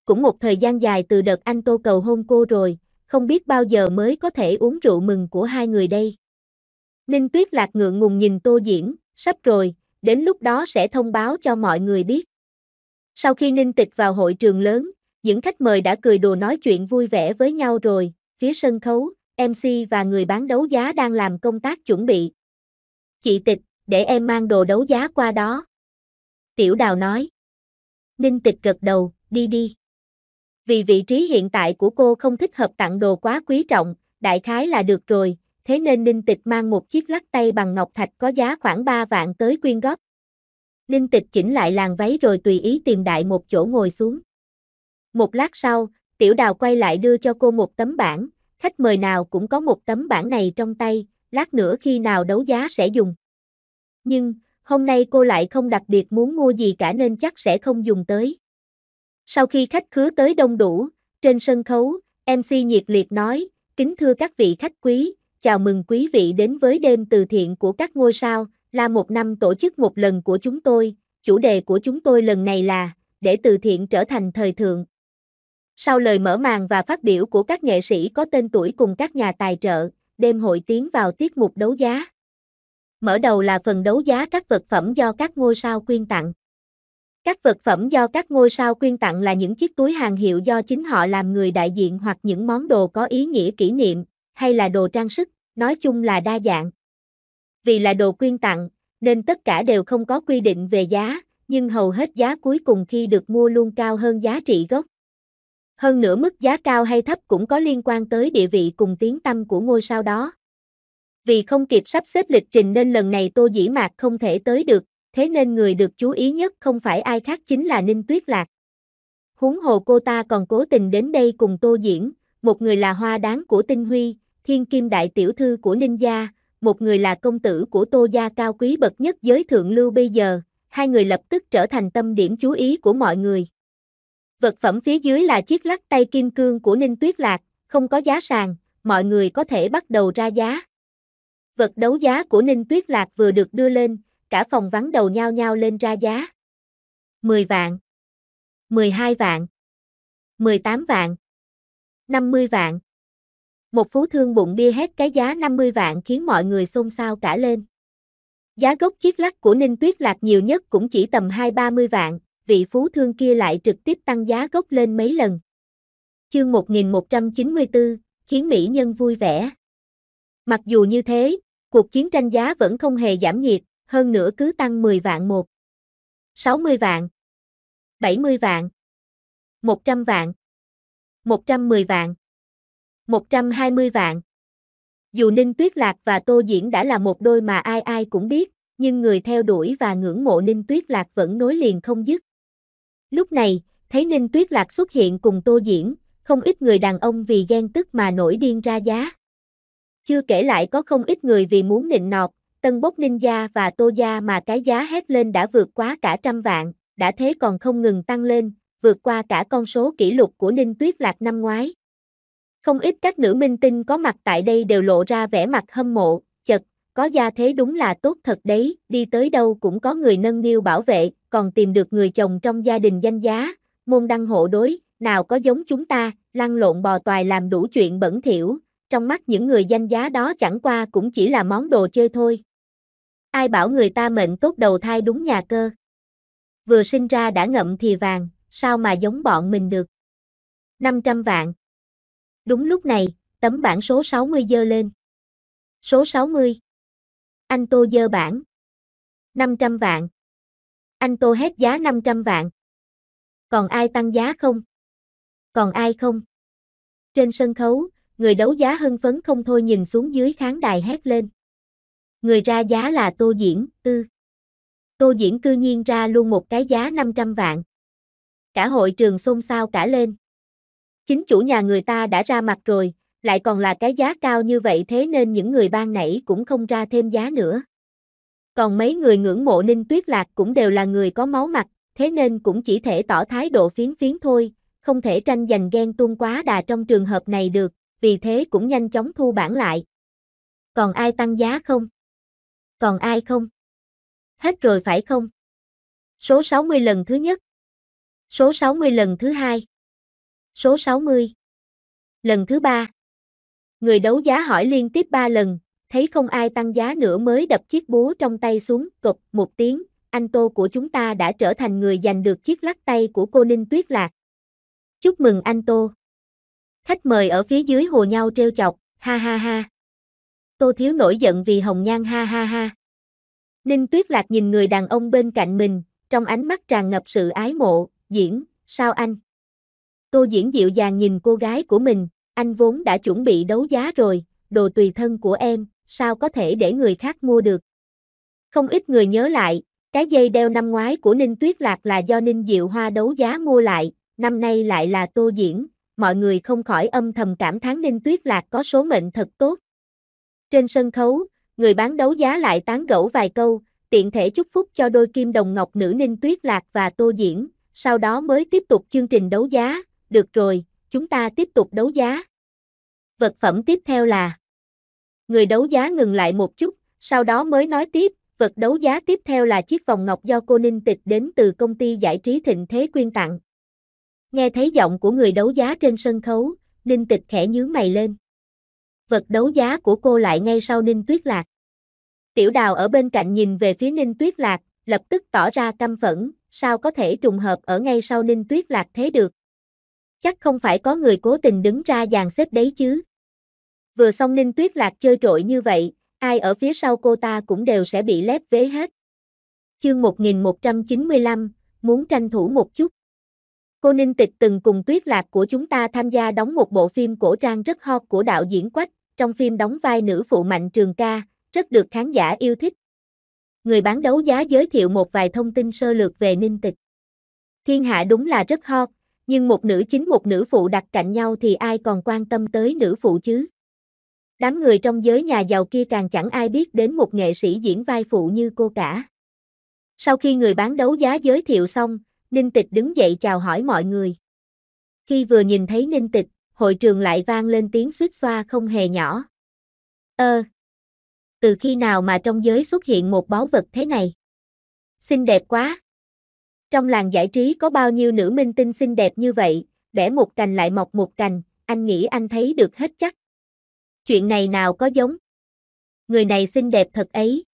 Cũng một thời gian dài từ đợt anh tô cầu hôn cô rồi, không biết bao giờ mới có thể uống rượu mừng của hai người đây. Ninh Tuyết Lạc ngượng ngùng nhìn Tô Diễn, sắp rồi, đến lúc đó sẽ thông báo cho mọi người biết. Sau khi Ninh Tịch vào hội trường lớn, những khách mời đã cười đùa nói chuyện vui vẻ với nhau rồi, phía sân khấu, MC và người bán đấu giá đang làm công tác chuẩn bị. Chị Tịch, để em mang đồ đấu giá qua đó. Tiểu Đào nói. Ninh Tịch gật đầu, đi đi vì vị trí hiện tại của cô không thích hợp tặng đồ quá quý trọng, đại khái là được rồi, thế nên Ninh Tịch mang một chiếc lắc tay bằng ngọc thạch có giá khoảng 3 vạn tới quyên góp. Ninh Tịch chỉnh lại làn váy rồi tùy ý tìm đại một chỗ ngồi xuống. Một lát sau, Tiểu Đào quay lại đưa cho cô một tấm bảng, khách mời nào cũng có một tấm bảng này trong tay, lát nữa khi nào đấu giá sẽ dùng. Nhưng, hôm nay cô lại không đặc biệt muốn mua gì cả nên chắc sẽ không dùng tới. Sau khi khách khứa tới đông đủ, trên sân khấu, MC nhiệt liệt nói, kính thưa các vị khách quý, chào mừng quý vị đến với đêm từ thiện của các ngôi sao, là một năm tổ chức một lần của chúng tôi, chủ đề của chúng tôi lần này là, để từ thiện trở thành thời thượng. Sau lời mở màn và phát biểu của các nghệ sĩ có tên tuổi cùng các nhà tài trợ, đêm hội tiến vào tiết mục đấu giá. Mở đầu là phần đấu giá các vật phẩm do các ngôi sao quyên tặng. Các vật phẩm do các ngôi sao quyên tặng là những chiếc túi hàng hiệu do chính họ làm người đại diện hoặc những món đồ có ý nghĩa kỷ niệm, hay là đồ trang sức, nói chung là đa dạng. Vì là đồ quyên tặng, nên tất cả đều không có quy định về giá, nhưng hầu hết giá cuối cùng khi được mua luôn cao hơn giá trị gốc. Hơn nữa mức giá cao hay thấp cũng có liên quan tới địa vị cùng tiếng tăm của ngôi sao đó. Vì không kịp sắp xếp lịch trình nên lần này Tô Dĩ Mạc không thể tới được, thế nên người được chú ý nhất không phải ai khác chính là Ninh Tuyết Lạc. Huống hồ cô ta còn cố tình đến đây cùng Tô Diễn, một người là hoa đáng của Tinh Huy, thiên kim đại tiểu thư của Ninh Gia, một người là công tử của Tô Gia cao quý bậc nhất giới thượng lưu bây giờ, hai người lập tức trở thành tâm điểm chú ý của mọi người. Vật phẩm phía dưới là chiếc lắc tay kim cương của Ninh Tuyết Lạc, không có giá sàn, mọi người có thể bắt đầu ra giá. Vật đấu giá của Ninh Tuyết Lạc vừa được đưa lên, cả phòng vắng đầu nhau nhau lên ra giá. 10 vạn, 12 vạn, 18 vạn, 50 vạn. Một phú thương bụng bia hét cái giá 50 vạn khiến mọi người xôn xao cả lên. Giá gốc chiếc lắc của Ninh Tuyết Lạc nhiều nhất cũng chỉ tầm 2-30 vạn, vị phú thương kia lại trực tiếp tăng giá gốc lên mấy lần. Chương 1194, khiến Mỹ nhân vui vẻ. Mặc dù như thế, cuộc chiến tranh giá vẫn không hề giảm nhiệt, hơn nữa cứ tăng 10 vạn một. 60 vạn. 70 vạn. 100 vạn. 110 vạn. 120 vạn. Dù Ninh Tuyết Lạc và Tô Diễn đã là một đôi mà ai ai cũng biết, nhưng người theo đuổi và ngưỡng mộ Ninh Tuyết Lạc vẫn nối liền không dứt. Lúc này, thấy Ninh Tuyết Lạc xuất hiện cùng Tô Diễn, không ít người đàn ông vì ghen tức mà nổi điên ra giá. Chưa kể lại có không ít người vì muốn nịnh nọt, Tân Bốc Ninja và Toya mà cái giá hét lên đã vượt quá cả trăm vạn, đã thế còn không ngừng tăng lên, vượt qua cả con số kỷ lục của Ninh Tuyết Lạc năm ngoái. Không ít các nữ minh tinh có mặt tại đây đều lộ ra vẻ mặt hâm mộ, chật, có gia thế đúng là tốt thật đấy, đi tới đâu cũng có người nâng niu bảo vệ, còn tìm được người chồng trong gia đình danh giá, môn đăng hộ đối, nào có giống chúng ta, lăn lộn bò toài làm đủ chuyện bẩn thỉu, trong mắt những người danh giá đó chẳng qua cũng chỉ là món đồ chơi thôi. Ai bảo người ta mệnh tốt đầu thai đúng nhà cơ. Vừa sinh ra đã ngậm thì vàng, sao mà giống bọn mình được. 500 vạn. Đúng lúc này, tấm bảng số 60 dơ lên. Số 60. Anh Tô dơ bảng. 500 vạn. Anh Tô hết giá 500 vạn. Còn ai tăng giá không? Còn ai không? Trên sân khấu, người đấu giá hưng phấn không thôi nhìn xuống dưới khán đài hét lên người ra giá là Tô Diễn, ư. Tô Diễn cư nhiên ra luôn một cái giá 500 vạn. Cả hội trường xôn xao cả lên. Chính chủ nhà người ta đã ra mặt rồi, lại còn là cái giá cao như vậy thế nên những người ban nãy cũng không ra thêm giá nữa. Còn mấy người ngưỡng mộ Ninh Tuyết Lạc cũng đều là người có máu mặt, thế nên cũng chỉ thể tỏ thái độ phiến phiến thôi, không thể tranh giành ghen tuông quá đà trong trường hợp này được, vì thế cũng nhanh chóng thu bản lại. Còn ai tăng giá không? còn ai không? Hết rồi phải không? Số 60 lần thứ nhất. Số 60 lần thứ hai. Số 60. Lần thứ ba. Người đấu giá hỏi liên tiếp 3 lần, thấy không ai tăng giá nữa mới đập chiếc búa trong tay xuống, cục một tiếng, anh Tô của chúng ta đã trở thành người giành được chiếc lắc tay của cô Ninh Tuyết Lạc. Chúc mừng anh Tô. Khách mời ở phía dưới hồ nhau treo chọc, ha ha ha. Tô Thiếu nổi giận vì Hồng Nhan ha ha ha. Ninh Tuyết Lạc nhìn người đàn ông bên cạnh mình, trong ánh mắt tràn ngập sự ái mộ, diễn, sao anh? Tô Diễn dịu dàng nhìn cô gái của mình, anh vốn đã chuẩn bị đấu giá rồi, đồ tùy thân của em, sao có thể để người khác mua được? Không ít người nhớ lại, cái dây đeo năm ngoái của Ninh Tuyết Lạc là do Ninh Diệu Hoa đấu giá mua lại, năm nay lại là Tô Diễn, mọi người không khỏi âm thầm cảm thán Ninh Tuyết Lạc có số mệnh thật tốt, trên sân khấu, người bán đấu giá lại tán gẫu vài câu, tiện thể chúc phúc cho đôi kim đồng ngọc nữ Ninh Tuyết Lạc và Tô Diễn, sau đó mới tiếp tục chương trình đấu giá, được rồi, chúng ta tiếp tục đấu giá. Vật phẩm tiếp theo là Người đấu giá ngừng lại một chút, sau đó mới nói tiếp, vật đấu giá tiếp theo là chiếc vòng ngọc do cô Ninh Tịch đến từ công ty giải trí Thịnh Thế quyên tặng. Nghe thấy giọng của người đấu giá trên sân khấu, Ninh Tịch khẽ nhướng mày lên vật đấu giá của cô lại ngay sau Ninh Tuyết Lạc. Tiểu đào ở bên cạnh nhìn về phía Ninh Tuyết Lạc, lập tức tỏ ra căm phẫn, sao có thể trùng hợp ở ngay sau Ninh Tuyết Lạc thế được. Chắc không phải có người cố tình đứng ra dàn xếp đấy chứ. Vừa xong Ninh Tuyết Lạc chơi trội như vậy, ai ở phía sau cô ta cũng đều sẽ bị lép vế hết. Chương 1195, muốn tranh thủ một chút. Cô Ninh Tịch từng cùng Tuyết Lạc của chúng ta tham gia đóng một bộ phim cổ trang rất hot của đạo diễn Quách, trong phim đóng vai nữ phụ Mạnh Trường Ca, rất được khán giả yêu thích. Người bán đấu giá giới thiệu một vài thông tin sơ lược về Ninh Tịch. Thiên hạ đúng là rất hot, nhưng một nữ chính một nữ phụ đặt cạnh nhau thì ai còn quan tâm tới nữ phụ chứ? Đám người trong giới nhà giàu kia càng chẳng ai biết đến một nghệ sĩ diễn vai phụ như cô cả. Sau khi người bán đấu giá giới thiệu xong, Ninh Tịch đứng dậy chào hỏi mọi người. Khi vừa nhìn thấy Ninh Tịch, hội trường lại vang lên tiếng suýt xoa không hề nhỏ. Ơ! Ờ, từ khi nào mà trong giới xuất hiện một báu vật thế này? Xinh đẹp quá! Trong làng giải trí có bao nhiêu nữ minh tinh xinh đẹp như vậy, bẻ một cành lại mọc một cành, anh nghĩ anh thấy được hết chắc. Chuyện này nào có giống? Người này xinh đẹp thật ấy.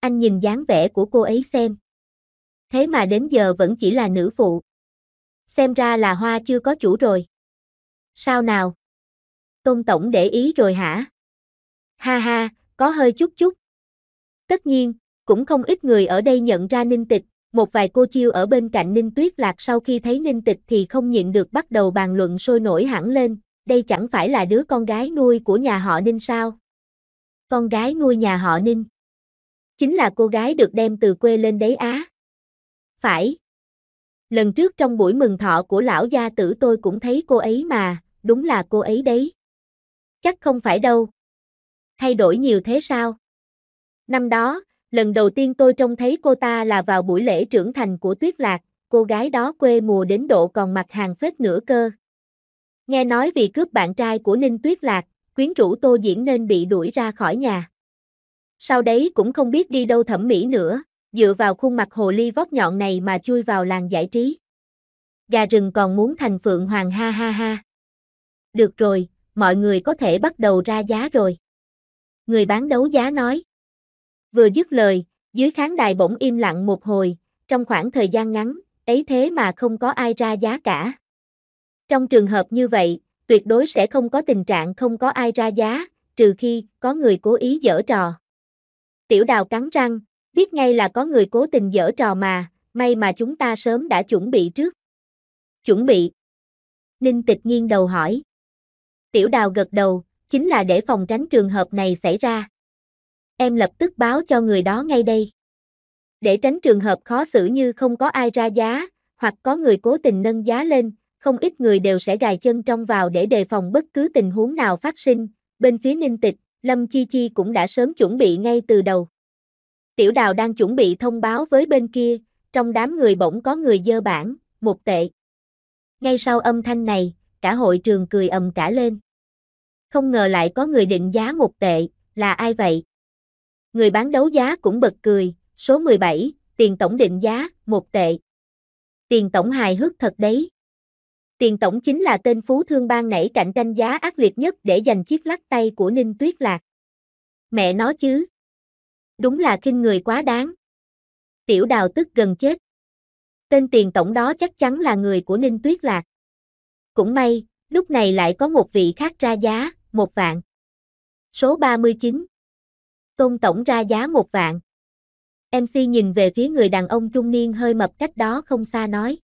Anh nhìn dáng vẻ của cô ấy xem. Thế mà đến giờ vẫn chỉ là nữ phụ. Xem ra là hoa chưa có chủ rồi. Sao nào? Tôn Tổng để ý rồi hả? Ha ha, có hơi chút chút. Tất nhiên, cũng không ít người ở đây nhận ra Ninh Tịch, một vài cô chiêu ở bên cạnh Ninh Tuyết Lạc sau khi thấy Ninh Tịch thì không nhịn được bắt đầu bàn luận sôi nổi hẳn lên, đây chẳng phải là đứa con gái nuôi của nhà họ Ninh sao? Con gái nuôi nhà họ Ninh. Chính là cô gái được đem từ quê lên đấy á. Phải, lần trước trong buổi mừng thọ của lão gia tử tôi cũng thấy cô ấy mà, đúng là cô ấy đấy. Chắc không phải đâu. Thay đổi nhiều thế sao? Năm đó, lần đầu tiên tôi trông thấy cô ta là vào buổi lễ trưởng thành của Tuyết Lạc, cô gái đó quê mùa đến độ còn mặc hàng phết nửa cơ. Nghe nói vì cướp bạn trai của Ninh Tuyết Lạc, quyến rũ Tô Diễn nên bị đuổi ra khỏi nhà. Sau đấy cũng không biết đi đâu thẩm mỹ nữa, dựa vào khuôn mặt hồ ly vót nhọn này mà chui vào làng giải trí. Gà rừng còn muốn thành phượng hoàng ha ha ha. Được rồi, mọi người có thể bắt đầu ra giá rồi. Người bán đấu giá nói. Vừa dứt lời, dưới khán đài bỗng im lặng một hồi, trong khoảng thời gian ngắn, ấy thế mà không có ai ra giá cả. Trong trường hợp như vậy, tuyệt đối sẽ không có tình trạng không có ai ra giá, trừ khi có người cố ý dở trò. Tiểu đào cắn răng, Biết ngay là có người cố tình dở trò mà, may mà chúng ta sớm đã chuẩn bị trước. Chuẩn bị. Ninh tịch nghiêng đầu hỏi. Tiểu đào gật đầu, chính là để phòng tránh trường hợp này xảy ra. Em lập tức báo cho người đó ngay đây. Để tránh trường hợp khó xử như không có ai ra giá, hoặc có người cố tình nâng giá lên, không ít người đều sẽ gài chân trong vào để đề phòng bất cứ tình huống nào phát sinh. Bên phía ninh tịch, Lâm Chi Chi cũng đã sớm chuẩn bị ngay từ đầu. Tiểu đào đang chuẩn bị thông báo với bên kia, trong đám người bỗng có người dơ bản, một tệ. Ngay sau âm thanh này, cả hội trường cười ầm cả lên. Không ngờ lại có người định giá một tệ, là ai vậy? Người bán đấu giá cũng bật cười, số 17, tiền tổng định giá, một tệ. Tiền tổng hài hước thật đấy. Tiền tổng chính là tên phú thương ban nảy cạnh tranh giá ác liệt nhất để giành chiếc lắc tay của Ninh Tuyết Lạc. Mẹ nó chứ. Đúng là kinh người quá đáng. Tiểu đào tức gần chết. Tên tiền tổng đó chắc chắn là người của Ninh Tuyết Lạc. Cũng may, lúc này lại có một vị khác ra giá, một vạn. Số 39. Tôn tổng ra giá một vạn. MC nhìn về phía người đàn ông trung niên hơi mập cách đó không xa nói.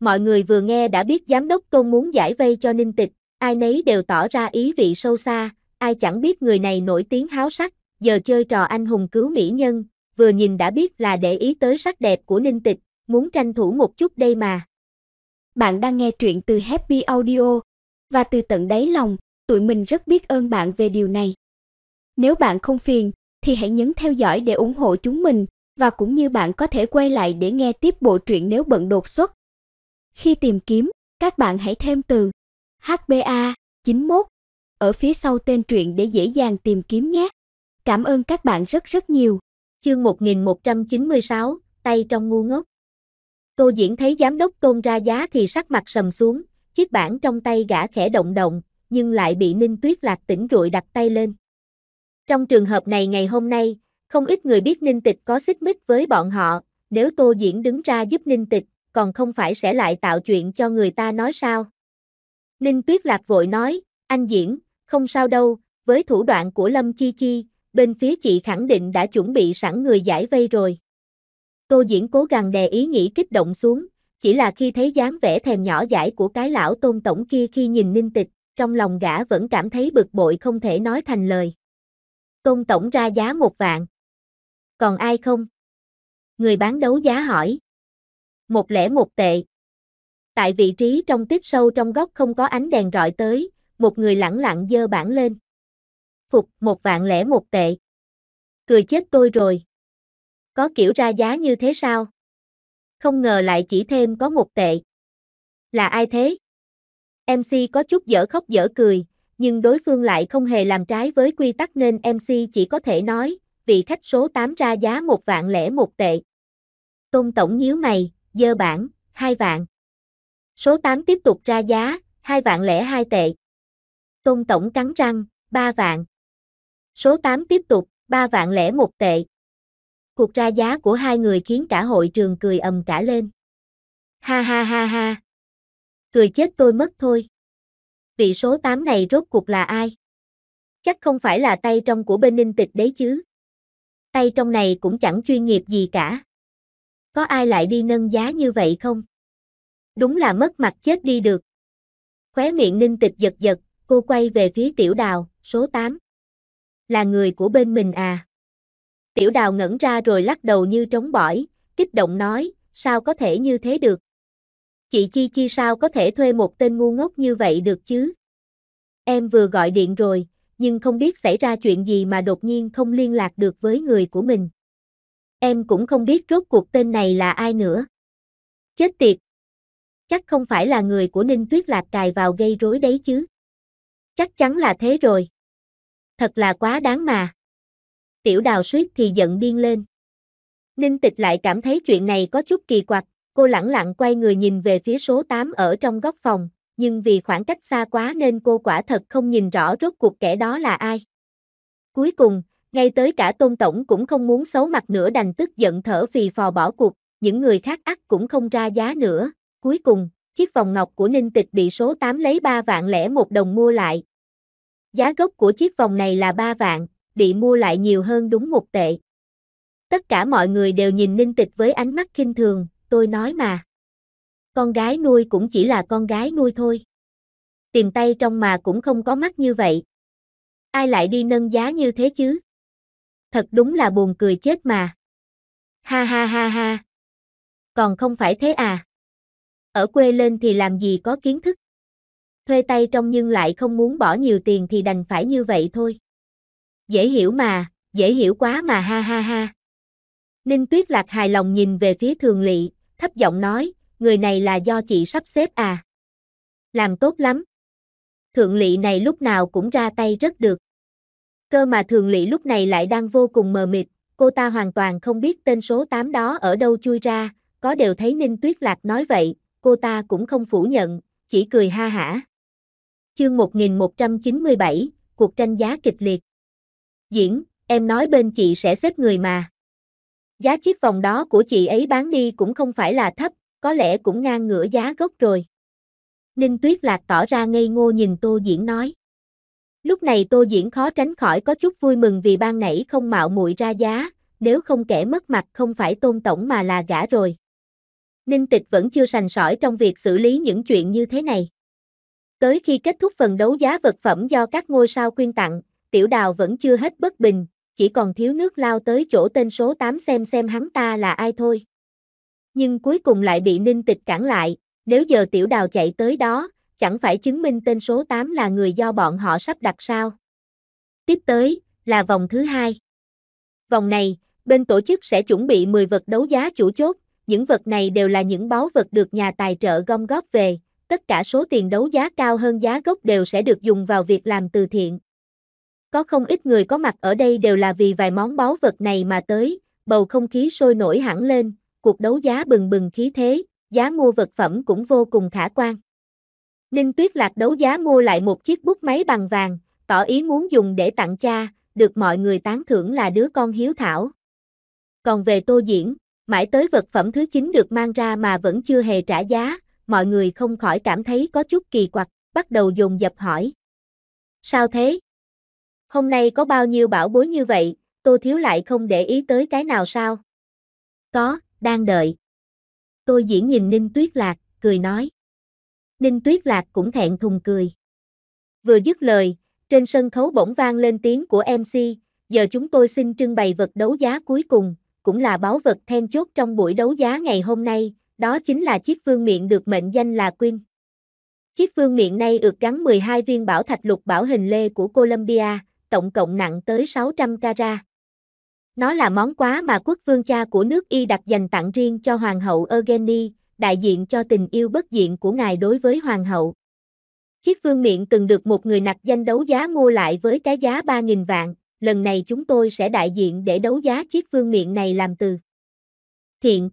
Mọi người vừa nghe đã biết giám đốc Tôn muốn giải vây cho Ninh Tịch, ai nấy đều tỏ ra ý vị sâu xa, ai chẳng biết người này nổi tiếng háo sắc, giờ chơi trò anh hùng cứu mỹ nhân, vừa nhìn đã biết là để ý tới sắc đẹp của Ninh Tịch, muốn tranh thủ một chút đây mà. Bạn đang nghe truyện từ Happy Audio, và từ tận đáy lòng, tụi mình rất biết ơn bạn về điều này. Nếu bạn không phiền, thì hãy nhấn theo dõi để ủng hộ chúng mình, và cũng như bạn có thể quay lại để nghe tiếp bộ truyện nếu bận đột xuất. Khi tìm kiếm, các bạn hãy thêm từ HBA 91 ở phía sau tên truyện để dễ dàng tìm kiếm nhé. Cảm ơn các bạn rất rất nhiều. Chương 1196, tay trong ngu ngốc. Tô Diễn thấy giám đốc tôn ra giá thì sắc mặt sầm xuống, chiếc bảng trong tay gã khẽ động động, nhưng lại bị Ninh Tuyết Lạc tỉnh rụi đặt tay lên. Trong trường hợp này ngày hôm nay, không ít người biết Ninh Tịch có xích mích với bọn họ, nếu Tô Diễn đứng ra giúp Ninh Tịch, còn không phải sẽ lại tạo chuyện cho người ta nói sao. Ninh Tuyết Lạc vội nói, anh Diễn, không sao đâu, với thủ đoạn của Lâm Chi Chi, bên phía chị khẳng định đã chuẩn bị sẵn người giải vây rồi. Tô Diễn cố gắng đè ý nghĩ kích động xuống, chỉ là khi thấy dáng vẻ thèm nhỏ giải của cái lão tôn tổng kia khi nhìn ninh tịch, trong lòng gã vẫn cảm thấy bực bội không thể nói thành lời. Tôn tổng ra giá một vạn. Còn ai không? Người bán đấu giá hỏi. Một lẻ một tệ. Tại vị trí trong tiết sâu trong góc không có ánh đèn rọi tới, một người lẳng lặng dơ bản lên phục một vạn lẻ một tệ. Cười chết tôi rồi. Có kiểu ra giá như thế sao? Không ngờ lại chỉ thêm có một tệ. Là ai thế? MC có chút dở khóc dở cười, nhưng đối phương lại không hề làm trái với quy tắc nên MC chỉ có thể nói, vị khách số 8 ra giá một vạn lẻ một tệ. Tôn tổng nhíu mày, dơ bản, hai vạn. Số 8 tiếp tục ra giá, hai vạn lẻ hai tệ. Tôn tổng cắn răng, ba vạn. Số 8 tiếp tục, 3 vạn lẻ một tệ. Cuộc ra giá của hai người khiến cả hội trường cười ầm cả lên. Ha ha ha ha. Cười chết tôi mất thôi. Vị số 8 này rốt cuộc là ai? Chắc không phải là tay trong của bên ninh tịch đấy chứ. Tay trong này cũng chẳng chuyên nghiệp gì cả. Có ai lại đi nâng giá như vậy không? Đúng là mất mặt chết đi được. Khóe miệng ninh tịch giật giật, cô quay về phía tiểu đào, số 8 là người của bên mình à. Tiểu đào ngẩn ra rồi lắc đầu như trống bỏi, kích động nói, sao có thể như thế được. Chị Chi Chi sao có thể thuê một tên ngu ngốc như vậy được chứ? Em vừa gọi điện rồi, nhưng không biết xảy ra chuyện gì mà đột nhiên không liên lạc được với người của mình. Em cũng không biết rốt cuộc tên này là ai nữa. Chết tiệt! Chắc không phải là người của Ninh Tuyết Lạc cài vào gây rối đấy chứ. Chắc chắn là thế rồi thật là quá đáng mà. Tiểu đào suýt thì giận điên lên. Ninh tịch lại cảm thấy chuyện này có chút kỳ quặc, cô lẳng lặng quay người nhìn về phía số 8 ở trong góc phòng, nhưng vì khoảng cách xa quá nên cô quả thật không nhìn rõ rốt cuộc kẻ đó là ai. Cuối cùng, ngay tới cả tôn tổng cũng không muốn xấu mặt nữa đành tức giận thở phì phò bỏ cuộc, những người khác ắt cũng không ra giá nữa. Cuối cùng, chiếc vòng ngọc của Ninh Tịch bị số 8 lấy 3 vạn lẻ một đồng mua lại, Giá gốc của chiếc vòng này là 3 vạn, bị mua lại nhiều hơn đúng một tệ. Tất cả mọi người đều nhìn Ninh Tịch với ánh mắt khinh thường, tôi nói mà. Con gái nuôi cũng chỉ là con gái nuôi thôi. Tìm tay trong mà cũng không có mắt như vậy. Ai lại đi nâng giá như thế chứ? Thật đúng là buồn cười chết mà. Ha ha ha ha. Còn không phải thế à? Ở quê lên thì làm gì có kiến thức thuê tay trong nhưng lại không muốn bỏ nhiều tiền thì đành phải như vậy thôi. Dễ hiểu mà, dễ hiểu quá mà ha ha ha. Ninh Tuyết Lạc hài lòng nhìn về phía thường lệ thấp giọng nói, người này là do chị sắp xếp à. Làm tốt lắm. thường lệ này lúc nào cũng ra tay rất được. Cơ mà thường lệ lúc này lại đang vô cùng mờ mịt, cô ta hoàn toàn không biết tên số 8 đó ở đâu chui ra, có đều thấy Ninh Tuyết Lạc nói vậy, cô ta cũng không phủ nhận, chỉ cười ha hả. Chương 1197, cuộc tranh giá kịch liệt. Diễn, em nói bên chị sẽ xếp người mà. Giá chiếc vòng đó của chị ấy bán đi cũng không phải là thấp, có lẽ cũng ngang ngửa giá gốc rồi. Ninh Tuyết Lạc tỏ ra ngây ngô nhìn Tô Diễn nói. Lúc này Tô Diễn khó tránh khỏi có chút vui mừng vì ban nãy không mạo muội ra giá, nếu không kẻ mất mặt không phải Tôn Tổng mà là gã rồi. Ninh Tịch vẫn chưa sành sỏi trong việc xử lý những chuyện như thế này. Tới khi kết thúc phần đấu giá vật phẩm do các ngôi sao quyên tặng, tiểu đào vẫn chưa hết bất bình, chỉ còn thiếu nước lao tới chỗ tên số 8 xem xem hắn ta là ai thôi. Nhưng cuối cùng lại bị ninh tịch cản lại, nếu giờ tiểu đào chạy tới đó, chẳng phải chứng minh tên số 8 là người do bọn họ sắp đặt sao. Tiếp tới, là vòng thứ hai. Vòng này, bên tổ chức sẽ chuẩn bị 10 vật đấu giá chủ chốt, những vật này đều là những báu vật được nhà tài trợ gom góp về, tất cả số tiền đấu giá cao hơn giá gốc đều sẽ được dùng vào việc làm từ thiện. Có không ít người có mặt ở đây đều là vì vài món báu vật này mà tới, bầu không khí sôi nổi hẳn lên, cuộc đấu giá bừng bừng khí thế, giá mua vật phẩm cũng vô cùng khả quan. Ninh Tuyết Lạc đấu giá mua lại một chiếc bút máy bằng vàng, tỏ ý muốn dùng để tặng cha, được mọi người tán thưởng là đứa con hiếu thảo. Còn về Tô Diễn, mãi tới vật phẩm thứ 9 được mang ra mà vẫn chưa hề trả giá, mọi người không khỏi cảm thấy có chút kỳ quặc, bắt đầu dồn dập hỏi. Sao thế? Hôm nay có bao nhiêu bảo bối như vậy, Tô Thiếu lại không để ý tới cái nào sao? Có, đang đợi. Tôi diễn nhìn Ninh Tuyết Lạc, cười nói. Ninh Tuyết Lạc cũng thẹn thùng cười. Vừa dứt lời, trên sân khấu bỗng vang lên tiếng của MC, giờ chúng tôi xin trưng bày vật đấu giá cuối cùng, cũng là báu vật then chốt trong buổi đấu giá ngày hôm nay, đó chính là chiếc vương miện được mệnh danh là Queen. Chiếc vương miện này được gắn 12 viên bảo thạch lục bảo hình lê của Colombia, tổng cộng nặng tới 600 cara. Nó là món quà mà quốc vương cha của nước Y đặt dành tặng riêng cho Hoàng hậu Eugenie, đại diện cho tình yêu bất diện của ngài đối với Hoàng hậu. Chiếc vương miện từng được một người nặc danh đấu giá mua lại với cái giá 3.000 vạn, lần này chúng tôi sẽ đại diện để đấu giá chiếc vương miện này làm từ thiện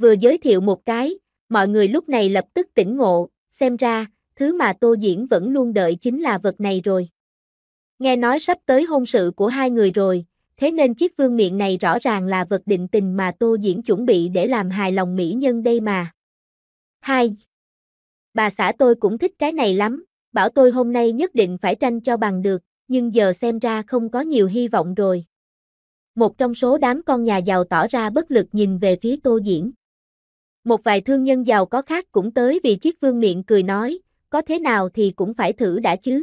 vừa giới thiệu một cái, mọi người lúc này lập tức tỉnh ngộ, xem ra, thứ mà Tô Diễn vẫn luôn đợi chính là vật này rồi. Nghe nói sắp tới hôn sự của hai người rồi, thế nên chiếc vương miện này rõ ràng là vật định tình mà Tô Diễn chuẩn bị để làm hài lòng mỹ nhân đây mà. 2. Bà xã tôi cũng thích cái này lắm, bảo tôi hôm nay nhất định phải tranh cho bằng được, nhưng giờ xem ra không có nhiều hy vọng rồi. Một trong số đám con nhà giàu tỏ ra bất lực nhìn về phía Tô Diễn. Một vài thương nhân giàu có khác cũng tới vì chiếc vương miệng cười nói, có thế nào thì cũng phải thử đã chứ.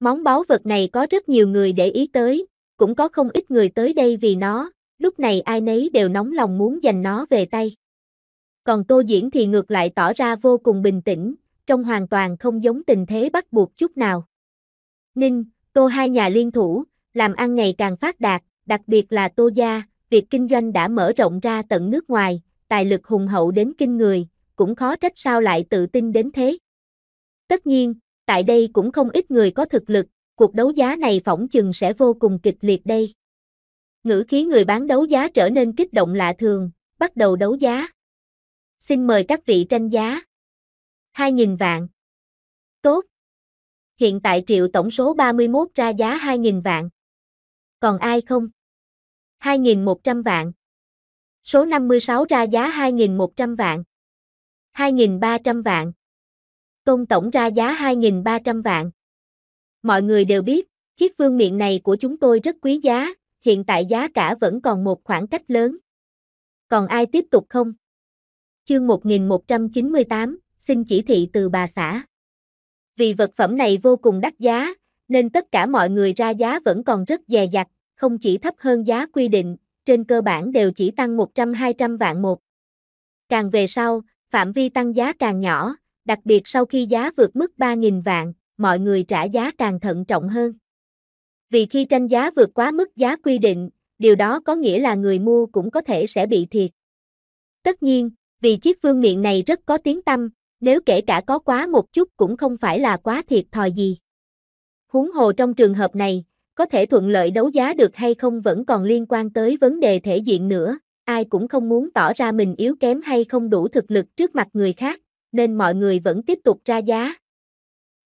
Món báu vật này có rất nhiều người để ý tới, cũng có không ít người tới đây vì nó, lúc này ai nấy đều nóng lòng muốn giành nó về tay. Còn Tô Diễn thì ngược lại tỏ ra vô cùng bình tĩnh, trông hoàn toàn không giống tình thế bắt buộc chút nào. Ninh, Tô hai nhà liên thủ, làm ăn ngày càng phát đạt, đặc biệt là Tô Gia, việc kinh doanh đã mở rộng ra tận nước ngoài, tài lực hùng hậu đến kinh người, cũng khó trách sao lại tự tin đến thế. Tất nhiên, tại đây cũng không ít người có thực lực, cuộc đấu giá này phỏng chừng sẽ vô cùng kịch liệt đây. Ngữ khí người bán đấu giá trở nên kích động lạ thường, bắt đầu đấu giá. Xin mời các vị tranh giá. 2.000 vạn. Tốt. Hiện tại triệu tổng số 31 ra giá 2.000 vạn. Còn ai không? 2.100 vạn. Số 56 ra giá 2.100 vạn. 2.300 vạn. Công tổng ra giá 2.300 vạn. Mọi người đều biết, chiếc vương miện này của chúng tôi rất quý giá, hiện tại giá cả vẫn còn một khoảng cách lớn. Còn ai tiếp tục không? Chương 1198, xin chỉ thị từ bà xã. Vì vật phẩm này vô cùng đắt giá, nên tất cả mọi người ra giá vẫn còn rất dè dặt, không chỉ thấp hơn giá quy định, trên cơ bản đều chỉ tăng 100-200 vạn một. Càng về sau, phạm vi tăng giá càng nhỏ, đặc biệt sau khi giá vượt mức 3.000 vạn, mọi người trả giá càng thận trọng hơn. Vì khi tranh giá vượt quá mức giá quy định, điều đó có nghĩa là người mua cũng có thể sẽ bị thiệt. Tất nhiên, vì chiếc vương miện này rất có tiếng tâm, nếu kể cả có quá một chút cũng không phải là quá thiệt thòi gì. Huống hồ trong trường hợp này, có thể thuận lợi đấu giá được hay không vẫn còn liên quan tới vấn đề thể diện nữa, ai cũng không muốn tỏ ra mình yếu kém hay không đủ thực lực trước mặt người khác, nên mọi người vẫn tiếp tục ra giá.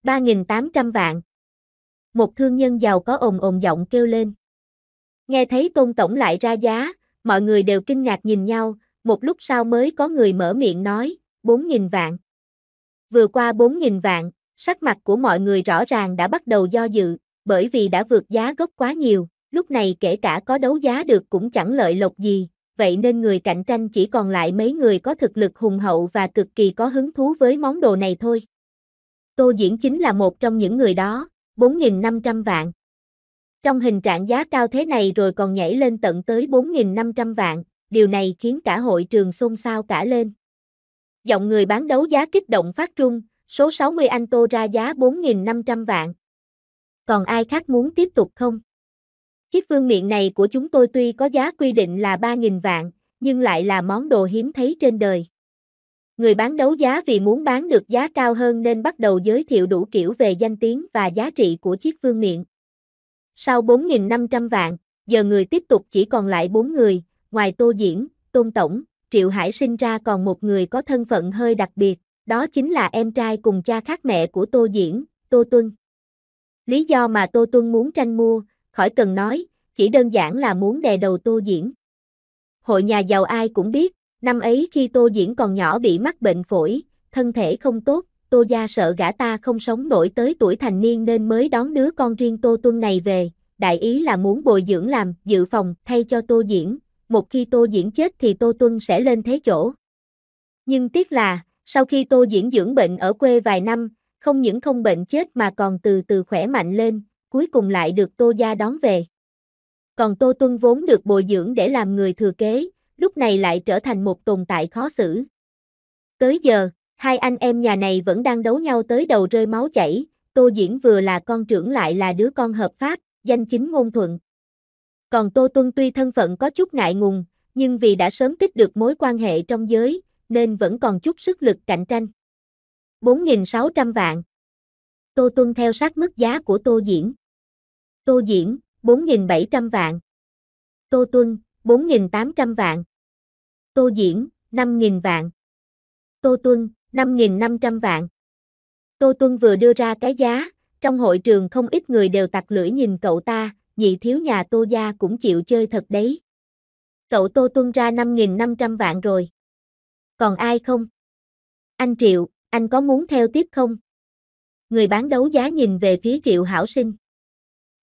3.800 vạn Một thương nhân giàu có ồn ồn giọng kêu lên. Nghe thấy tôn tổng lại ra giá, mọi người đều kinh ngạc nhìn nhau, một lúc sau mới có người mở miệng nói, 4.000 vạn. Vừa qua 4.000 vạn, sắc mặt của mọi người rõ ràng đã bắt đầu do dự, bởi vì đã vượt giá gốc quá nhiều, lúc này kể cả có đấu giá được cũng chẳng lợi lộc gì, vậy nên người cạnh tranh chỉ còn lại mấy người có thực lực hùng hậu và cực kỳ có hứng thú với món đồ này thôi. Tô Diễn chính là một trong những người đó, 4.500 vạn. Trong hình trạng giá cao thế này rồi còn nhảy lên tận tới 4.500 vạn, điều này khiến cả hội trường xôn xao cả lên. Giọng người bán đấu giá kích động phát trung, số 60 anh Tô ra giá 4.500 vạn còn ai khác muốn tiếp tục không? Chiếc vương miện này của chúng tôi tuy có giá quy định là 3.000 vạn, nhưng lại là món đồ hiếm thấy trên đời. Người bán đấu giá vì muốn bán được giá cao hơn nên bắt đầu giới thiệu đủ kiểu về danh tiếng và giá trị của chiếc vương miện. Sau 4.500 vạn, giờ người tiếp tục chỉ còn lại 4 người, ngoài Tô Diễn, Tôn Tổng, Triệu Hải sinh ra còn một người có thân phận hơi đặc biệt, đó chính là em trai cùng cha khác mẹ của Tô Diễn, Tô Tuân. Lý do mà Tô Tuân muốn tranh mua, khỏi cần nói, chỉ đơn giản là muốn đè đầu Tô Diễn. Hội nhà giàu ai cũng biết, năm ấy khi Tô Diễn còn nhỏ bị mắc bệnh phổi, thân thể không tốt, Tô gia sợ gã ta không sống nổi tới tuổi thành niên nên mới đón đứa con riêng Tô Tuân này về, đại ý là muốn bồi dưỡng làm dự phòng thay cho Tô Diễn, một khi Tô Diễn chết thì Tô Tuân sẽ lên thế chỗ. Nhưng tiếc là, sau khi Tô Diễn dưỡng bệnh ở quê vài năm, không những không bệnh chết mà còn từ từ khỏe mạnh lên, cuối cùng lại được Tô Gia đón về. Còn Tô Tuân vốn được bồi dưỡng để làm người thừa kế, lúc này lại trở thành một tồn tại khó xử. Tới giờ, hai anh em nhà này vẫn đang đấu nhau tới đầu rơi máu chảy, Tô Diễn vừa là con trưởng lại là đứa con hợp pháp, danh chính ngôn thuận. Còn Tô Tuân tuy thân phận có chút ngại ngùng, nhưng vì đã sớm tích được mối quan hệ trong giới, nên vẫn còn chút sức lực cạnh tranh. 4.600 vạn. Tô tuân theo sát mức giá của Tô Diễn. Tô Diễn, 4.700 vạn. Tô Tuân, 4.800 vạn. Tô Diễn, 5.000 vạn. Tô Tuân, 5.500 vạn. Tô Tuân vừa đưa ra cái giá, trong hội trường không ít người đều tặc lưỡi nhìn cậu ta, nhị thiếu nhà Tô Gia cũng chịu chơi thật đấy. Cậu Tô Tuân ra 5.500 vạn rồi. Còn ai không? Anh Triệu, anh có muốn theo tiếp không? Người bán đấu giá nhìn về phía Triệu Hảo Sinh.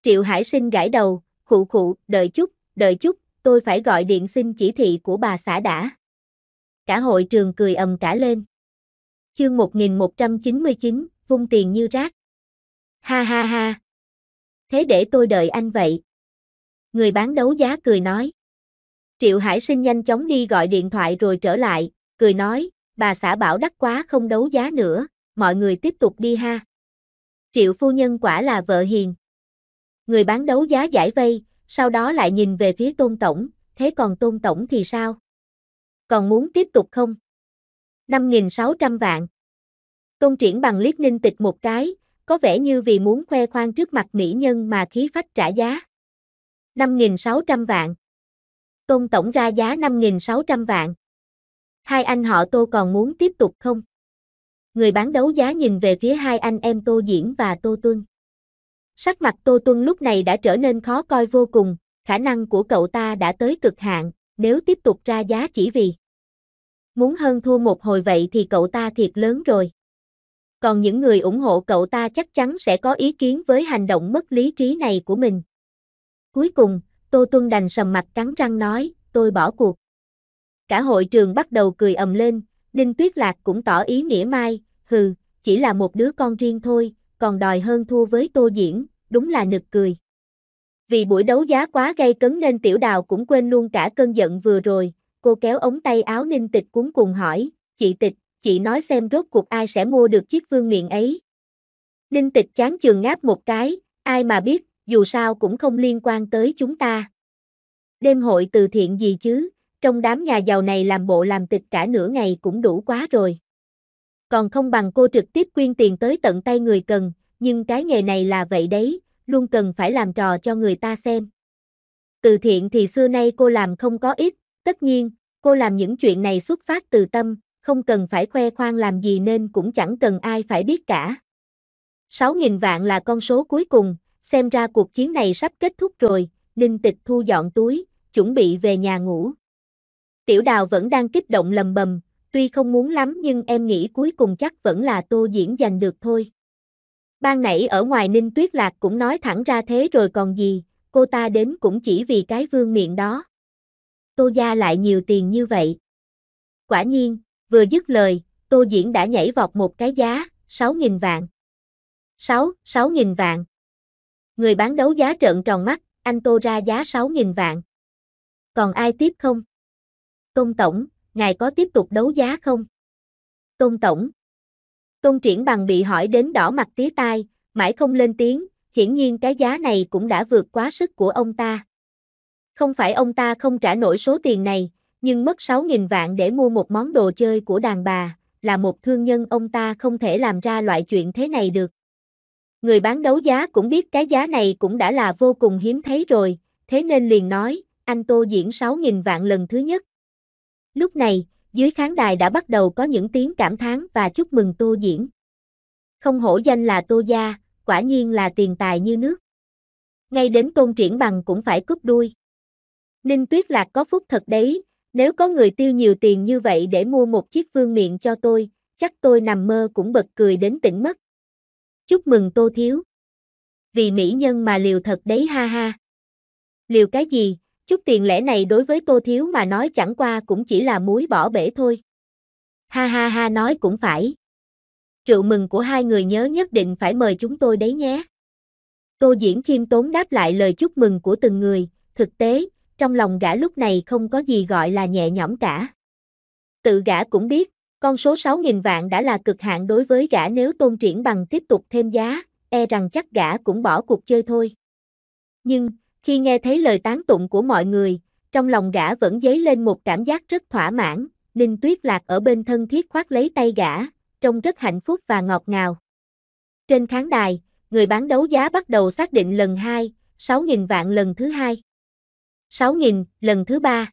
Triệu Hải Sinh gãi đầu, khụ khụ, đợi chút, đợi chút, tôi phải gọi điện xin chỉ thị của bà xã đã. Cả hội trường cười ầm cả lên. Chương 1199, vung tiền như rác. Ha ha ha. Thế để tôi đợi anh vậy. Người bán đấu giá cười nói. Triệu Hải Sinh nhanh chóng đi gọi điện thoại rồi trở lại, cười nói, bà xã bảo đắt quá không đấu giá nữa, mọi người tiếp tục đi ha. Triệu phu nhân quả là vợ hiền. Người bán đấu giá giải vây, sau đó lại nhìn về phía tôn tổng, thế còn tôn tổng thì sao? Còn muốn tiếp tục không? 5.600 vạn. Tôn triển bằng liếc ninh tịch một cái, có vẻ như vì muốn khoe khoang trước mặt mỹ nhân mà khí phách trả giá. 5.600 vạn. Tôn tổng ra giá 5.600 vạn. Hai anh họ Tô còn muốn tiếp tục không? Người bán đấu giá nhìn về phía hai anh em Tô Diễn và Tô Tuân. Sắc mặt Tô Tuân lúc này đã trở nên khó coi vô cùng, khả năng của cậu ta đã tới cực hạn, nếu tiếp tục ra giá chỉ vì muốn hơn thua một hồi vậy thì cậu ta thiệt lớn rồi. Còn những người ủng hộ cậu ta chắc chắn sẽ có ý kiến với hành động mất lý trí này của mình. Cuối cùng, Tô Tuân đành sầm mặt cắn răng nói, tôi bỏ cuộc. Cả hội trường bắt đầu cười ầm lên, Ninh Tuyết Lạc cũng tỏ ý nghĩa mai, hừ, chỉ là một đứa con riêng thôi, còn đòi hơn thua với tô diễn, đúng là nực cười. Vì buổi đấu giá quá gây cấn nên tiểu đào cũng quên luôn cả cơn giận vừa rồi, cô kéo ống tay áo Ninh Tịch cuốn cùng hỏi, chị Tịch, chị nói xem rốt cuộc ai sẽ mua được chiếc vương miện ấy. Ninh Tịch chán chường ngáp một cái, ai mà biết, dù sao cũng không liên quan tới chúng ta. Đêm hội từ thiện gì chứ, trong đám nhà giàu này làm bộ làm tịch cả nửa ngày cũng đủ quá rồi. Còn không bằng cô trực tiếp quyên tiền tới tận tay người cần, nhưng cái nghề này là vậy đấy, luôn cần phải làm trò cho người ta xem. Từ thiện thì xưa nay cô làm không có ít, tất nhiên, cô làm những chuyện này xuất phát từ tâm, không cần phải khoe khoang làm gì nên cũng chẳng cần ai phải biết cả. 6.000 vạn là con số cuối cùng, xem ra cuộc chiến này sắp kết thúc rồi, Ninh Tịch thu dọn túi, chuẩn bị về nhà ngủ. Tiểu đào vẫn đang kích động lầm bầm, tuy không muốn lắm nhưng em nghĩ cuối cùng chắc vẫn là tô diễn giành được thôi. Ban nãy ở ngoài Ninh Tuyết Lạc cũng nói thẳng ra thế rồi còn gì, cô ta đến cũng chỉ vì cái vương miệng đó. Tô gia lại nhiều tiền như vậy. Quả nhiên, vừa dứt lời, Tô Diễn đã nhảy vọt một cái giá, 6.000 vạn. 6, 6.000 vạn. Người bán đấu giá trợn tròn mắt, anh Tô ra giá 6.000 vạn. Còn ai tiếp không? Tôn Tổng, ngài có tiếp tục đấu giá không? Tôn Tổng. Tôn Triển Bằng bị hỏi đến đỏ mặt tía tai, mãi không lên tiếng, hiển nhiên cái giá này cũng đã vượt quá sức của ông ta. Không phải ông ta không trả nổi số tiền này, nhưng mất 6.000 vạn để mua một món đồ chơi của đàn bà, là một thương nhân ông ta không thể làm ra loại chuyện thế này được. Người bán đấu giá cũng biết cái giá này cũng đã là vô cùng hiếm thấy rồi, thế nên liền nói, anh Tô diễn 6.000 vạn lần thứ nhất. Lúc này, dưới khán đài đã bắt đầu có những tiếng cảm thán và chúc mừng Tô Diễn. Không hổ danh là Tô Gia, quả nhiên là tiền tài như nước. Ngay đến tôn triển bằng cũng phải cúp đuôi. Ninh Tuyết Lạc có phúc thật đấy, nếu có người tiêu nhiều tiền như vậy để mua một chiếc vương miện cho tôi, chắc tôi nằm mơ cũng bật cười đến tỉnh mất. Chúc mừng Tô Thiếu. Vì mỹ nhân mà liều thật đấy ha ha. Liều cái gì, chút tiền lẻ này đối với Tô Thiếu mà nói chẳng qua cũng chỉ là muối bỏ bể thôi. Ha ha ha nói cũng phải. Rượu mừng của hai người nhớ nhất định phải mời chúng tôi đấy nhé. Tô Diễn khiêm tốn đáp lại lời chúc mừng của từng người, thực tế, trong lòng gã lúc này không có gì gọi là nhẹ nhõm cả. Tự gã cũng biết, con số 6.000 vạn đã là cực hạn đối với gã nếu tôn triển bằng tiếp tục thêm giá, e rằng chắc gã cũng bỏ cuộc chơi thôi. Nhưng, khi nghe thấy lời tán tụng của mọi người, trong lòng gã vẫn dấy lên một cảm giác rất thỏa mãn, Ninh Tuyết Lạc ở bên thân thiết khoác lấy tay gã, trông rất hạnh phúc và ngọt ngào. Trên khán đài, người bán đấu giá bắt đầu xác định lần 2, 6.000 vạn lần thứ hai, 6.000 lần thứ ba.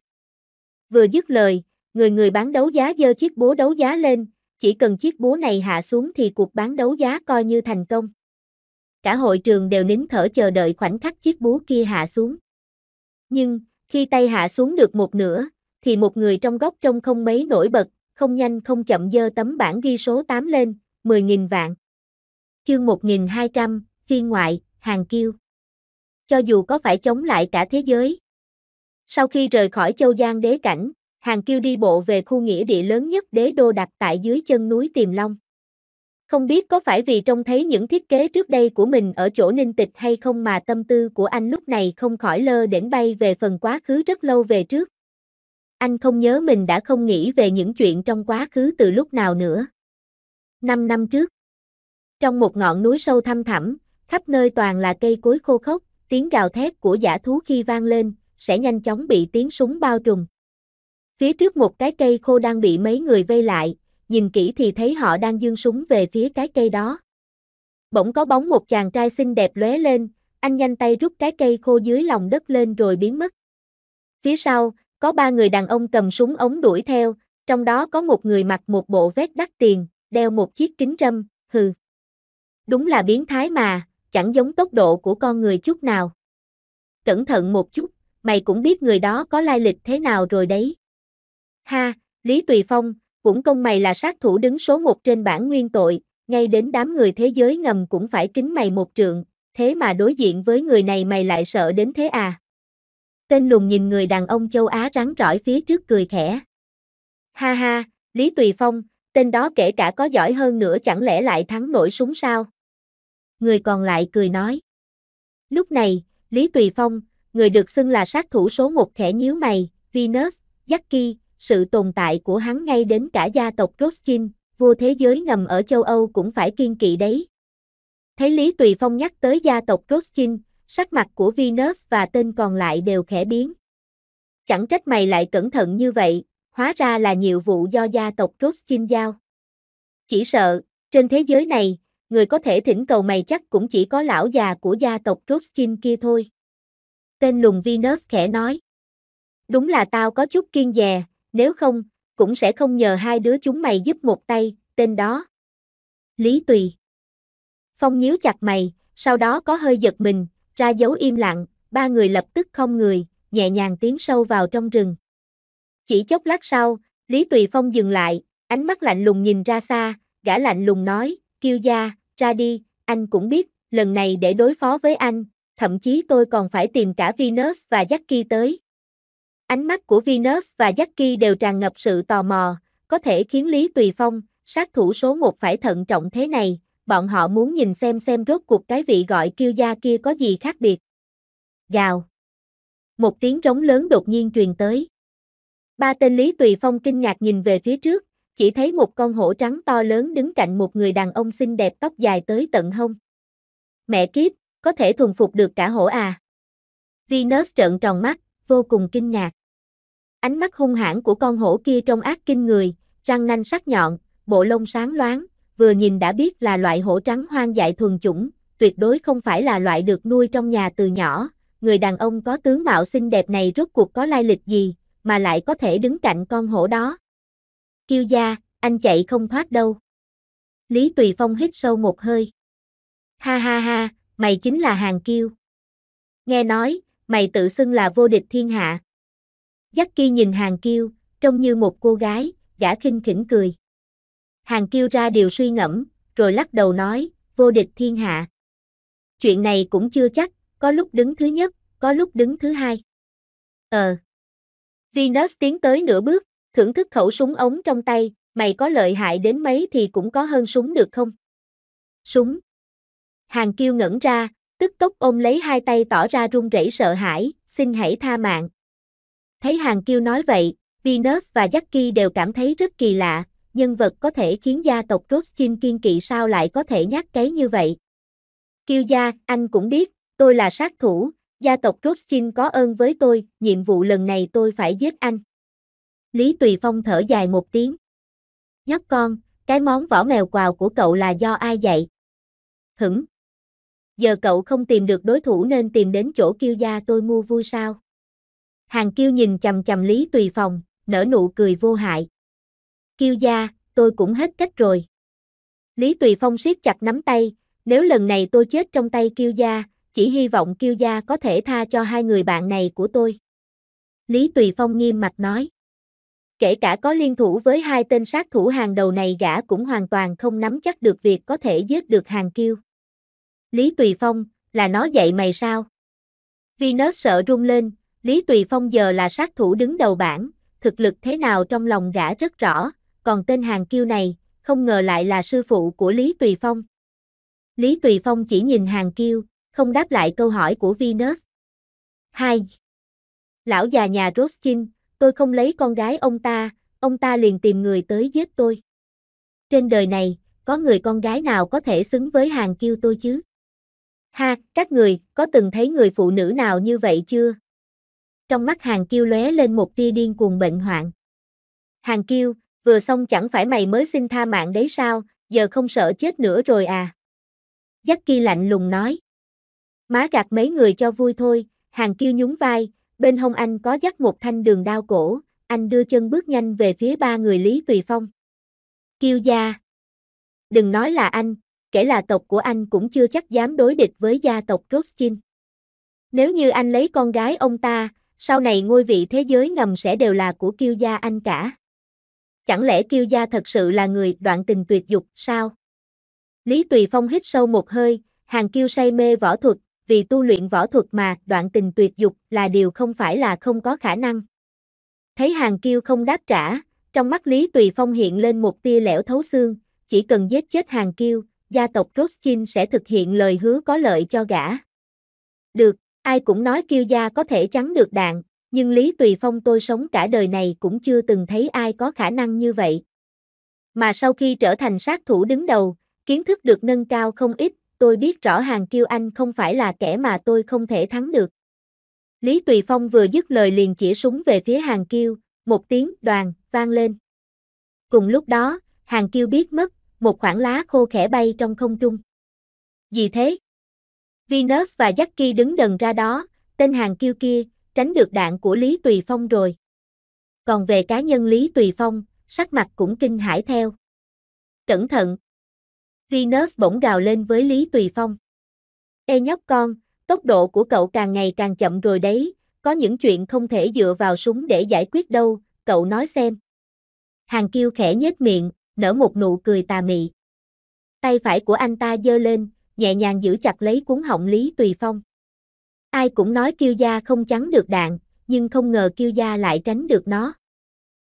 Vừa dứt lời, người người bán đấu giá giơ chiếc búa đấu giá lên, chỉ cần chiếc búa này hạ xuống thì cuộc bán đấu giá coi như thành công cả hội trường đều nín thở chờ đợi khoảnh khắc chiếc búa kia hạ xuống. Nhưng, khi tay hạ xuống được một nửa, thì một người trong góc trông không mấy nổi bật, không nhanh không chậm dơ tấm bảng ghi số 8 lên, 10.000 vạn. Chương 1200, phiên ngoại, hàng kiêu. Cho dù có phải chống lại cả thế giới. Sau khi rời khỏi châu Giang đế cảnh, hàng kiêu đi bộ về khu nghĩa địa lớn nhất đế đô đặt tại dưới chân núi Tiềm Long. Không biết có phải vì trông thấy những thiết kế trước đây của mình ở chỗ ninh tịch hay không mà tâm tư của anh lúc này không khỏi lơ đễnh bay về phần quá khứ rất lâu về trước. Anh không nhớ mình đã không nghĩ về những chuyện trong quá khứ từ lúc nào nữa. Năm năm trước, trong một ngọn núi sâu thăm thẳm, khắp nơi toàn là cây cối khô khốc, tiếng gào thét của giả thú khi vang lên, sẽ nhanh chóng bị tiếng súng bao trùm. Phía trước một cái cây khô đang bị mấy người vây lại, nhìn kỹ thì thấy họ đang dương súng về phía cái cây đó. Bỗng có bóng một chàng trai xinh đẹp lóe lên, anh nhanh tay rút cái cây khô dưới lòng đất lên rồi biến mất. Phía sau, có ba người đàn ông cầm súng ống đuổi theo, trong đó có một người mặc một bộ vest đắt tiền, đeo một chiếc kính râm, hừ. Đúng là biến thái mà, chẳng giống tốc độ của con người chút nào. Cẩn thận một chút, mày cũng biết người đó có lai lịch thế nào rồi đấy. Ha, Lý Tùy Phong, cũng công mày là sát thủ đứng số một trên bảng nguyên tội, ngay đến đám người thế giới ngầm cũng phải kính mày một trượng, thế mà đối diện với người này mày lại sợ đến thế à. Tên lùng nhìn người đàn ông châu Á rắn rỏi phía trước cười khẽ. Ha ha, Lý Tùy Phong, tên đó kể cả có giỏi hơn nữa chẳng lẽ lại thắng nổi súng sao? Người còn lại cười nói. Lúc này, Lý Tùy Phong, người được xưng là sát thủ số một khẽ nhíu mày, Venus, Jackie, sự tồn tại của hắn ngay đến cả gia tộc Rothschild, vua thế giới ngầm ở châu Âu cũng phải kiên kỵ đấy. Thấy Lý Tùy Phong nhắc tới gia tộc Rothschild, sắc mặt của Venus và tên còn lại đều khẽ biến. Chẳng trách mày lại cẩn thận như vậy, hóa ra là nhiều vụ do gia tộc Rothschild giao. Chỉ sợ, trên thế giới này, người có thể thỉnh cầu mày chắc cũng chỉ có lão già của gia tộc Rothschild kia thôi. Tên lùng Venus khẽ nói. Đúng là tao có chút kiên dè, nếu không, cũng sẽ không nhờ hai đứa chúng mày giúp một tay, tên đó. Lý Tùy Phong nhíu chặt mày, sau đó có hơi giật mình, ra dấu im lặng, ba người lập tức không người, nhẹ nhàng tiến sâu vào trong rừng. Chỉ chốc lát sau, Lý Tùy Phong dừng lại, ánh mắt lạnh lùng nhìn ra xa, gã lạnh lùng nói, kêu gia, ra đi, anh cũng biết, lần này để đối phó với anh, thậm chí tôi còn phải tìm cả Venus và Jackie tới. Ánh mắt của Venus và Jackie đều tràn ngập sự tò mò, có thể khiến Lý Tùy Phong, sát thủ số một phải thận trọng thế này, bọn họ muốn nhìn xem xem rốt cuộc cái vị gọi kiêu gia kia có gì khác biệt. Gào. Một tiếng rống lớn đột nhiên truyền tới. Ba tên Lý Tùy Phong kinh ngạc nhìn về phía trước, chỉ thấy một con hổ trắng to lớn đứng cạnh một người đàn ông xinh đẹp tóc dài tới tận hông. Mẹ kiếp, có thể thuần phục được cả hổ à? Venus trợn tròn mắt, vô cùng kinh ngạc. Ánh mắt hung hãn của con hổ kia trông ác kinh người, răng nanh sắc nhọn, bộ lông sáng loáng, vừa nhìn đã biết là loại hổ trắng hoang dại thuần chủng, tuyệt đối không phải là loại được nuôi trong nhà từ nhỏ. Người đàn ông có tướng mạo xinh đẹp này rốt cuộc có lai lịch gì, mà lại có thể đứng cạnh con hổ đó. Kiêu gia, anh chạy không thoát đâu. Lý Tùy Phong hít sâu một hơi. Ha ha ha, mày chính là hàng kiêu. Nghe nói, mày tự xưng là vô địch thiên hạ. Jackie nhìn Hàng Kiêu, trông như một cô gái, gã khinh khỉnh cười. Hàng Kiêu ra điều suy ngẫm, rồi lắc đầu nói, vô địch thiên hạ. Chuyện này cũng chưa chắc, có lúc đứng thứ nhất, có lúc đứng thứ hai. Ờ. Venus tiến tới nửa bước, thưởng thức khẩu súng ống trong tay, mày có lợi hại đến mấy thì cũng có hơn súng được không? Súng. Hàng Kiêu ngẩn ra, tức tốc ôm lấy hai tay tỏ ra run rẩy sợ hãi, xin hãy tha mạng. Thấy hàng kiêu nói vậy, Venus và Jackie đều cảm thấy rất kỳ lạ, nhân vật có thể khiến gia tộc Rothschild kiên kỵ sao lại có thể nhát cái như vậy. Kiêu gia, anh cũng biết, tôi là sát thủ, gia tộc Rothschild có ơn với tôi, nhiệm vụ lần này tôi phải giết anh. Lý Tùy Phong thở dài một tiếng. Nhóc con, cái món vỏ mèo quào của cậu là do ai dạy? Hửng. Giờ cậu không tìm được đối thủ nên tìm đến chỗ kiêu gia tôi mua vui sao? Hàng Kiêu nhìn chầm chầm Lý Tùy Phòng, nở nụ cười vô hại. Kiêu gia, tôi cũng hết cách rồi. Lý Tùy Phong siết chặt nắm tay, nếu lần này tôi chết trong tay Kiêu gia, chỉ hy vọng Kiêu gia có thể tha cho hai người bạn này của tôi. Lý Tùy Phong nghiêm mặt nói. Kể cả có liên thủ với hai tên sát thủ hàng đầu này gã cũng hoàn toàn không nắm chắc được việc có thể giết được hàng kiêu. Lý Tùy Phong, là nó dạy mày sao? Vì nó sợ rung lên, Lý Tùy Phong giờ là sát thủ đứng đầu bảng, thực lực thế nào trong lòng gã rất rõ, còn tên hàng kiêu này, không ngờ lại là sư phụ của Lý Tùy Phong. Lý Tùy Phong chỉ nhìn hàng kiêu, không đáp lại câu hỏi của Venus. 2. Lão già nhà Rothschild, tôi không lấy con gái ông ta, ông ta liền tìm người tới giết tôi. Trên đời này, có người con gái nào có thể xứng với hàng kiêu tôi chứ? Ha, các người, có từng thấy người phụ nữ nào như vậy chưa? trong mắt hàng kiêu lóe lên một tia điên cuồng bệnh hoạn. Hàng kiêu, vừa xong chẳng phải mày mới xin tha mạng đấy sao, giờ không sợ chết nữa rồi à? Giác kỳ lạnh lùng nói. Má gạt mấy người cho vui thôi, hàng kiêu nhún vai, bên hông anh có dắt một thanh đường đao cổ, anh đưa chân bước nhanh về phía ba người Lý Tùy Phong. Kiêu gia. Đừng nói là anh, kể là tộc của anh cũng chưa chắc dám đối địch với gia tộc Rothschild. Nếu như anh lấy con gái ông ta, sau này ngôi vị thế giới ngầm sẽ đều là của kiêu gia anh cả. Chẳng lẽ kiêu gia thật sự là người đoạn tình tuyệt dục sao? Lý Tùy Phong hít sâu một hơi, hàng kiêu say mê võ thuật, vì tu luyện võ thuật mà đoạn tình tuyệt dục là điều không phải là không có khả năng. Thấy hàng kiêu không đáp trả, trong mắt Lý Tùy Phong hiện lên một tia lẻo thấu xương, chỉ cần giết chết hàng kiêu, gia tộc Rothschild sẽ thực hiện lời hứa có lợi cho gã. Được, Ai cũng nói kiêu gia có thể chắn được đạn, nhưng Lý Tùy Phong tôi sống cả đời này cũng chưa từng thấy ai có khả năng như vậy. Mà sau khi trở thành sát thủ đứng đầu, kiến thức được nâng cao không ít, tôi biết rõ hàng kiêu anh không phải là kẻ mà tôi không thể thắng được. Lý Tùy Phong vừa dứt lời liền chỉ súng về phía hàng kiêu, một tiếng đoàn vang lên. Cùng lúc đó, hàng kiêu biết mất, một khoảng lá khô khẽ bay trong không trung. Vì thế, Venus và Jackie đứng đần ra đó, tên hàng kiêu kia, tránh được đạn của Lý Tùy Phong rồi. Còn về cá nhân Lý Tùy Phong, sắc mặt cũng kinh hãi theo. Cẩn thận! Venus bỗng gào lên với Lý Tùy Phong. Ê nhóc con, tốc độ của cậu càng ngày càng chậm rồi đấy, có những chuyện không thể dựa vào súng để giải quyết đâu, cậu nói xem. Hàng kiêu khẽ nhếch miệng, nở một nụ cười tà mị. Tay phải của anh ta giơ lên, nhẹ nhàng giữ chặt lấy cuốn họng Lý Tùy Phong. Ai cũng nói kiêu gia không tránh được đạn, nhưng không ngờ kiêu gia lại tránh được nó.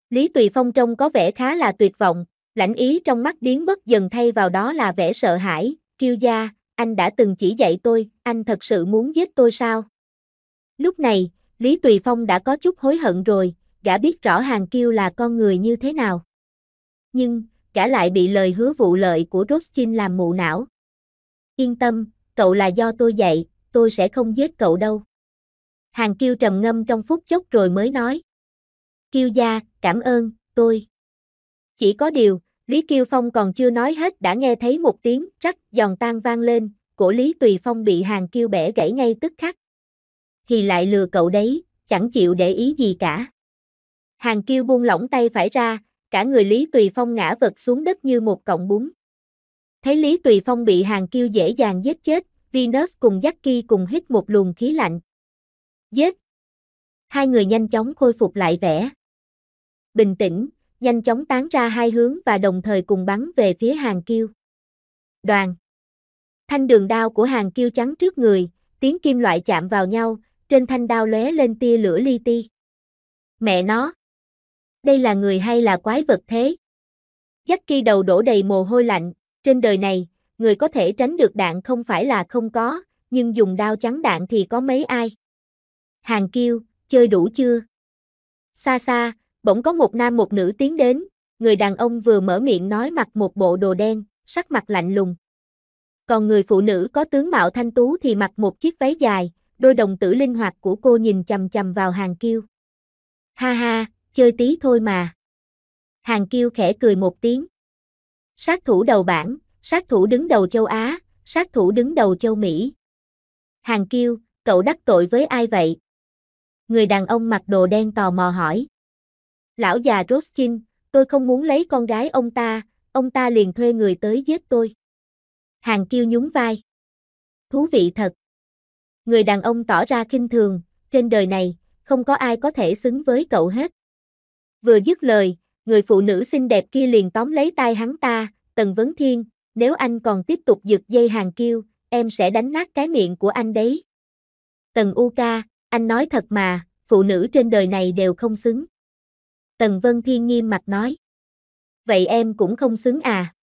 Lý Tùy Phong trông có vẻ khá là tuyệt vọng, lãnh ý trong mắt biến bất dần thay vào đó là vẻ sợ hãi, kiêu gia, anh đã từng chỉ dạy tôi, anh thật sự muốn giết tôi sao? Lúc này, Lý Tùy Phong đã có chút hối hận rồi, gã biết rõ hàng kiêu là con người như thế nào. Nhưng, gã lại bị lời hứa vụ lợi của Rostin làm mụ não. Yên tâm, cậu là do tôi dạy, tôi sẽ không giết cậu đâu. Hàng Kiêu trầm ngâm trong phút chốc rồi mới nói. Kiêu gia, cảm ơn, tôi. Chỉ có điều, Lý Kiêu Phong còn chưa nói hết đã nghe thấy một tiếng rắc giòn tan vang lên, cổ Lý Tùy Phong bị Hàng Kiêu bẻ gãy ngay tức khắc. Thì lại lừa cậu đấy, chẳng chịu để ý gì cả. Hàng Kiêu buông lỏng tay phải ra, cả người Lý Tùy Phong ngã vật xuống đất như một cọng bún. Thấy Lý Tùy Phong bị hàng kiêu dễ dàng giết chết, Venus cùng Jackie cùng hít một luồng khí lạnh. Giết! Hai người nhanh chóng khôi phục lại vẻ. Bình tĩnh, nhanh chóng tán ra hai hướng và đồng thời cùng bắn về phía hàng kiêu. Đoàn! Thanh đường đao của hàng kiêu trắng trước người, tiếng kim loại chạm vào nhau, trên thanh đao lóe lên tia lửa li ti. Mẹ nó! Đây là người hay là quái vật thế? Jackie đầu đổ đầy mồ hôi lạnh, trên đời này, người có thể tránh được đạn không phải là không có, nhưng dùng đao chắn đạn thì có mấy ai. Hàng kêu chơi đủ chưa? Xa xa, bỗng có một nam một nữ tiến đến, người đàn ông vừa mở miệng nói mặc một bộ đồ đen, sắc mặt lạnh lùng. Còn người phụ nữ có tướng mạo thanh tú thì mặc một chiếc váy dài, đôi đồng tử linh hoạt của cô nhìn chầm chầm vào hàng kiêu. Ha ha, chơi tí thôi mà. Hàng kiêu khẽ cười một tiếng. Sát thủ đầu bảng, sát thủ đứng đầu châu Á, sát thủ đứng đầu châu Mỹ. Hàng kêu, cậu đắc tội với ai vậy? Người đàn ông mặc đồ đen tò mò hỏi. Lão già Roskin, tôi không muốn lấy con gái ông ta, ông ta liền thuê người tới giết tôi. Hàng kêu nhún vai. Thú vị thật. Người đàn ông tỏ ra khinh thường, trên đời này, không có ai có thể xứng với cậu hết. Vừa dứt lời, người phụ nữ xinh đẹp kia liền tóm lấy tay hắn ta, Tần Vấn Thiên, nếu anh còn tiếp tục giật dây hàng kiêu, em sẽ đánh nát cái miệng của anh đấy. Tần U ca, anh nói thật mà, phụ nữ trên đời này đều không xứng. Tần Vân Thiên nghiêm mặt nói. Vậy em cũng không xứng à?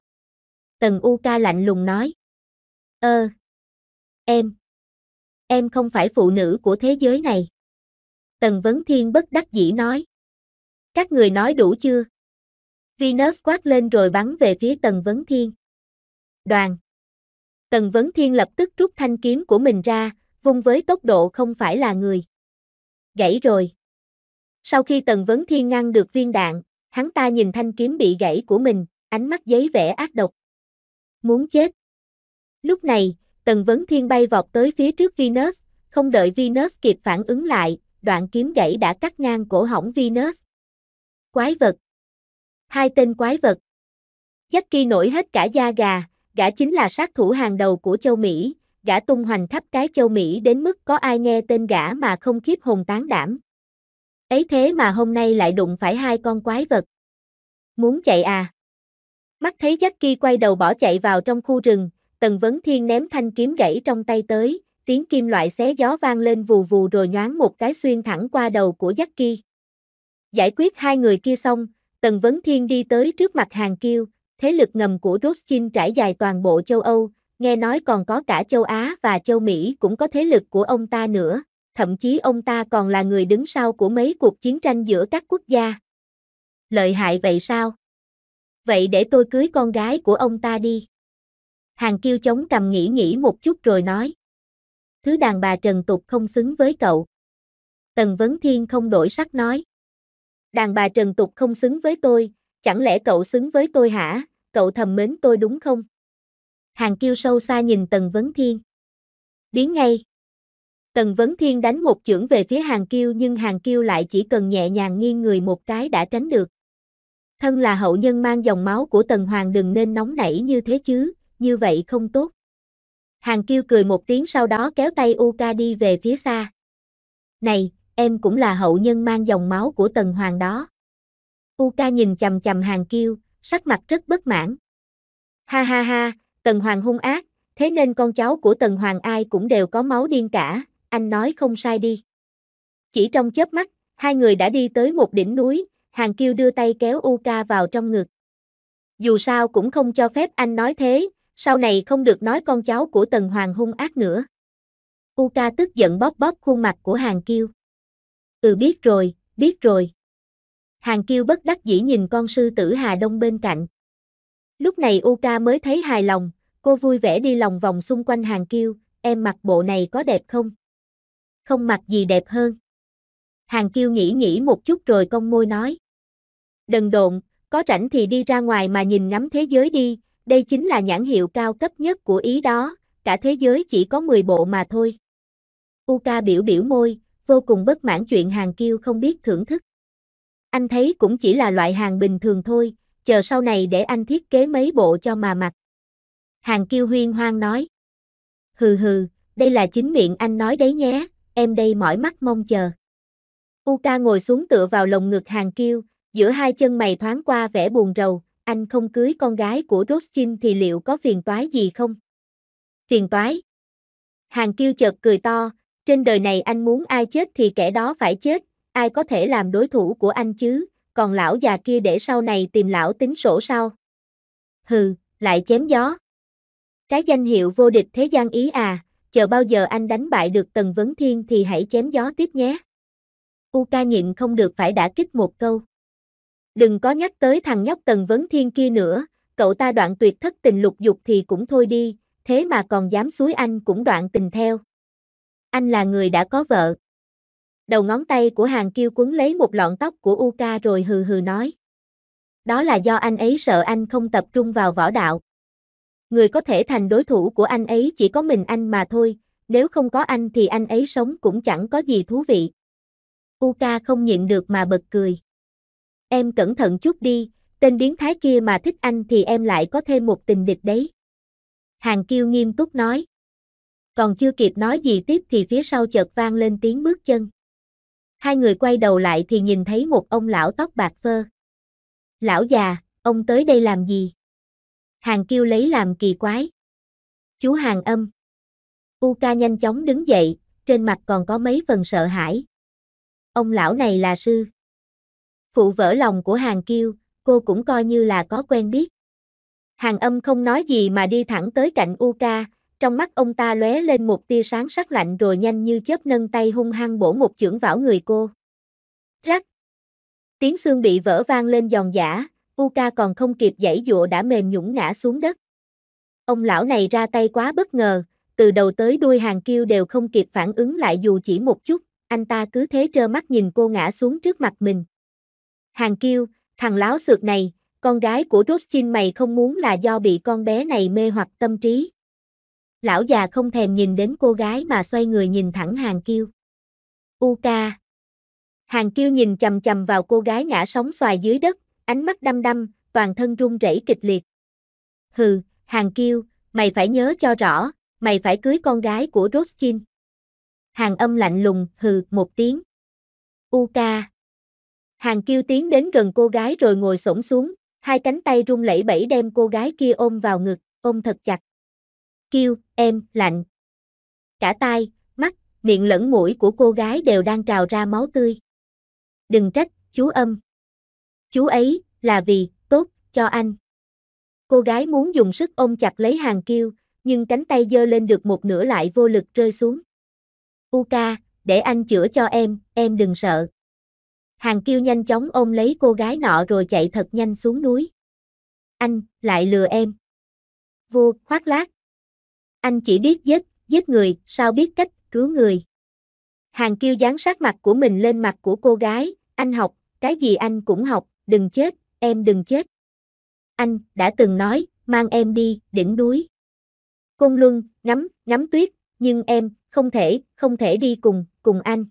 Tần U ca lạnh lùng nói. Ơ, em, em không phải phụ nữ của thế giới này. Tần Vấn Thiên bất đắc dĩ nói. Các người nói đủ chưa? Venus quát lên rồi bắn về phía Tần Vấn Thiên. Đoàn. Tần Vấn Thiên lập tức rút thanh kiếm của mình ra, vung với tốc độ không phải là người. Gãy rồi. Sau khi Tần Vấn Thiên ngăn được viên đạn, hắn ta nhìn thanh kiếm bị gãy của mình, ánh mắt giấy vẻ ác độc. Muốn chết. Lúc này, Tần Vấn Thiên bay vọt tới phía trước Venus, không đợi Venus kịp phản ứng lại, đoạn kiếm gãy đã cắt ngang cổ hỏng Venus. Quái vật hai tên quái vật. Jackie nổi hết cả da gà, gã chính là sát thủ hàng đầu của châu Mỹ, gã tung hoành khắp cái châu Mỹ đến mức có ai nghe tên gã mà không khiếp hồn tán đảm. Ấy thế mà hôm nay lại đụng phải hai con quái vật. Muốn chạy à? Mắt thấy Jackie quay đầu bỏ chạy vào trong khu rừng, Tần Vấn Thiên ném thanh kiếm gãy trong tay tới, tiếng kim loại xé gió vang lên vù vù rồi nhoáng một cái xuyên thẳng qua đầu của Jackie. Giải quyết hai người kia xong, Tần Vấn Thiên đi tới trước mặt hàng kiêu, thế lực ngầm của Rothschild trải dài toàn bộ châu Âu, nghe nói còn có cả châu Á và châu Mỹ cũng có thế lực của ông ta nữa, thậm chí ông ta còn là người đứng sau của mấy cuộc chiến tranh giữa các quốc gia. Lợi hại vậy sao? Vậy để tôi cưới con gái của ông ta đi. Hàng kiêu chống cầm nghĩ nghĩ một chút rồi nói. Thứ đàn bà trần tục không xứng với cậu. Tần Vấn Thiên không đổi sắc nói. Đàn bà Trần Tục không xứng với tôi, chẳng lẽ cậu xứng với tôi hả? Cậu thầm mến tôi đúng không? Hàng kiêu sâu xa nhìn Tần Vấn Thiên. Biến ngay. Tần Vấn Thiên đánh một chưởng về phía Hàng Kiêu nhưng Hàng Kiêu lại chỉ cần nhẹ nhàng nghiêng người một cái đã tránh được. Thân là hậu nhân mang dòng máu của Tần Hoàng đừng nên nóng nảy như thế chứ, như vậy không tốt. Hàng Kiêu cười một tiếng sau đó kéo tay Uka đi về phía xa. Này, em cũng là hậu nhân mang dòng máu của Tần Hoàng đó. Uka nhìn chầm chầm hàng kiêu, sắc mặt rất bất mãn. Ha ha ha, Tần Hoàng hung ác, thế nên con cháu của Tần Hoàng ai cũng đều có máu điên cả, anh nói không sai đi. Chỉ trong chớp mắt, hai người đã đi tới một đỉnh núi, hàng kiêu đưa tay kéo Uka vào trong ngực. Dù sao cũng không cho phép anh nói thế, sau này không được nói con cháu của Tần Hoàng hung ác nữa. Uka tức giận bóp bóp khuôn mặt của hàng kiêu. Ừ biết rồi, biết rồi. Hàng kiêu bất đắc dĩ nhìn con sư tử Hà Đông bên cạnh. Lúc này Uka mới thấy hài lòng, cô vui vẻ đi lòng vòng xung quanh hàng kiêu, em mặc bộ này có đẹp không? Không mặc gì đẹp hơn. Hàng kiêu nghĩ nghĩ một chút rồi cong môi nói. Đần độn, có rảnh thì đi ra ngoài mà nhìn ngắm thế giới đi, đây chính là nhãn hiệu cao cấp nhất của Ý đó, cả thế giới chỉ có 10 bộ mà thôi. Uka biểu biểu môi, vô cùng bất mãn chuyện hàng kiêu không biết thưởng thức. Anh thấy cũng chỉ là loại hàng bình thường thôi, chờ sau này để anh thiết kế mấy bộ cho mà mặc. Hàng kiêu huyên hoang nói. Hừ hừ, đây là chính miệng anh nói đấy nhé, em đây mỏi mắt mong chờ. uca ngồi xuống tựa vào lồng ngực hàng kiêu, giữa hai chân mày thoáng qua vẻ buồn rầu, anh không cưới con gái của Rostin thì liệu có phiền toái gì không? Phiền toái? Hàng kiêu chợt cười to, trên đời này anh muốn ai chết thì kẻ đó phải chết, ai có thể làm đối thủ của anh chứ, còn lão già kia để sau này tìm lão tính sổ sau. Hừ, lại chém gió. Cái danh hiệu vô địch thế gian ý à, chờ bao giờ anh đánh bại được Tần Vấn Thiên thì hãy chém gió tiếp nhé. u ca nhịn không được phải đã kích một câu. Đừng có nhắc tới thằng nhóc Tần Vấn Thiên kia nữa, cậu ta đoạn tuyệt thất tình lục dục thì cũng thôi đi, thế mà còn dám suối anh cũng đoạn tình theo. Anh là người đã có vợ. Đầu ngón tay của hàng kiêu quấn lấy một lọn tóc của Uka rồi hừ hừ nói. Đó là do anh ấy sợ anh không tập trung vào võ đạo. Người có thể thành đối thủ của anh ấy chỉ có mình anh mà thôi, nếu không có anh thì anh ấy sống cũng chẳng có gì thú vị. Uka không nhịn được mà bật cười. Em cẩn thận chút đi, tên biến thái kia mà thích anh thì em lại có thêm một tình địch đấy. Hàng Kiêu nghiêm túc nói còn chưa kịp nói gì tiếp thì phía sau chợt vang lên tiếng bước chân. Hai người quay đầu lại thì nhìn thấy một ông lão tóc bạc phơ. Lão già, ông tới đây làm gì? Hàng kêu lấy làm kỳ quái. Chú hàng âm. Uka nhanh chóng đứng dậy, trên mặt còn có mấy phần sợ hãi. Ông lão này là sư. Phụ vỡ lòng của hàng kêu cô cũng coi như là có quen biết. Hàng âm không nói gì mà đi thẳng tới cạnh Uka, trong mắt ông ta lóe lên một tia sáng sắc lạnh rồi nhanh như chớp nâng tay hung hăng bổ một chưởng vào người cô. Rắc! Tiếng xương bị vỡ vang lên giòn giả, Uka còn không kịp giãy dụa đã mềm nhũn ngã xuống đất. Ông lão này ra tay quá bất ngờ, từ đầu tới đuôi hàng kiêu đều không kịp phản ứng lại dù chỉ một chút, anh ta cứ thế trơ mắt nhìn cô ngã xuống trước mặt mình. Hàng kiêu, thằng láo xược này, con gái của Rostin mày không muốn là do bị con bé này mê hoặc tâm trí, Lão già không thèm nhìn đến cô gái mà xoay người nhìn thẳng Hàng Kiêu. U ca. Hàng Kiêu nhìn chầm chầm vào cô gái ngã sóng xoài dưới đất, ánh mắt đăm đăm, toàn thân run rẩy kịch liệt. Hừ, Hàng Kiêu, mày phải nhớ cho rõ, mày phải cưới con gái của Rothschild. Hàng âm lạnh lùng, hừ, một tiếng. U ca. Hàng Kiêu tiến đến gần cô gái rồi ngồi xổm xuống, hai cánh tay run lẩy bẩy đem cô gái kia ôm vào ngực, ôm thật chặt kêu, em, lạnh. Cả tai, mắt, miệng lẫn mũi của cô gái đều đang trào ra máu tươi. Đừng trách, chú âm. Chú ấy, là vì, tốt, cho anh. Cô gái muốn dùng sức ôm chặt lấy hàng kêu nhưng cánh tay dơ lên được một nửa lại vô lực rơi xuống. Uka, để anh chữa cho em, em đừng sợ. Hàng kêu nhanh chóng ôm lấy cô gái nọ rồi chạy thật nhanh xuống núi. Anh, lại lừa em. Vô, khoác lát anh chỉ biết giết, giết người, sao biết cách cứu người. Hàng kiêu dán sát mặt của mình lên mặt của cô gái, anh học, cái gì anh cũng học, đừng chết, em đừng chết. Anh đã từng nói, mang em đi, đỉnh núi. Côn Luân, ngắm, ngắm tuyết, nhưng em, không thể, không thể đi cùng, cùng anh.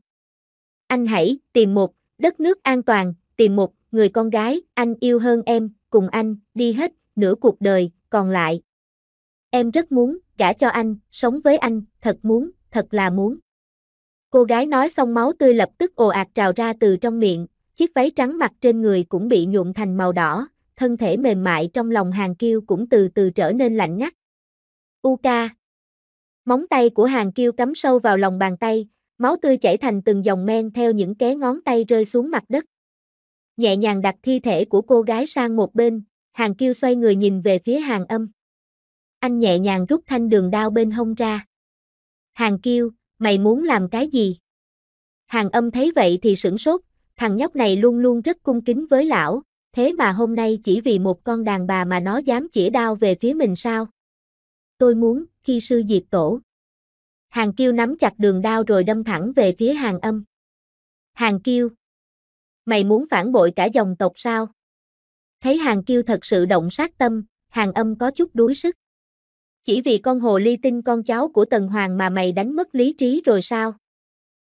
Anh hãy, tìm một, đất nước an toàn, tìm một, người con gái, anh yêu hơn em, cùng anh, đi hết, nửa cuộc đời, còn lại. Em rất muốn, gả cho anh, sống với anh, thật muốn, thật là muốn. Cô gái nói xong máu tươi lập tức ồ ạt trào ra từ trong miệng, chiếc váy trắng mặc trên người cũng bị nhuộm thành màu đỏ, thân thể mềm mại trong lòng hàng kiêu cũng từ từ trở nên lạnh ngắt. ca Móng tay của hàng kiêu cắm sâu vào lòng bàn tay, máu tươi chảy thành từng dòng men theo những ké ngón tay rơi xuống mặt đất. Nhẹ nhàng đặt thi thể của cô gái sang một bên, hàng kiêu xoay người nhìn về phía hàng âm anh nhẹ nhàng rút thanh đường đao bên hông ra. Hàng kêu, mày muốn làm cái gì? Hàng âm thấy vậy thì sửng sốt, thằng nhóc này luôn luôn rất cung kính với lão, thế mà hôm nay chỉ vì một con đàn bà mà nó dám chỉ đao về phía mình sao? Tôi muốn, khi sư diệt tổ. Hàng kêu nắm chặt đường đao rồi đâm thẳng về phía hàng âm. Hàng kêu, Mày muốn phản bội cả dòng tộc sao? Thấy hàng kêu thật sự động sát tâm, hàng âm có chút đuối sức. Chỉ vì con hồ ly tinh con cháu của Tần Hoàng mà mày đánh mất lý trí rồi sao?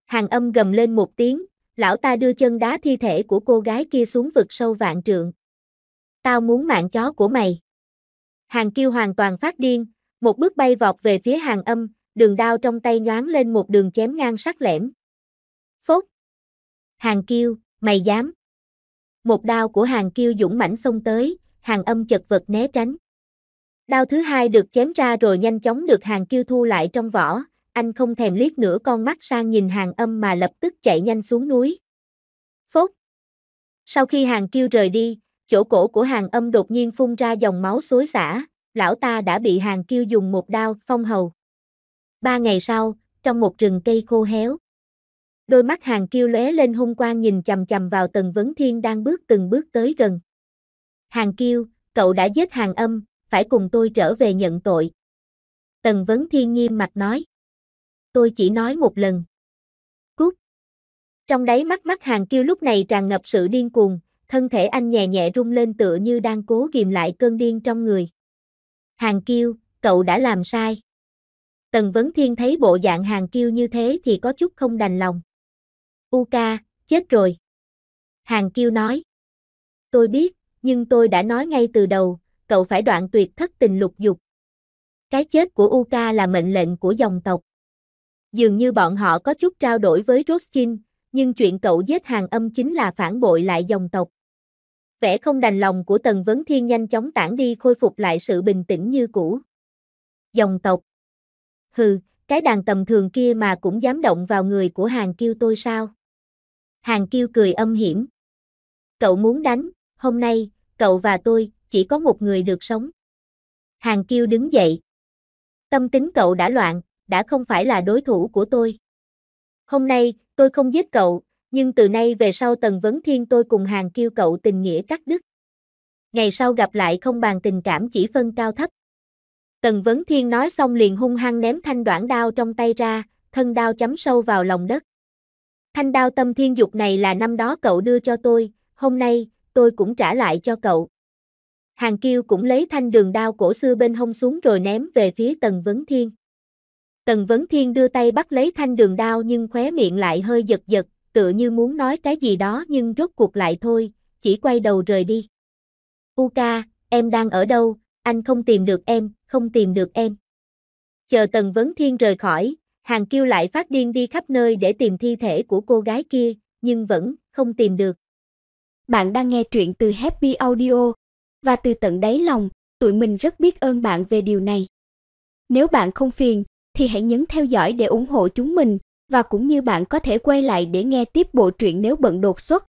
Hàng âm gầm lên một tiếng, lão ta đưa chân đá thi thể của cô gái kia xuống vực sâu vạn trượng. Tao muốn mạng chó của mày. Hàng kêu hoàn toàn phát điên, một bước bay vọt về phía hàng âm, đường đao trong tay nhoáng lên một đường chém ngang sắc lẻm. Phốt! Hàng kêu, mày dám! Một đao của hàng kêu dũng mãnh xông tới, hàng âm chật vật né tránh. Đao thứ hai được chém ra rồi nhanh chóng được hàng kiêu thu lại trong vỏ, anh không thèm liếc nữa con mắt sang nhìn hàng âm mà lập tức chạy nhanh xuống núi. Phốt! Sau khi hàng kiêu rời đi, chỗ cổ của hàng âm đột nhiên phun ra dòng máu xối xả, lão ta đã bị hàng kiêu dùng một đao phong hầu. Ba ngày sau, trong một rừng cây khô héo, đôi mắt hàng kiêu lóe lên hung quang nhìn chầm chầm vào tần vấn thiên đang bước từng bước tới gần. Hàng kiêu, cậu đã giết hàng âm, phải cùng tôi trở về nhận tội. Tần Vấn Thiên nghiêm mặt nói. Tôi chỉ nói một lần. Cút. Trong đáy mắt mắt hàng kiêu lúc này tràn ngập sự điên cuồng, thân thể anh nhẹ nhẹ rung lên tựa như đang cố kìm lại cơn điên trong người. Hàng kiêu, cậu đã làm sai. Tần Vấn Thiên thấy bộ dạng hàng kiêu như thế thì có chút không đành lòng. U ca, chết rồi. Hàng kiêu nói. Tôi biết, nhưng tôi đã nói ngay từ đầu, cậu phải đoạn tuyệt thất tình lục dục. Cái chết của Uka là mệnh lệnh của dòng tộc. Dường như bọn họ có chút trao đổi với Rothschild, nhưng chuyện cậu giết hàng âm chính là phản bội lại dòng tộc. Vẻ không đành lòng của Tần Vấn Thiên nhanh chóng tản đi khôi phục lại sự bình tĩnh như cũ. Dòng tộc. Hừ, cái đàn tầm thường kia mà cũng dám động vào người của hàng kiêu tôi sao? Hàng kiêu cười âm hiểm. Cậu muốn đánh, hôm nay, cậu và tôi, chỉ có một người được sống. Hàng Kiêu đứng dậy. Tâm tính cậu đã loạn, đã không phải là đối thủ của tôi. Hôm nay, tôi không giết cậu, nhưng từ nay về sau Tần Vấn Thiên tôi cùng Hàng Kiêu cậu tình nghĩa cắt đứt. Ngày sau gặp lại không bàn tình cảm chỉ phân cao thấp. Tần Vấn Thiên nói xong liền hung hăng ném thanh đoạn đao trong tay ra, thân đao chấm sâu vào lòng đất. Thanh đao tâm thiên dục này là năm đó cậu đưa cho tôi, hôm nay, tôi cũng trả lại cho cậu. Hàng Kiêu cũng lấy thanh đường đao cổ xưa bên hông xuống rồi ném về phía Tần Vấn Thiên. Tần Vấn Thiên đưa tay bắt lấy thanh đường đao nhưng khóe miệng lại hơi giật giật, tựa như muốn nói cái gì đó nhưng rốt cuộc lại thôi, chỉ quay đầu rời đi. Uka, em đang ở đâu, anh không tìm được em, không tìm được em. Chờ Tần Vấn Thiên rời khỏi, Hàng Kiêu lại phát điên đi khắp nơi để tìm thi thể của cô gái kia, nhưng vẫn không tìm được. Bạn đang nghe truyện từ Happy Audio và từ tận đáy lòng, tụi mình rất biết ơn bạn về điều này. Nếu bạn không phiền thì hãy nhấn theo dõi để ủng hộ chúng mình và cũng như bạn có thể quay lại để nghe tiếp bộ truyện nếu bận đột xuất.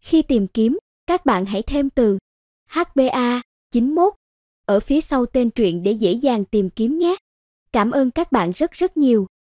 Khi tìm kiếm, các bạn hãy thêm từ HBA 91 ở phía sau tên truyện để dễ dàng tìm kiếm nhé. Cảm ơn các bạn rất rất nhiều.